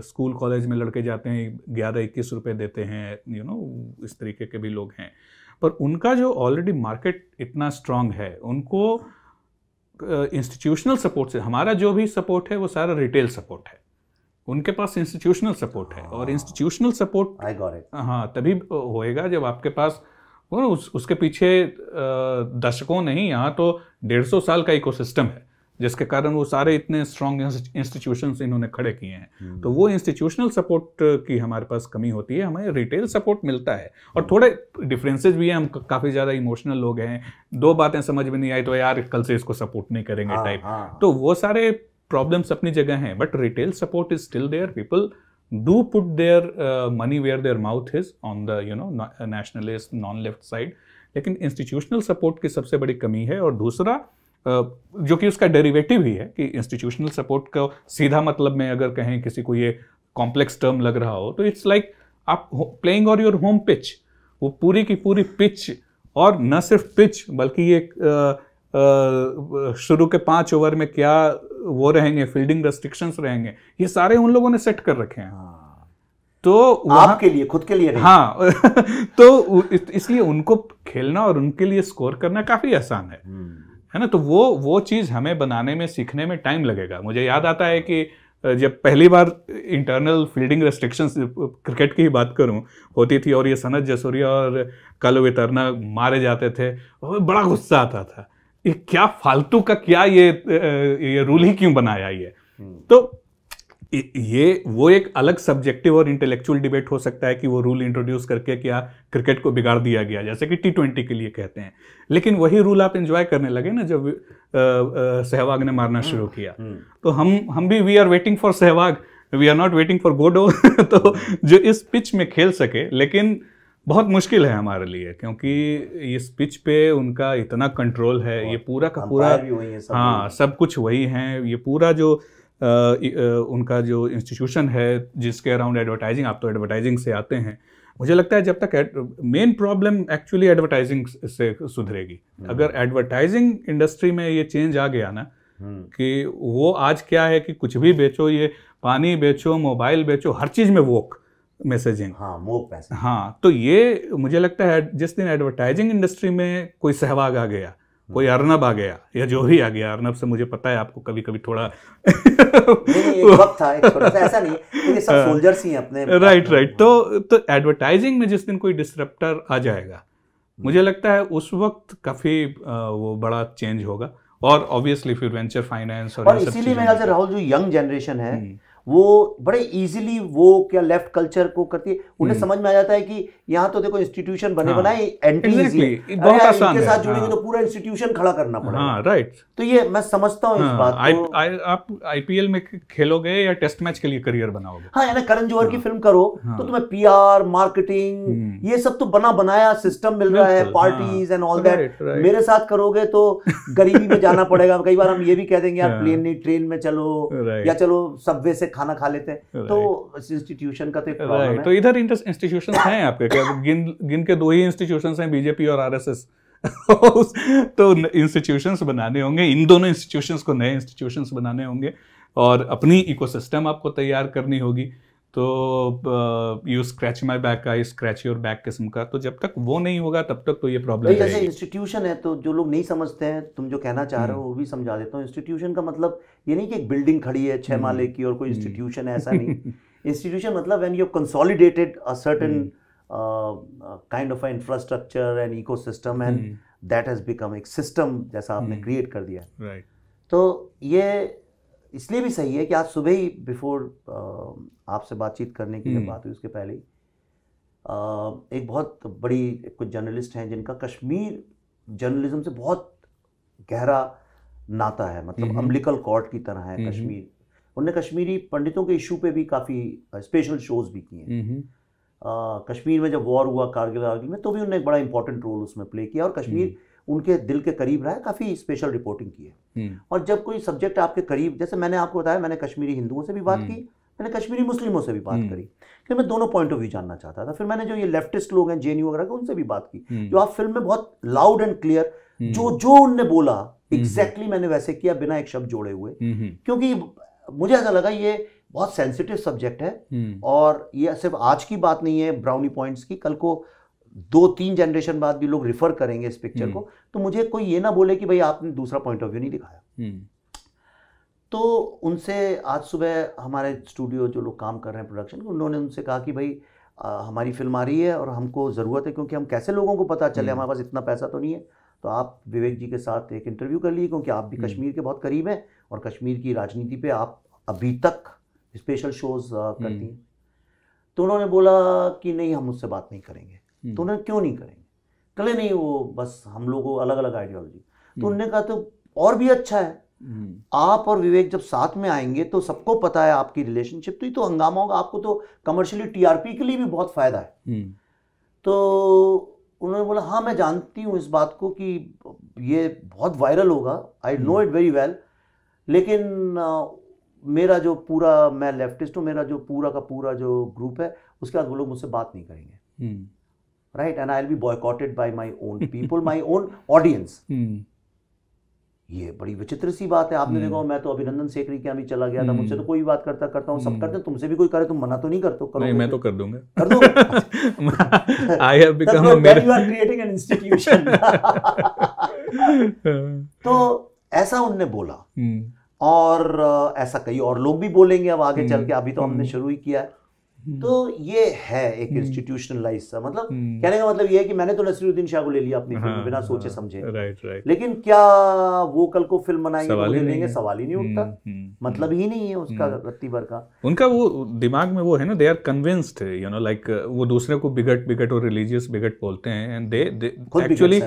स्कूल कॉलेज में लड़के जाते हैं ग्यारह इक्कीस रुपये देते हैं यू नो इस तरीके के भी लोग हैं पर उनका जो ऑलरेडी मार्केट इतना स्ट्रांग है उनको इंस्टीट्यूशनल uh, सपोर्ट से हमारा जो भी सपोर्ट है वो सारा रिटेल सपोर्ट है उनके पास इंस्टीट्यूशनल सपोर्ट है और institutional support I got it हाँ तभी होएगा जब आपके पास उस, उसके पीछे दशकों नहीं यहाँ तो डेढ़ सौ साल का इकोसिस्टम है जिसके कारण वो सारे इतने स्ट्रॉन्ग इंस्टीट्यूशन इन्होंने खड़े किए हैं हम्म। तो वो इंस्टीट्यूशनल सपोर्ट की हमारे पास कमी होती है हमें रिटेल सपोर्ट मिलता है और हम्म। थोड़े डिफरेंसेज भी हैं हम काफ़ी ज़्यादा इमोशनल लोग हैं दो बातें समझ में नहीं आई तो यार कल से इसको सपोर्ट नहीं करेंगे टाइप हाँ, हाँ। तो वो सारे प्रॉब्लम्स अपनी जगह हैं but retail support is still there people do put their money where their mouth is on the you know nationalist non left side लेकिन इंस्टीट्यूशनल सपोर्ट की सबसे बड़ी कमी है और दूसरा uh, जो कि उसका डेरिवेटिव ही है कि इंस्टीट्यूशनल सपोर्ट का सीधा मतलब में अगर कहें किसी को ये कॉम्प्लेक्स टर्म लग रहा हो तो इट्स लाइक आप प्लेइंग और योर होम पिच वो पूरी की पूरी पिच और न सिर्फ पिच बल्कि ये uh, शुरू के पाँच ओवर में क्या वो रहेंगे फील्डिंग रेस्ट्रिक्शंस रहेंगे ये सारे उन लोगों ने सेट कर रखे हैं हाँ। तो आपके लिए खुद के लिए नहीं। हाँ (laughs) तो इसलिए उनको खेलना और उनके लिए स्कोर करना काफी आसान है हम्म। है ना तो वो वो चीज हमें बनाने में सीखने में टाइम लगेगा मुझे याद आता है कि जब पहली बार इंटरनल फील्डिंग रेस्ट्रिक्शंस क्रिकेट की ही बात करूं होती थी और ये सनत जसूरिया और कल वितरना मारे जाते थे और बड़ा गुस्सा आता था ये क्या फालतू का क्या ये ये रूल ही क्यों बनाया ये हम्म। तो ये वो एक अलग सब्जेक्टिव और इंटेलेक्चुअल डिबेट हो सकता है कि वो रूल इंट्रोड्यूस करके क्या क्रिकेट को बिगाड़ दिया गया जैसे कि टी ट्वेंटी के लिए कहते हैं लेकिन वही रूल आप एंजॉय करने लगे ना जब सहवाग ने मारना हम्म, शुरू किया हम्म। तो हम हम भी we are waiting for Sehwag we are not waiting for Godot तो जो इस पिच में खेल सके लेकिन बहुत मुश्किल है हमारे लिए क्योंकि इस पिच पे उनका इतना कंट्रोल है ये पूरा का पूरा सब हाँ सब कुछ वही है ये पूरा जो आ, उनका जो इंस्टीट्यूशन है जिसके अराउंड एडवर्टाइजिंग आप तो एडवर्टाइजिंग से आते हैं मुझे लगता है जब तक मेन प्रॉब्लम एक्चुअली एडवर्टाइजिंग से सुधरेगी हम्म। अगर एडवर्टाइजिंग इंडस्ट्री में ये चेंज आ गया ना हम्म। कि वो आज क्या है कि कुछ भी बेचो ये पानी बेचो मोबाइल बेचो हर चीज़ में वोक मैसेजिंग हाँ मोक मैसेजिंग हाँ तो ये मुझे लगता है जिस दिन एडवर्टाइजिंग इंडस्ट्री में कोई सहवाग आ गया कोई hmm. अर्नब आ गया या जो भी आ गया अर्नब से मुझे पता है आपको कभी कभी थोड़ा नहीं, नहीं, एक वक्त था एक ऐसा नहीं ये सब सोल्जर्स (laughs) हाँ। ही अपने राइट राइट तो तो एडवर्टाइजिंग में जिस दिन कोई डिस्ट्रप्टर आ जाएगा hmm. मुझे लगता है उस वक्त काफ़ी वो बड़ा चेंज होगा और ऑब्वियसली फिर वेंचर फाइनेंस और, और इसीलिए मेरा राहुल जो यंग जनरेशन है hmm. वो बड़े इजीली वो क्या लेफ्ट कल्चर को करती है उन्हें हम्म। समझ में आ जाता है कि यहाँ तो देखो इंस्टीट्यूशन बने हाँ, बनाए एंटी exactly, बहुत आसान साथ जुड़ेंगे हाँ, तो पूरा इंस्टीट्यूशन खड़ा करना पड़ा हाँ, राइट तो ये मैं समझता हूँ हाँ, इस बात को आई, आई, आप आईपीएल में खेलोगे या टेस्ट मैच के लिए करियर बनाओगे हाँ यानी करण जौहर की फिल्म हाँ। करो तो हाँ। तुम्हें पी मार्केटिंग हम्म। ये सब तो बना बनाया सिस्टम मिल रहा है पार्टीज एंड ऑल दैट मेरे साथ करोगे तो गरीबी में जाना (laughs) पड़ेगा कई बार हम ये भी कह देंगे यार प्लेन हाँ। नहीं ट्रेन में चलो या चलो सबवे से खाना खा लेते हैं तो इंस्टीट्यूशन का तो एक प्रॉब्लम है तो इधर इंस्टीट्यूशन हैं आपके क्या गिन गिन के दो ही इंस्टीट्यूशन हैं बीजेपी और आरएसएस (laughs) तो इंस्टीट्यूशन बनाने होंगे इन दोनों इंस्टीट्यूशन को नए इंस्टीट्यूशन बनाने होंगे और अपनी इकोसिस्टम आपको तैयार करनी होगी तो यू स्क्रैच माई बैक का यू स्क्रैच योर बैक किस्म का तो जब तक वो नहीं होगा तब तक तो ये प्रॉब्लम जैसे इंस्टीट्यूशन है तो जो लोग नहीं समझते हैं तुम जो कहना चाह रहे हो हम्म। वो भी समझा देता हूँ इंस्टीट्यूशन का मतलब ये नहीं कि एक बिल्डिंग खड़ी है छः माले हम्म। की और कोई इंस्टीट्यूशन है ऐसा नहीं इंस्टीट्यूशन हम्म। (laughs) मतलब when you consolidated a certain kind of infrastructure and ecosystem and that has become एक सिस्टम जैसा आपने क्रिएट कर दिया राइट तो ये इसलिए भी सही है कि आज सुबह ही बिफोर आपसे बातचीत करने की जब हम्म। बात हुई उसके पहले ही एक बहुत बड़ी कुछ जर्नलिस्ट हैं जिनका कश्मीर जर्नलिज्म से बहुत गहरा नाता है मतलब अम्बिकल हम्म। कॉर्ट की तरह है हम्म। कश्मीर उनने कश्मीरी पंडितों के इशू पे भी काफ़ी स्पेशल शोज़ भी किए हैं कश्मीर में जब वॉर हुआ कारगिल वारगिल में तो भी उन्होंने एक बड़ा इंपॉर्टेंट रोल उसमें प्ले किया और कश्मीर उनके दिल के करीब रहा है काफ़ी स्पेशल रिपोर्टिंग की है हम्म। और जब कोई सब्जेक्ट आपके करीब जैसे मैंने आपको बताया मैंने कश्मीरी हिंदुओं से भी बात हम्म। की मैंने कश्मीरी मुस्लिमों से भी बात हम्म। करी फिर मैं दोनों पॉइंट ऑफ व्यू जानना चाहता था फिर मैंने जो ये लेफ्टिस्ट लोग हैं जेएनयू वगैरह के उनसे भी बात की जो आप फिल्म में बहुत लाउड एंड क्लियर जो जो उनने बोला एग्जैक्टली exactly मैंने वैसे किया बिना एक शब्द जोड़े हुए क्योंकि मुझे ऐसा लगा ये बहुत सेंसिटिव सब्जेक्ट है और ये सिर्फ आज की बात नहीं है ब्राउनी पॉइंट्स की कल को दो तीन जनरेशन बाद भी लोग रिफर करेंगे इस पिक्चर हम्म। को तो मुझे कोई ये ना बोले कि भाई आपने दूसरा पॉइंट ऑफ व्यू नहीं दिखाया हम्म। तो उनसे आज सुबह हमारे स्टूडियो जो लोग काम कर रहे हैं प्रोडक्शन उन्होंने उनसे कहा कि भाई आ, हमारी फिल्म आ रही है और हमको ज़रूरत है क्योंकि हम कैसे लोगों को पता चले हम्म। हमारे पास इतना पैसा तो नहीं है तो आप विवेक जी के साथ एक इंटरव्यू कर लिए क्योंकि आप भी कश्मीर के बहुत करीब हैं और कश्मीर की राजनीति पे आप अभी तक स्पेशल शोज करती हैं तो उन्होंने बोला कि नहीं हम उससे बात नहीं करेंगे हम्म। तो उन्होंने क्यों नहीं करेंगे कले नहीं वो बस हम लोगों को अलग अलग आइडियोलॉजी तो हम्म। उन्होंने कहा तो और भी अच्छा है हम्म। आप और विवेक जब साथ में आएंगे तो सबको पता है आपकी रिलेशनशिप तो ही तो हंगामा होगा आपको तो कमर्शियली टीआरपी के लिए भी बहुत फायदा है तो उन्होंने बोला हाँ मैं जानती हूँ इस बात को कि ये बहुत वायरल होगा I know it very well लेकिन मेरा जो पूरा मैं लेफ्टिस्ट हूँ मेरा जो पूरा का पूरा जो ग्रुप है उसके बाद वो लोग मुझसे बात नहीं करेंगे right? And I'll be boycotted by my own (laughs) people, my own audience. Hmm. ये बड़ी विचित्र सी बात है आपने hmm. देखा मैं तो अभिनंदन सेकरी के यहाँ भी चला गया था hmm. मुझसे तो कोई बात करता करता हूँ सब hmm. करते हैं तुमसे भी कोई करे तुम मना तो नहीं करते करो नहीं मैं तो कर दूंगा कर दो I have become a you are creating an institution तो ऐसा उनने बोला और ऐसा कई और लोग भी बोलेंगे अब आगे चल के अभी तो हमने शुरू ही किया है तो हम्म। ये है एक इंस्टीट्यूशनलाइज हम्म। सा मतलब हम्म। कहने का मतलब ये है कि मैंने तो नसरुद्दीन शाह को ले लिया अपनी हाँ, फिल्म बिना हाँ। सोचे समझे राइट राइट लेकिन क्या वो कल को फिल्म बनाएंगे मुझे देंगे सवाल ही नहीं उठता मतलब ही नहीं है उसका रत्ती भर का उनका वो दिमाग में वो है ना they are convinced you know like वो दूसरे को बिगट बिगट और रिलीजियस बिगट बोलते हैं and they actually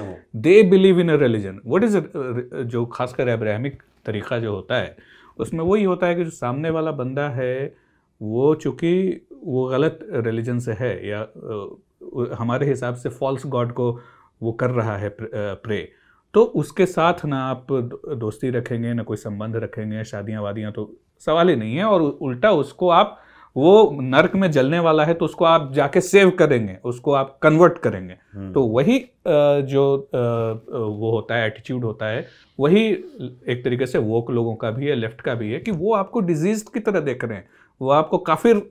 they believe in a religion what is जो खासकर अब्राहमिक तरीका जो होता है उसमें वही होता है कि जो सामने वाला बंदा है वो चूंकि वो गलत रिलीजन से है या हमारे हिसाब से फॉल्स गॉड को वो कर रहा है प्रे तो उसके साथ ना आप दोस्ती रखेंगे ना कोई संबंध रखेंगे शादियाँ वादियाँ तो सवाल ही नहीं है और उल्टा उसको आप वो नरक में जलने वाला है तो उसको आप जाके सेव करेंगे उसको आप कन्वर्ट करेंगे हम्म। तो वही जो वो होता है एटीट्यूड होता है वही एक तरीके से वोक लोगों का भी है लेफ्ट का भी है कि वो आपको डिजीज की तरह देख रहे हैं वो आपको काफिर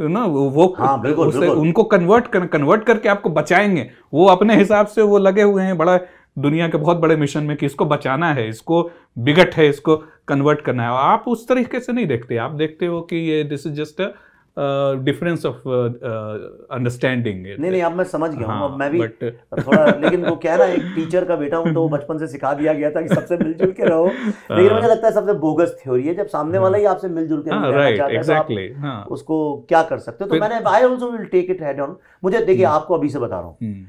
ना वो हाँ, बिल्कुल, उसे, बिल्कुल। उनको कन्वर्ट कर, कन्वर्ट करके आपको बचाएंगे वो अपने हिसाब से वो लगे हुए हैं बड़ा दुनिया के बहुत बड़े मिशन में कि इसको बचाना है इसको बिगट है इसको कन्वर्ट करना है आप उस तरीके से नहीं देखते आप देखते हो कि ये this is just difference of understanding नहीं नहीं अब मैं समझ गया हूँ अब मैं भी बट हाँ, थोड़ा लेकिन वो कह रहा है एक टीचर का बेटा हूँ तो बचपन से सिखा दिया गया था कि सबसे मिलजुल के रहो लेकिन मुझे हाँ। लगता है सबसे बोगस थ्योरी है जब सामने वाला ही हाँ। आपसे मिलजुल के रहना right, चाहता exactly, है तो आप उसको क्या कर सकते हो तो मैंने I also will take it head on मुझे देखिए हम्म। आपको अभी से बता रहा हूँ हम्म।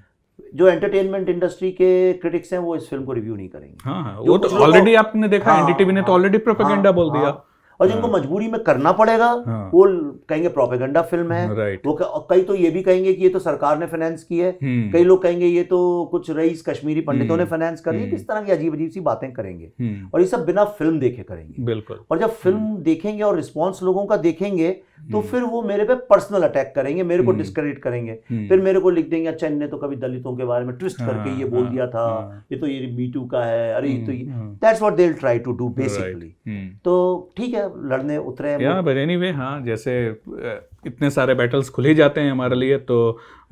जो एंटरटेनमेंट इंडस्ट्री के क्रिटिक्स हैं वो इस फिल्म को रिव्यू नहीं करेंगे हाँ, वो तो ऑलरेडी आपने देखा एनडीटीवी ने तो ऑलरेडी प्रोपेगेंडा हाँ, बोल हाँ, दिया और जिनको हाँ। मजबूरी में करना पड़ेगा हाँ। वो कहेंगे प्रोपेगेंडा फिल्म है वो कई तो ये भी कहेंगे कि ये तो सरकार ने फाइनेंस की है हम्म। कई लोग कहेंगे ये तो कुछ रईस कश्मीरी पंडितों ने फाइनेंस हम्म। कर दी हम्म। किस तरह की अजीब अजीब सी बातें करेंगे और ये सब बिना फिल्म देखे करेंगे बिल्कुल और जब फिल्म देखेंगे और रिस्पॉन्स लोगों का देखेंगे तो हम्म। फिर वो मेरे पे पर्सनल अटैक करेंगे मेरे को डिस्क्रेडिट हम्म। करेंगे हम्म। फिर मेरे को लिख देंगे अच्छा इनने तो कभी दलितों के बारे में ट्विस्ट हाँ, करके ये हाँ, बोल दिया था हाँ। ये तो ये मीटू का है अरे ये तो ये that's what they will try to do basically तो ठीक है लड़ने उतरे हैं या बट एनीवे हां जैसे इतने सारे बैटल्स खुले जाते हैं हमारे लिए तो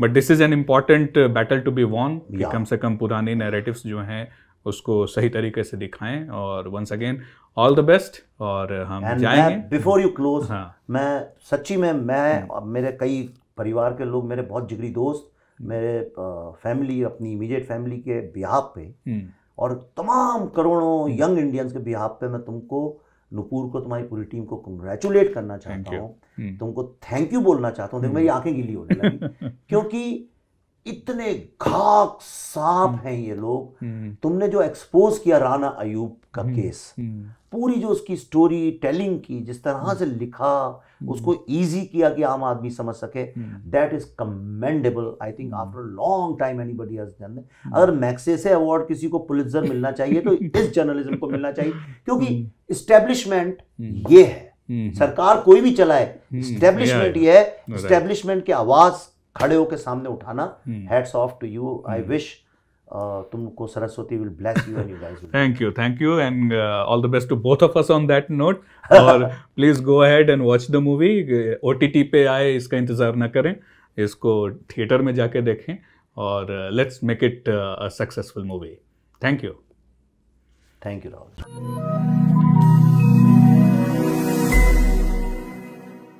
but this is an important battle to be won कम से कम पुरानी नैरेटिव्स जो हैं उसको सही तरीके से दिखाएं और once again all the best और हम जाएंगे बिफोर यू क्लोज मैं सच्ची में मैं हम्म। मेरे कई परिवार के लोग मेरे बहुत जिगरी दोस्त मेरे फैमिली अपनी इमीडिएट फैमिली के बिहाफ पे हम्म। और तमाम करोड़ों यंग इंडियंस के बिहाफ पे मैं तुमको नुपुर को तुम्हारी पूरी टीम को कंग्रेचुलेट करना चाहता हूँ हम्म। तुमको थैंक यू बोलना चाहता हूँ देखो मेरी आंखें गिली होने लगी (laughs) क्योंकि इतने घाक साफ हम्म। हैं ये लोग हम्म। तुमने जो एक्सपोज किया राना अयूब का हम्म। केस पूरी जो उसकी स्टोरी टेलिंग की जिस तरह से लिखा उसको इजी किया कि आम आदमी समझ सके that is commendable I think after long time anybody अगर मैक्से से अवार्ड किसी को पुलिसजर मिलना चाहिए तो (laughs) इस जर्नलिज्म को मिलना चाहिए क्योंकि इस्टेब्लिशमेंट ये है सरकार कोई भी चलाए स्टेब्लिशमेंट ये है स्टेब्लिशमेंट की आवाज खड़े होकर सामने उठाना heads off to you I wish तुमको Saraswati will bless you and you guys thank you thank you and all the best to both of us on that note और please go ahead and watch the movie OTT पे आए इसका इंतजार ना करें इसको theatre में जाके देखें और let's make it a successful movie thank you thank you Rahul